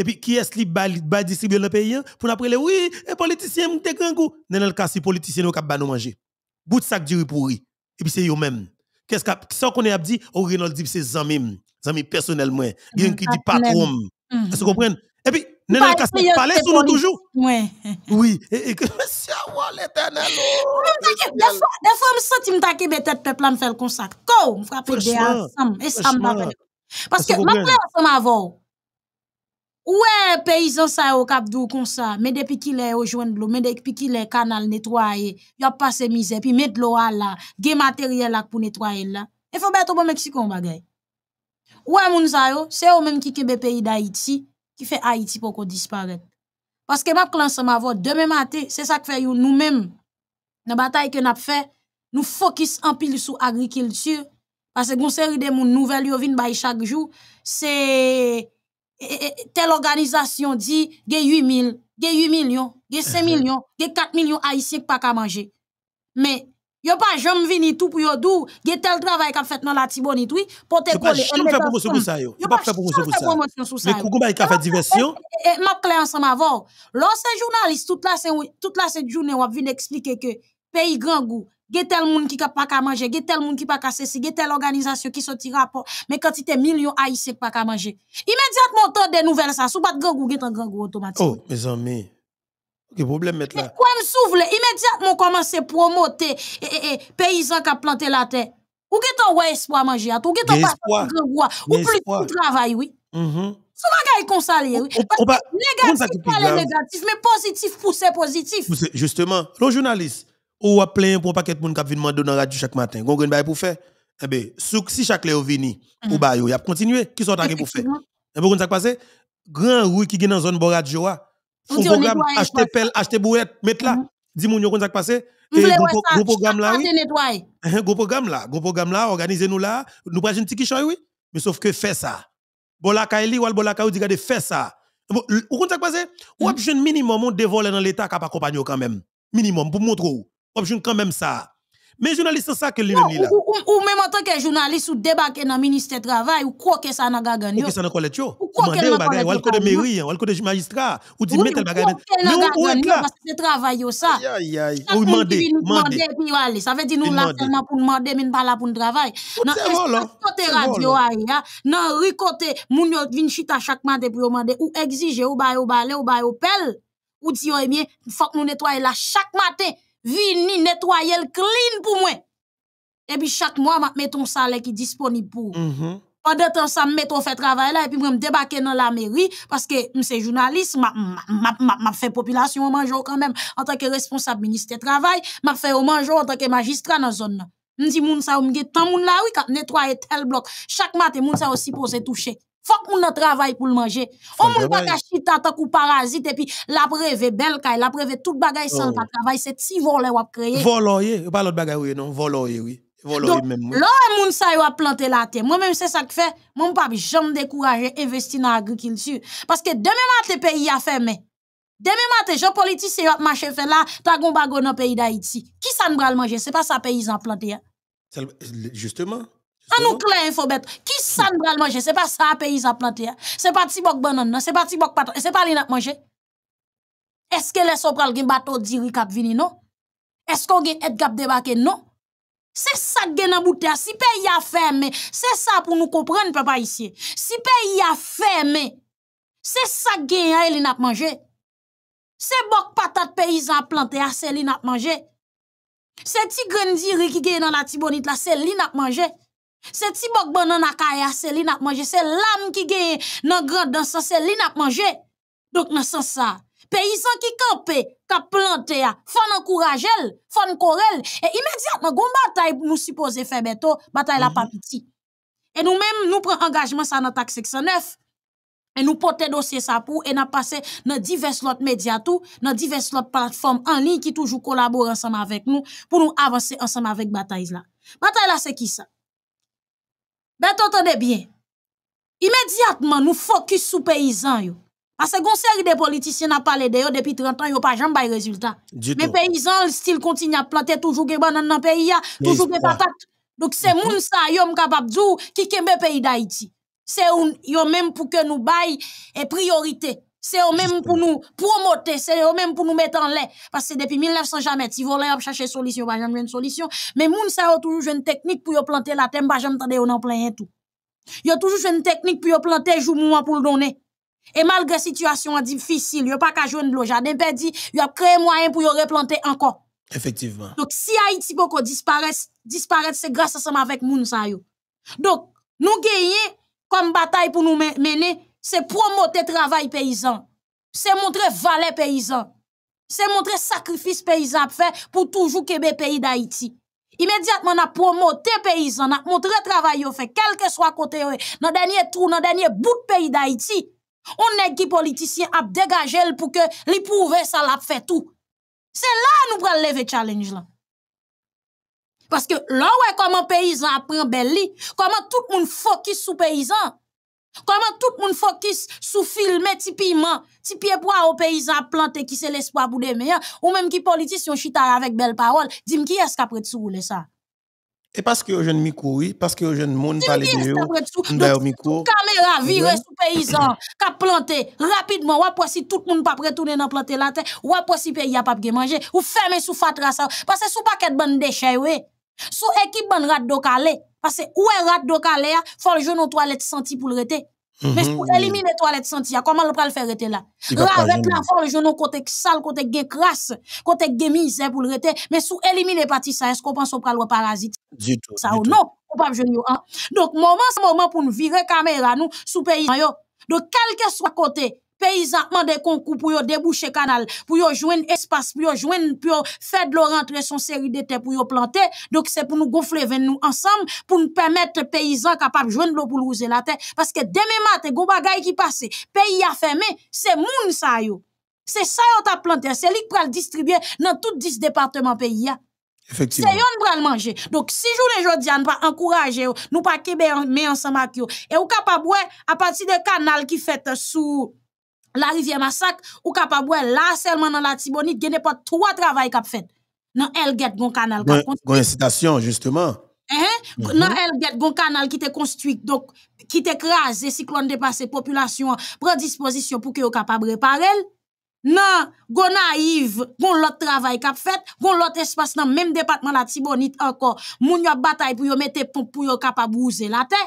et puis qui est-ce qui va distribuer le pays hein? pour nous appeler oui, les politiciens ont grand coup. Dans le cas, si les politiciens n'ont pas nous manger, bout de sac du riz pourri. Et puis c'est eux-mêmes. Qu'est-ce qu'on a dit, a dit c'est Zamim, Zamim personnellement. Il y a qui dit patron. Hein. Est-ce que vous mhm. comprenez? Et puis, dans le cas, parler sur nous toujours. Oui. Oui. Et monsieur, l'éternel. Oh, des fois, je me sens que je me suis dit, tête peuple, me faire le contact. Go, me frapper des ensemble. Et ça me Parce que, ma faire ma voix. Ouais, paysan sa yo Cap dou kon sa, men depi ki le yo l'eau, mais depuis depi ki le kanal netwaye, yo ap pase puis pi met dlo ala, gen matériel là. pou nettoyer la. et que' beto bo Meksikon bagay. Ouais, moun sa yo, se yo menm ki kebe pays qui qui ki fe qu'on pou Parce que que map klan ma demain matin, c'est se sa que nous yo nou bataille que batay ke nous fe, nou fokis sur sou parce que on série de moun nouvelle yo vin bay chaque jour, c'est telle organisation dit, il y a 8 000, 8 millions, gay 5 mhm. millions, 4 millions haïtiens qui pas qu'à manger. Mais, Yo pa jom vini tout pou yo dou, ge tel travail kap fait nan la tibonit, oui, pou te coller Yo pour pas fè yo. Yo pa fè ça. Mais koukou bay ka fè diversyon. E map kle journaliste la expliquer que gou, Ge tel moun ki ka pa ka manje, tel moun ki pa ka se, ge tel organisation ki soti rapor, mais quand milyon a yisek pa ka manje. Immédiatement ton de nouvelles sa, sou bat gangou, ge tan gangou automatique. Oh, mes amis. ki problème met la. Me kwa m souvle, imediatman promouvoir promote, e, e, e paysans qui ka planté la terre. Ou ge ton wè espwa manje manger, ou ge ton patan gangou ou plus travail, oui. wè. Mm -hmm. Sou bagay konsalye oui. Négatif, pas le positif. mais positif pou positif. Justement, le journaliste ou à plein pour un paquet de monde qui vient dans la radio chaque matin. Vous avez pour faire Eh bien, si chaque Léo vini, ou mhm. bah, eh y ben, a continué. Qui sont arrivés pour faire Et vous ça passé Grand roue qui Vous dans la zone de radio, programme, acheter pelle, acheter bouette, mettre là. Mhm. Dis-moi, vous avez eh, passé Gros programme là, Gros programme là, gros programme là, organisez-nous là. Nous prenons un petit choy, oui. Mais sauf que fait ça. Bola Kaeli ou Bola Kaou, gade, fait ça. Vous quoi Vous Ou un mhm. minimum de voler dans l'État qui accompagné quand même. Minimum, pour montrer où. Ou je quand même ça. Mais journaliste ça que lui-même là. Ou, ou, ou, même en tant que journaliste ou débarquer dans le ministère du travail ou quoi que ça n'a pas gagné Ou que ça n'a pas yo. Ou quoi que gagné ou alko de mairie, ou alko de magistrat, ou dit mettez bagay. nous ou est là parce que travail ça. Aïe Ou demander, demander puis aller. Ça veut dire nous là seulement pour demander mais pas là pour travail. Dans côté radio aïe, dans rue côté moun yo vinn chita chaque matin pour demander ou exiger ou bailler ou bailler ou dit ou pelle ou eh bien faut que nous nettoyer là chaque matin vini nettoyer le clean pour moi. Et puis chaque mois, je mets ton salaire qui est disponible pour. Mm-hmm. Pendant temps, ça me met fait travail là, et puis je me débarquer dans la mairie, parce que suis journaliste, je fais population au manger quand même, en tant que responsable ministre du travail, je fais au manger en tant que magistrat dans la zone. Je dis, moun sa, ou tant moun la, oui, tel bloc. Chaque matin, moun sa aussi posé toucher faut que nous travaille pour le manger. On ne peut pas gâcher un parasite et puis la preuve belle, la preuve tout oh. le bagage sans travail, c'est si volé ou à créer. Voloyé, pas l'autre bagaille non, Voloye, oui. Voloye même. Là, il y a planté la terre. Moi-même, c'est ça que fait. Mon papa, je me décourage investir dans l'agriculture. Parce que demain matin, le pays a fermé. Demain matin, les politiciens ont fait là, tu as un bagage dans le pays d'Haïti. Qui ça branle va manger? Ce n'est pas ça, paysan pays a planté. Hein. Justement. Anouk la infobet, ki sa nou al manje? Se pa sa a peyiz ap plante ya? Se pa ti bok banan nan? Se pa ti bok patat? E se pa li nap manje? Eske le sopral gen batot diri kap vini nou? Esko gen etkap debake nou? Se sa gen anboute ya? Si pey ya ferme, se sa pou nou kompre, ni pe pa isye. Si pey ya ferme, se sa gen ae li nap manje? Se bok patat peyiz ap plante ya, se li nap manje? Se ti gren diri ki gen an la tibonit la, se li nap manje? le petit bok banan e mhm. e e na kaya, c'est li n'a C'est l'âme qui gagne dans grande dans c'est li n'a manger Donc, dans sens ça, Paysans qui campe, qui a planté, faut encourager, faut korel. Et immédiatement, gon bataille nous supposons faire bientôt, bataille n'a pas petit Et nous-mêmes, nous, prenons engagement ça dans taxe 609. Et nous portons dossier ça pour, et nous passé dans diverses médias dans diverses plateformes en ligne qui toujours collaborent ensemble avec nous, pour nous avancer ensemble avec bataille là. Bataille là, c'est qui ça? Ben, entends bien. Immédiatement, nous focus sur les paysans. Parce que une série de politiciens a parlé de eux depuis 30 ans, ils pas jamais de résultat. Mais les paysans le continue à planter toujours des bananes dans le pays, toujours des patates. Donc, c'est moun sa sont capables de qui le pays d'Haïti. C'est yo même pour que nous baille des priorité. C'est eux-mêmes pour nous promoter, c'est eux-mêmes pour nous mettre en l'air. Parce que depuis 1900 jamais, si vous voulez chercher solution, pas jamais une solution. Mais moun a toujours une technique pour planter la terre, pas a toujours on en plein tout. Yo toujours une technique pour planter jour moment pour le donner. Et malgré situation difficile, yo pas qu'à J'ai le jardin perdu, yo a créé moyen pour yo replanter encore. Effectivement. Donc si Haïti beaucoup disparaissent, disparaissent c'est grâce à ça avec moun Donc nous gagnons comme bataille pour nous mener c'est promoter travail paysan. C'est montrer valet paysan. C'est montrer sacrifice paysan fait pour toujours québé pays d'Haïti. Immédiatement, on a promoté paysan, on a montré travail fait, quel que soit côté, dans dernier tour, dans dernier bout de pays d'Haïti. On est qui politicien a dégagé pour que les prouver ça l'a fait tout. C'est là nous prenons lever challenge là. Parce que là, est comment paysan apprend belle comment tout le monde focus sur paysan. Koman tout moun fokis sou filme tipi man, tipi e pwa ou peyizan plante ki se l'espo apou de meyan, ou menm ki politis yon chitar avèk bel parol, di m ki es ka pret sou roule sa? E paske yo jen mikou, oui, paske yo jen moun palenye ou, nda yo mikou. Kamera vire sou peyizan, ka plante, rapidman, wap wasi tout moun papretounen an plante lan ten, wap wasi peyizan apapge manje, ou feme sou fatrasan, paske sou paket ban dechay we, sou ekip ban rat do kalè. Parce que où est rat de calé, faut le jouer toilette senti pour le rete. Mhm. Mais pour éliminer toilettes senti, comment le faire rete là? Ravette la faut le genou côté sale, côté grasse, crasse, côté gen misère pour le rete. Mais sous éliminer partie ça, est-ce qu'on pense au pral ou parasite? Du tout. Ça ou non? Ou pas jouer hein? Donc, moment, c'est moment pour nous virer caméra nous sous pays. Donc, quel que soit côté, paysans paysan des concours pour yo déboucher canal, pour yo joindre espace, pour yo joindre pour faire de l'eau rentrer son série de terre pour yo planter. Donc c'est pour nous gonfler venir nous ensemble pour nous permettre paysan capable joindre l'eau pour louer la terre parce que demain matin les bagaille qui les pays a fermé, c'est moun sa yo. C'est ça yo t'a planté, c'est lui qui va distribuer dans tous 10 départements pays Effectivement. C'est yon le manger. Donc, si vous le jodi pas encourager encourage nous pas pouvons en, mais ensemble avec yo. Et pas boire à partir de canal qui fait sous la rivière massacre ou capable là seulement dans la Tibonite a pas trois travail qu'a fait elle Elgate gon canal gon incitation justement uh-huh. mhm. Non, elle Elgate gon canal qui était construit donc qui était écrasé cyclone passer population prend disposition pour que au capable réparer non, gona naïve, gon l'autre travail qu'a fait, bon l'autre espace dans même département la Tibonite encore. Moun yo bataille pour yo mettre pompe pour yo capable bouger la terre.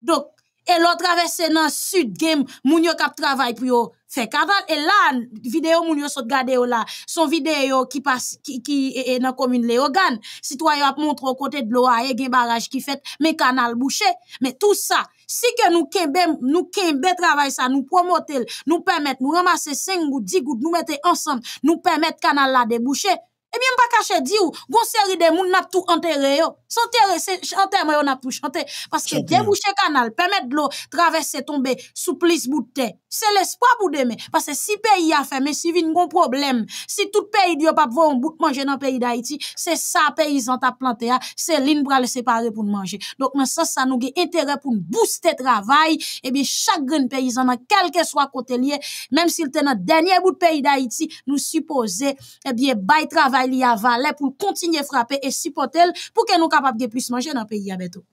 Donc et l'autre traversé dans le sud, game, yo travail pour faire fait Et là, vidéo moun yo sont là, son vidéo qui passe, qui est dans la commune Léogane, citoyen citoyens montrent au côté de l'OA, a ah, barrages barrage qui fait, mais canal bouché. Mais tout ça, si que nous kembe, nous kembe travail ça, nous promouvoir, nous permettre, nous ramasser 5 ou 10 gouttes, nous mettre ensemble, nous permettre canal de déboucher. Eh bien, pas caché di ou, série de monde n'a tout enterré yo. Son terre, c'est enterré, on a tout chanté. Parce que déboucher canal, permet de l'eau traverser, tomber sous plus bout de C'est l'espoir pour demain. Parce que si pays a fait, mais si un bon problème, si tout pays dit pas pouvoir bout manger dans le pays d'Haïti, c'est ça, paysan t'a planté hein. c'est c'est pour le séparer pour manger. Donc, dans sens, ça nous a intérêt pour booster travail. Eh bien, chaque grand paysan, quel que soit côté lié, même s'il était dans dernier bout de pays d'Haïti, nous supposer, eh bien, bail travail y a pour continuer frapper et supporter pour que nous capables de plus manger dans le pays à bientôt.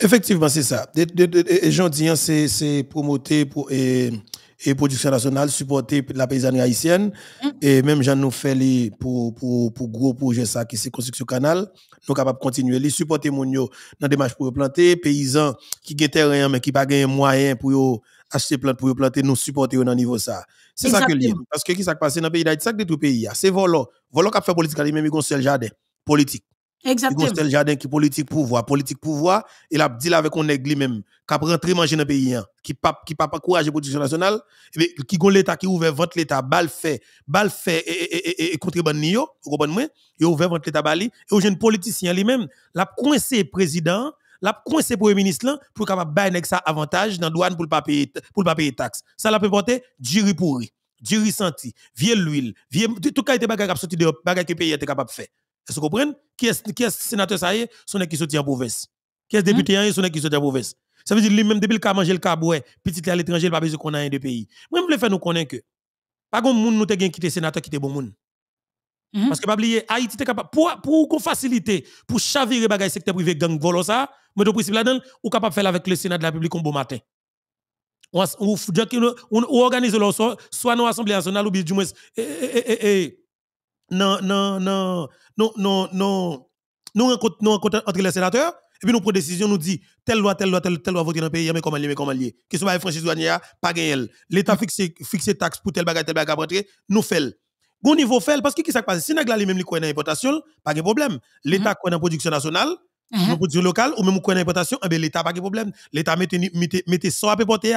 Effectivement, c'est ça. Et j'en dis, c'est promoter pour, et, production nationale, supporter la paysannerie haïtienne. Mm. Et même j'en nous fait pour, pour, pour gros projet ça qui c'est construction canal. Nous capables de continuer les supporter mon dans des pour planter, paysans qui ont rien mais qui n'ont pas de moyens pour acheter plantes pour planter, nous supporter au niveau ça. C'est ça que dire. Parce que qui s'est passé dans le pays d'Haïti, ça que tout pays, c'est Volo. Volo qui a fait politique, lui-même, il même un seul jardin politique. Exactement. Il a un jardin qui politique pouvoir, politique pouvoir, il a dit avec un aigle même qui a rentré manger dans le pays, hein, qui pas qui pas courage la production nationale, eh qui a l'État qui ouvre votre l'État, bal fait, bal fait et, et, contrebande nio, vous comprenez? Il ouvert votre l'État bali, et aux jeunes politiciens lui-même, l'a coincé président, l'a coincé le ministre là pour capable bailler ça avantage dans douane pour pas payer pour pas payer taxe. Ça l'a peut porter diri pourri, duri senti, vieille l'huile, vieux tout cas qualité bagage qui sorti de bagage que pays était capable de faire. Est-ce que vous comprenez qui est qui est sénateur ça y est, son qui sorti en province. Qui hmm? est député hein, son qui sorti en province. Ça veut dire lui-même depuis le cas manger le cabouet, petit à l'étranger, il pas besoin qu'on un de pays. même je fait nous connaître que pas grand monde nous te gain quitter sénateur qui était bon monde. Hmm? Parce que pas oublier, Haïti était capable, pour, pour faciliter, pour chavirer bagages secteur privé gang volo ça, mais le principe là-dedans, ou capable de faire avec le Sénat de la République un bon matin. On, organise le soit dans l'Assemblée nationale ou bien du moins eh, eh, eh, non non non non non non nous rencontrons entre les sénateurs et puis nous prenons décision, nous dit telle loi, telle loi, telle, loi voter dans le pays, mais comment lier, mais comment lier. Qu'est-ce que franchise douanière, pas problème. L'État mm. fixe, fixe taxe pour telle bagage, telle bagage rentrer, nous fait. Bon niveau fait, parce que qu'est-ce qui s'est passé? Si nous avons lui-même, nous une importation, pas de problème. Mm-hmm. L'État connaît la production nationale, vous uh uh-huh. local ou même vous connaissez l'importation, eh l'État n'a pas de problème. L'État mettez ça à peu près.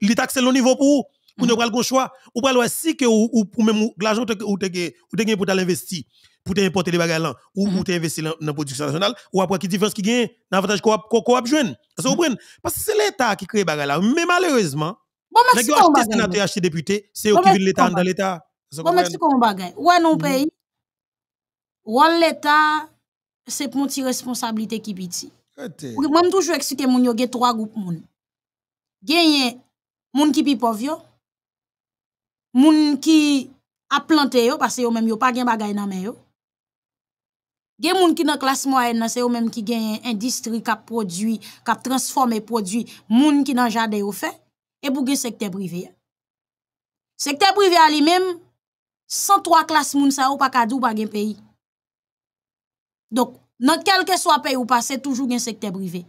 L'État, c'est le niveau pour vous. Vous n'a pas le choix. Vous pouvez si que ou, ou même l'argent ou vous pour l'investir, pour importer des bagages ou uh-huh. pour investir dans la production nationale, ou après qui différence qui gagne, l'avantage qu'on a joué. Uh-huh. Parce que c'est l'État qui crée les bagages là. Mais malheureusement, bon, les gens acheté sénateur, acheté député, c'est au qui de l'État dans l'État. Bon, merci pour un bagage. Ou un pays, ou l'État. C'est pour petit responsabilité qui est là. Je vais toujours expliquer que vous avez trois groupes. Vous avez des gens qui sont pauvres, des gens qui sont plantés, parce que vous n'avez pas de bagages. Vous avez des gens qui sont dans la classe moyenne, qui ont une industrie qui a produit, qui a transformé, qui a produit, qui a fait, et vous avez un secteur privé. Le secteur privé a même 103 classes de gens qui ne sont pas dans le pays. Donc, dans quel que soit pays ou passé, toujours un secteur privé.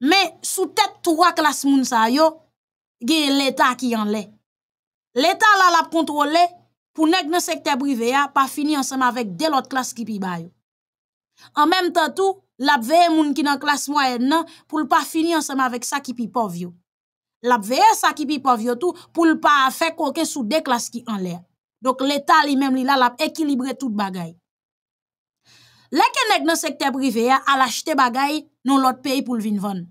Mais sous tête trois classes il y yo, l'État qui en est. L'État la la contrôlé pour ne hein, pas finir ensemble avec de autres classes qui sont En même temps tout, la qui moun qui la classe moyenne pour pour pas finir ensemble avec ça qui l'air. Il La des ça qui sont pov tout, pour pas faire aucun sous deux classes qui en l'air. Donc l'État lui même li la la équilibré tout bagaille. Leke neg dans secteur privé a acheté achete bagay l'autre l'autre pays pou l'vin vendre.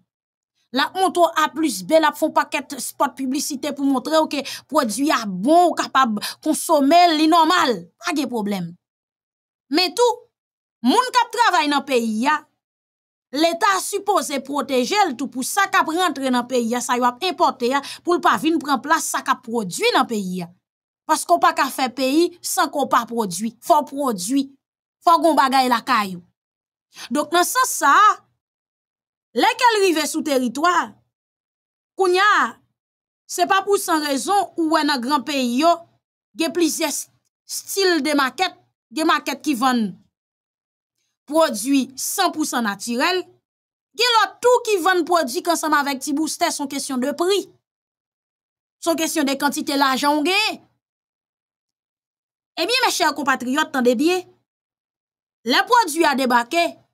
La monto A plus B, la font paquet spot publicité pour montrer ou produit a bon ou capable consommer li normal. Pa ge problem. Mais tout moun kap travay nan pays. ya, l'État supposé protéger tout tout pour sa kap rentre nan pays ya, sa y a importe ya, pou pas pa ça pren produit sa kap produit nan pays ya. qu'on pas ka payer sans sans qu'on produit. produit, faut produit. kwa goun bagay lakay yo. Dok nan san sa, lekel rive sou teritoal, kounya, se pa pou san rezon, ou wè nan gran peyi yo, ge plize stil de maket, ge maket ki ven prodwi 100% naturel, ge lotou ki ven prodwi konsanm avèk ti boostè, son kesyon de pri. Son kesyon de kantite la jan wè. E eh bie me chèr ko patriot, tan de bie, Les produits a les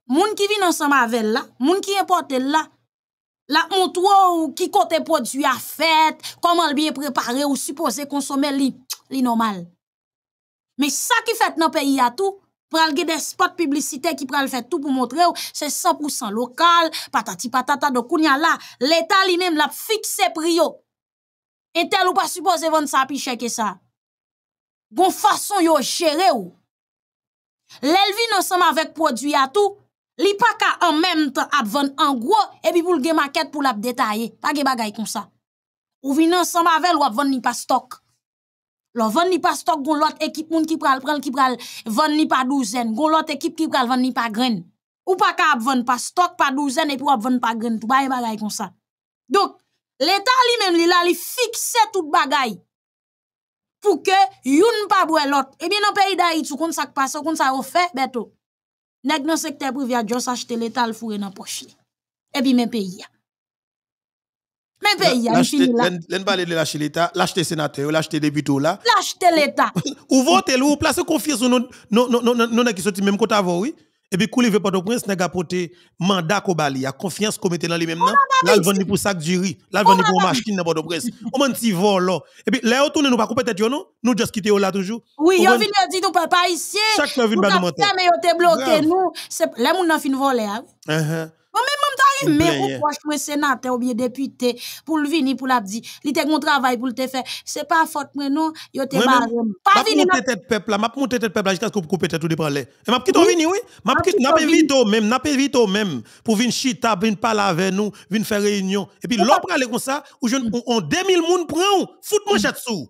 moun qui vient ensemble avec là, moun qui importe là la qui ou qui côté produit a fait, comment le bien ou supposé consommer li, li normal. Mais ça qui fait le pays a tout, pral des de spots qui qui faire tout pour montrer c'est 100% local, patati patata de kounya là L'État lui-même la fixé prix Et tel ou pas supposé vendre sa pi que ça. Bon façon. yo jere ou. L'elvin ensemble avec produit à tout, li pa ka en même temps à vendre en gros et puis pour le market pour la détailler. Pas de bagay comme ça. Ou vin ensemble avec ou à vendre ni pas stock. L'on vendre ni pas stock, gon l'autre équipe moun qui pral pral qui pral vendre ni pas douzaine. Gon l'autre équipe qui pral vendre ni pas graine. Ou pas ka vendre pas stock, pas douzaine et puis ou vendre pas graine. Tout bagay comme ça. Donc, l'état lui même li la li fixe tout bagay. Pour que youn pa bwe lot. Ebyen nan peyi ça ça sa fait, beto. Neg nan secteur privé a jos eh l'état. l'état fure poche Et Ebyen mes pays. pays, fini Len de lache l'État, sénateur, l'acheter, l'État! Ou nous confiance? nous, nous, nous, non et puis, veut Port-au-Prince, n'a apporté mandat qu'on bali, a confiance qu'on mettait dans les mêmes noms. Là, vendu pour sac du riz, là, vendu pour machine dans Port-au-Prince. On m'a dit vol Et puis, là, on tourne, nous pas couper tête, non? Nous, juste quitter là toujours. Oui, on vient dire, nous, papa, ici. Chaque fois, vient nous mentir. Mais on te bloqué, nous. Là, on a fini voler, hein. Uh-huh. Bon, mais même d'arriver, mais pour jouer sénateur ou bien député, pour le venir, pour l'abdi, il te un travail pour le faire. C'est pas faute, mais non, il te a pas de Pas de peuple, là, m'a monté tête peuple, jusqu'à ce que vous coupez tout de prendre. Et m'a quitté, venir oui. M'a quitté, n'a pas vite, même, n'a pas vite, même, pour venir chita, venir parler avec nous, venir faire réunion. Et puis, l'autre, aller comme ça, où on 2000 monde prend, foutre mon mm. chat sous.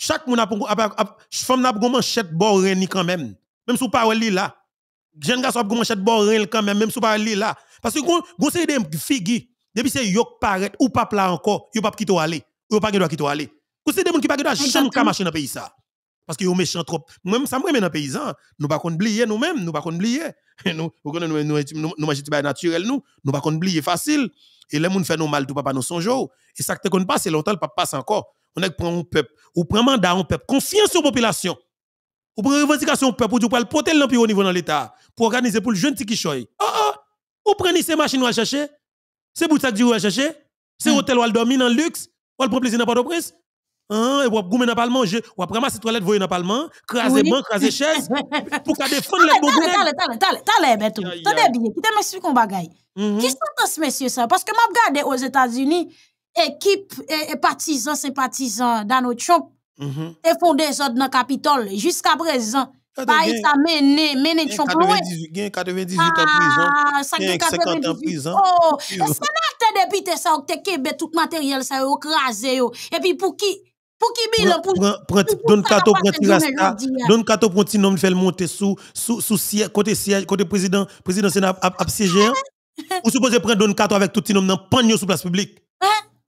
Chaque moun ap femme n'a pas manchette ni quand même. Même si pas li là. Jeune garçon ap manchette quand même même si pas li là. Parce que gon de des figi depuis c'est yok paret ou pas la encore, yo pas quitter aller. ou pas qui quitter aller. Gon des moun qui pas qui chambre ka marcher dans pays ça. Parce que yo méchant trop. Même ça me dans paysan, nous pas qu'on oublier nous-mêmes, nous pas qu'on oublier. Nous nous nous nous manger naturel nous, nous pas qu'on oublier facile. Et les moun fait nou mal tout papa nous son Et ça te kon pas, c'est longtemps le papa passe encore. On est prend un peuple, ou prend mandat un peuple, confiance aux population. Ou prend revendication au peuple, ou pour le porter l'empire au niveau dans l'État, pour organiser pour le jeune qui choy. Oh oh! Ou prenez ces machines à chercher, c'est pour ça que vous chercher, c'est hmm. hôtel où elle dormit dans le luxe, ou elle prend plaisir dans Port-au-Prince. Hein, et vous goûmer dans le Parlement, ou après ramasser toilette, voyez dans le Parlement, craser banc, craser chaise, pour qu'elle défendre les bonnes T'as t'as t'as t'as bien, t'as bien, qui t'a m'explique un bagay. Qui sont ce monsieur ça? Parce que m'a regardé aux États-Unis, équipe et partisans sympathisants Donald Trump mm -hmm. fondé ça dans Capitole jusqu'à présent pas ça mené mené Trump loin 98 en prison 50 ah, en prison oh est-ce que tu député ça ou tu es tout matériel ça écrasé et puis pour qui pour qui bilan pour donne carte hein? pour tirasta Don carte pour ti nom fait monter sous sous sous siège côté siège côté président président sénat a siéger hein? ah, ou supposé prendre Don carte avec tout ti nom dans pagne sous place publique hein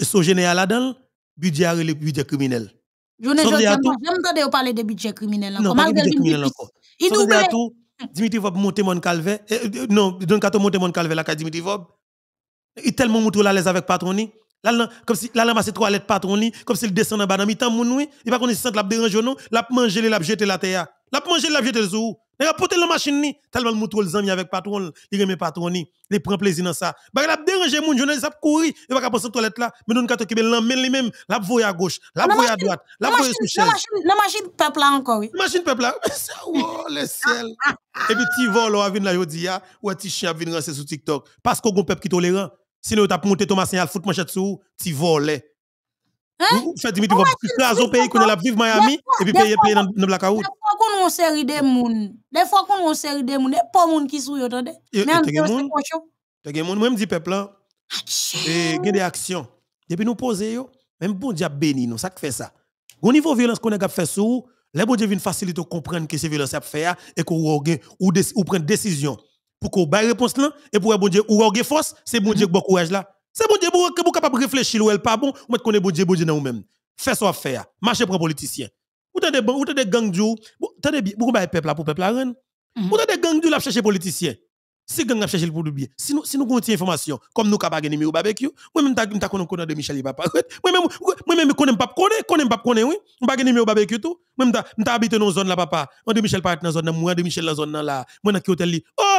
so général là-dedans, budget a le budget criminel. Je ne j'aime parler de budget criminel encore. Non, pas budget criminel encore. Il double. Dimitri Vob monte mon calvé. Eh, eh, eh, non, Don Kato monte mon calvé la ka Dimitri Vob. Il tellement moutou la l'aise avec patroni. Là, comme si là, là, c'est trois lettres patroni, comme s'il descend en bas dans mi-temps, mon oui. Il va connaître sente la dérange ou non, la manger, la jeter la terre. L'a mangé la jeté sous. a porté la machine ni tellement moutou les amis avec patron, il remet patron ni, il prend plaisir dans ça. Bah l'a dérangé mon journaliste a courir, il va pas passer toilette là, mais nous qu'à qui l'emmène lui même, l'a voyer à gauche, l'a voyer à droite, l'a voyer sous chaise. La machine peuple là encore oui. machine peuple là. Oh le ciel. Ah, ah, ah. Et puis tu vol on vient là jodi a, ou un petit chien vient rester sur TikTok parce qu'on gon peuple qui tolérant. si Sinon t'as monté Thomas Signal foutre manchette sous, tu volais. Hein? Faites Dimitri, vous avez un pays qu'on a la vivre Miami et puis payer dans le blackout fwa kon yon de moun, Des fois qu'on yon seri de moun, de monde moun ki sou yo tande. Men Même c'est se pochou. même dit peuple ah, Et mdi peplan, e, gen de aksyon. yo, Même bon béni, nous, ça qui fait ça. Au niveau violence qu'on a fait sous, les bon Dieu viennent faciliter comprendre que c'est violence à faire et qu'on ou ou prend décision pour qu'on bail réponse là et pour bon Dieu ou force, c'est bon Dieu mhm. bon courage là. C'est bon Dieu que vous capable réfléchir ou elle pas bon, ou mettre qu'on est bon Dieu bon Dieu dans vous-même. Fais ça faire. Marchez pour politicien. Ou t'as des bon, ou t'as des gangs des beaucoup de peuple là pour peuple la mhm. Ou t'as des gangs là chercher politiciens. Si gang a cherché pour le bien. Si nous si nous contient information comme nous capable gagner au barbecue, moi même t'a t'a connait de Michel pas Moi même moi même connais pas connais connais pas connais oui. On pas gagner au barbecue tout. Moi même t'a habité dans zone là papa. On de Michel pas dans zone là, moi de Michel dans zone là. Moi dans qui hôtel Oh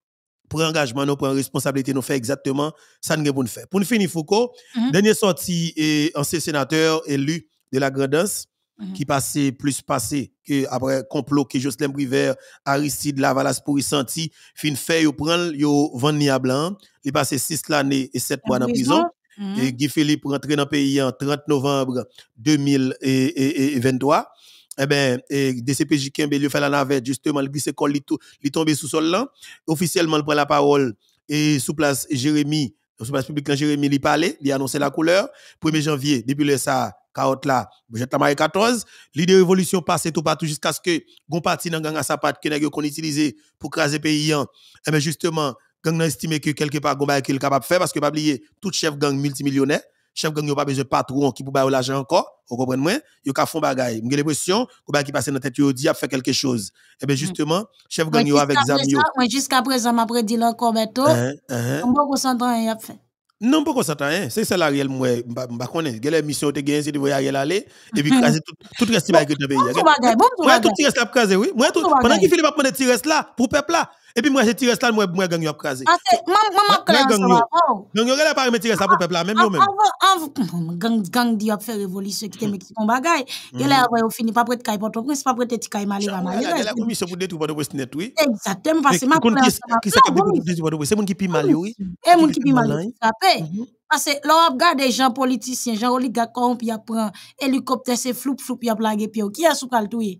prend engagement, nous prend responsabilité, nous fait exactement ça nous devons faire. Pour nous finir, Foucault, dernier mhm. sorti dernière sortie, ancien sénateur élu de la Grandance, mhm. qui passait plus passé que après complot que Jocelyn Briver, Aristide Lavalas pour y sentir, fin fait, yo prend, yo vend à blanc, il passé six l'année et sept mois dans prison. Et Guy Philippe rentré dans le pays en 30 novembre 2023 eh ben, et DCPJ Kembe, lui fait la navette, justement, il glisse col, il tombe sous sol là. Officiellement, il prend la parole et sous place Jérémy, sous place publique, Jérémy, il parlait, il annonçait la couleur. 1er janvier, depuis le ça, carotte là, jette la marée 14. L'idée révolution passe tout partout jusqu'à ce que gon parti dans gang à sa patte que qu'on utilisé pour craser pays hein. Eh bien, justement, gang a estimé que quelque part gon est capable faire parce que pas oublier tout chef gang multimillionnaire chef gang yo pas besoin patron qui pour bailler l'argent encore vous comprenez moi yo ka font bagaille j'ai l'impression que ba qui passer dans tête yo dit a fait quelque chose et eh ben mm. justement chef gang avec zamio moi jusqu'à présent m'a prédit encore bientôt on pas y a fait non, pas qu'on s'entend, hein. C'est ça la réelle, moi, je connais. Quelle mission, tu gagné, c'est de voyager aller, et puis mm-hmm. craser tout Tout reste qui va tu dans pays. Moi, tout reste là, craser, oui. Moi, tout, pendant qu'il finit par prendre, le reste là, pour peuple là, et puis moi, j'ai tiré ça, moi, moi, gang yop crasé. Ah, Moi crasé. Gang yo. Gang yop, là a pas tiré ça pour peuple là, même nous Avant Gang, gang, di yop fait révolution, qui t'aime, qui ton bagay. Et là, mhm. ouais, on finit pas près de Kaïpoto, prince, pas près de Tikaï Malé, Malé. Elle a commission pour détruire Bordeaux West Net, oui. Exactement, parce que ma crasé. Qui c'est qui a détruire Bordeaux West? C'est mon qui pis mal, oui. Et eh, mon qui pis mal, hein. mhm. Parce que là, on regarde des gens politiciens, gens oligarques corrompus, ils prend hélicoptère, c'est floup, floup, a plagent, puis qui a sous-caltoué?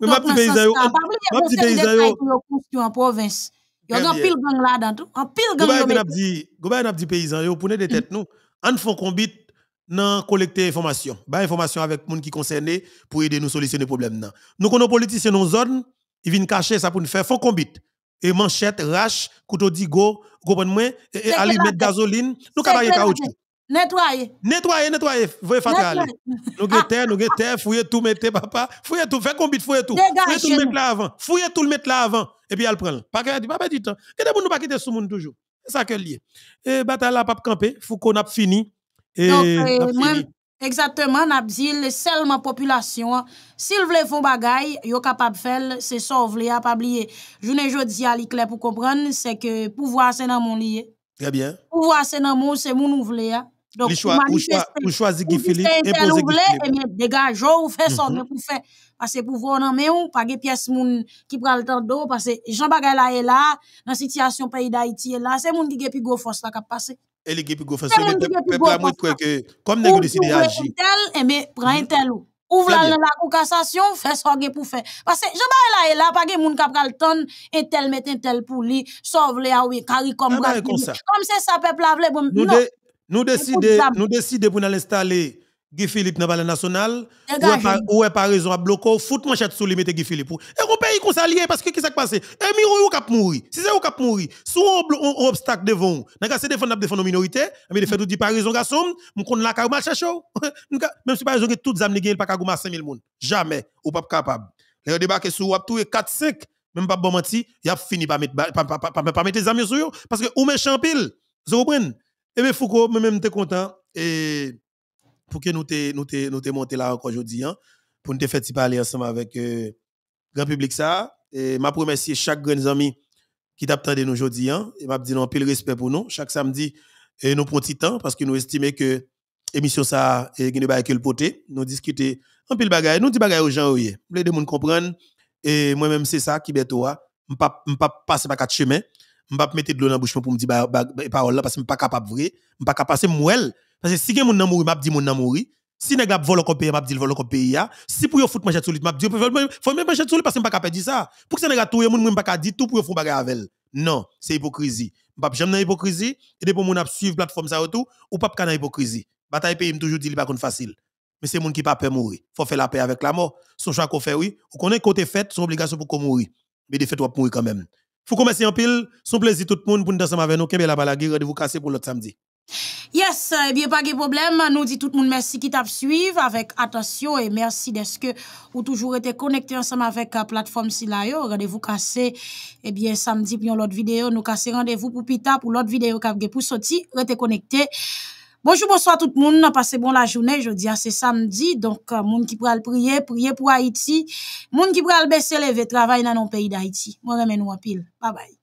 Mwen map ti peyizan yo. Map ti peyizan yo. Yo gen pile gang la dan tou. An pile gang yo meti. gouverneur nap di paysan, yo, pounen de tèt nou. An fon kombit nan kolekte information, Ba information avèk moun ki konserne pou yede nou solisyon de nan. Nou konon politisyen nou zon, yi vin kache sa pou nou fè fon kombit. Et manchette, rache, kouto d'igo, go, goupon mwen, e ali met gazoline, nou kabaye kaoutchou. Nettoyer. Nettoyer, nettoyer. Voyez fatal. Nous guetter, ah. nous guetter, fouiller tout, mettez papa. Fouiller tout, fait combien fouiller tout. Fouiller tout, mettre là avant. Fouiller tout, mettre là avant. Et puis elle prend. Pas qu'elle dit, papa, dit temps. Et d'abord, nous pas quitter ce monde toujours. C'est ça que lié. Et bataille là, pas camper. Faut qu'on a fini. Et Donc, euh, exactement, n'a dit seulement population. Hein. S'il veut faire bagay, yo capable faire, c'est ça, vous a pas oublier. Journée jodi à l'éclair pour comprendre, c'est que pouvoir c'est dans mon lié. Très bien. Pouvoir c'est dans mon, c'est mon ouvrier. Donc, les choix, ou choix, ou et Philippe, eh bien, dégagez ou faites ça, mm-hmm. mais pour faire, parce que pour voir, non, mais ou, pas des pièces moun qui prend le temps d'eau, parce que Jean Bagala est là, dans la situation pays d'Haïti est là, c'est moun qui a plus grosse force là qui a passé. Et les plus grosse force, c'est eh le peuple moi croire que, comme nous décidé d'agir. tel, mais eh prends mm-hmm. tel ou. Ouvre la, la cassation, faites ça pour faire. Parce que Jean Bagay là est là, pas de moun qui prend le temps, et tel met un tel pour lui, sauve les ah oui, caricom, comme c'est ça, peuple là, bon, nous décidons, nous décidons pour nous installer Guy Philippe dans le national. Ou est par raison à bloquer, fout manchette sous les mettre Guy Philippe. Et on pays qu'on s'allie parce que qu'est-ce qui s'est passé? Et miron ou cap mourir. Si c'est ou cap mourir, sous on obstacle devant. N'a pas défendre défendre minorité, mais fait mm. tout dit par raison garçon, mon connaît la carma show. Même si pas raison que toutes âmes n'égale pas carma 5000 monde. Jamais ou pas capable. Les débarquer sous ou tout 4 5 même pas bon menti, il a fini par mettre par mettre les amis sur parce que ou méchant pile. Vous comprenez? Eh bien, Foucault, moi-même, suis content. Et pour que nous te, nous monté là encore aujourd'hui, hein, pour nous te faire parler ensemble avec le euh, grand public ça. Et ma remercier chaque grand ami qui t'attendait nous aujourd'hui, hein, et m'a dit non, pile respect pour nous. Chaque samedi, et euh, nous prenons petit temps parce que nous estimons que l'émission ça, et nous pas que le poté. Nous discutons en pile bagaille, nous disons bagaille aux gens, oui. Les deux monde comprennent. Et moi-même, c'est ça qui est toi. Je ne passe pas quatre chemins pas mettre de l'eau dans la bouche pour me dire bah, bah, bah, parole là parce que je suis pas capable vrai, je pas capable c'est mouel parce que si quelqu'un n'a mouru, m'a dit mon n'a mouru. Si nèg la vole pays, m'a dit vole pays Si pour yo foutre manchette sur lui, m'a dit faut même manchette sur lui parce que pas capable dire ça. Pour que ça nèg a touyer moun, pas capable dire tout pour faire bagarre avec Non, c'est hypocrisie. Je jamais dans hypocrisie et pour mon a suivre plateforme ça tout ou pas dans hypocrisie. Bataille pays toujours dit pas facile. Mais c'est monde qui pas peur mourir. Faut faire la paix avec la mort. Son choix qu'on fait oui, on connaît côté fait, son obligation pour qu'on mourir. Mais des fait on mourir quand même. Fou commencer en pile. Son plaisir tout le monde pour nous ensemble avec nous. Kembe la rendez-vous cassé pour l'autre samedi. Yes, eh bien, pas de problème. Nous dit tout le monde merci qui t'a suivi avec attention et merci ce que vous toujours été connecté ensemble avec la euh, plateforme Silayo. Rendez-vous cassé, eh bien, samedi, pour l'autre vidéo. Nous cassé rendez-vous pour Pita, pour l'autre vidéo qui pour sortir. Restez connecté. Bonjour, bonsoir tout le monde. Passez bon la journée. Jeudi, ah, c'est samedi. Donc, euh, monde qui pourra prier, prier pour Haïti. Monde qui pourra baisser le travail dans nos pays d'Haïti. Moi, remets nous en Bye bye.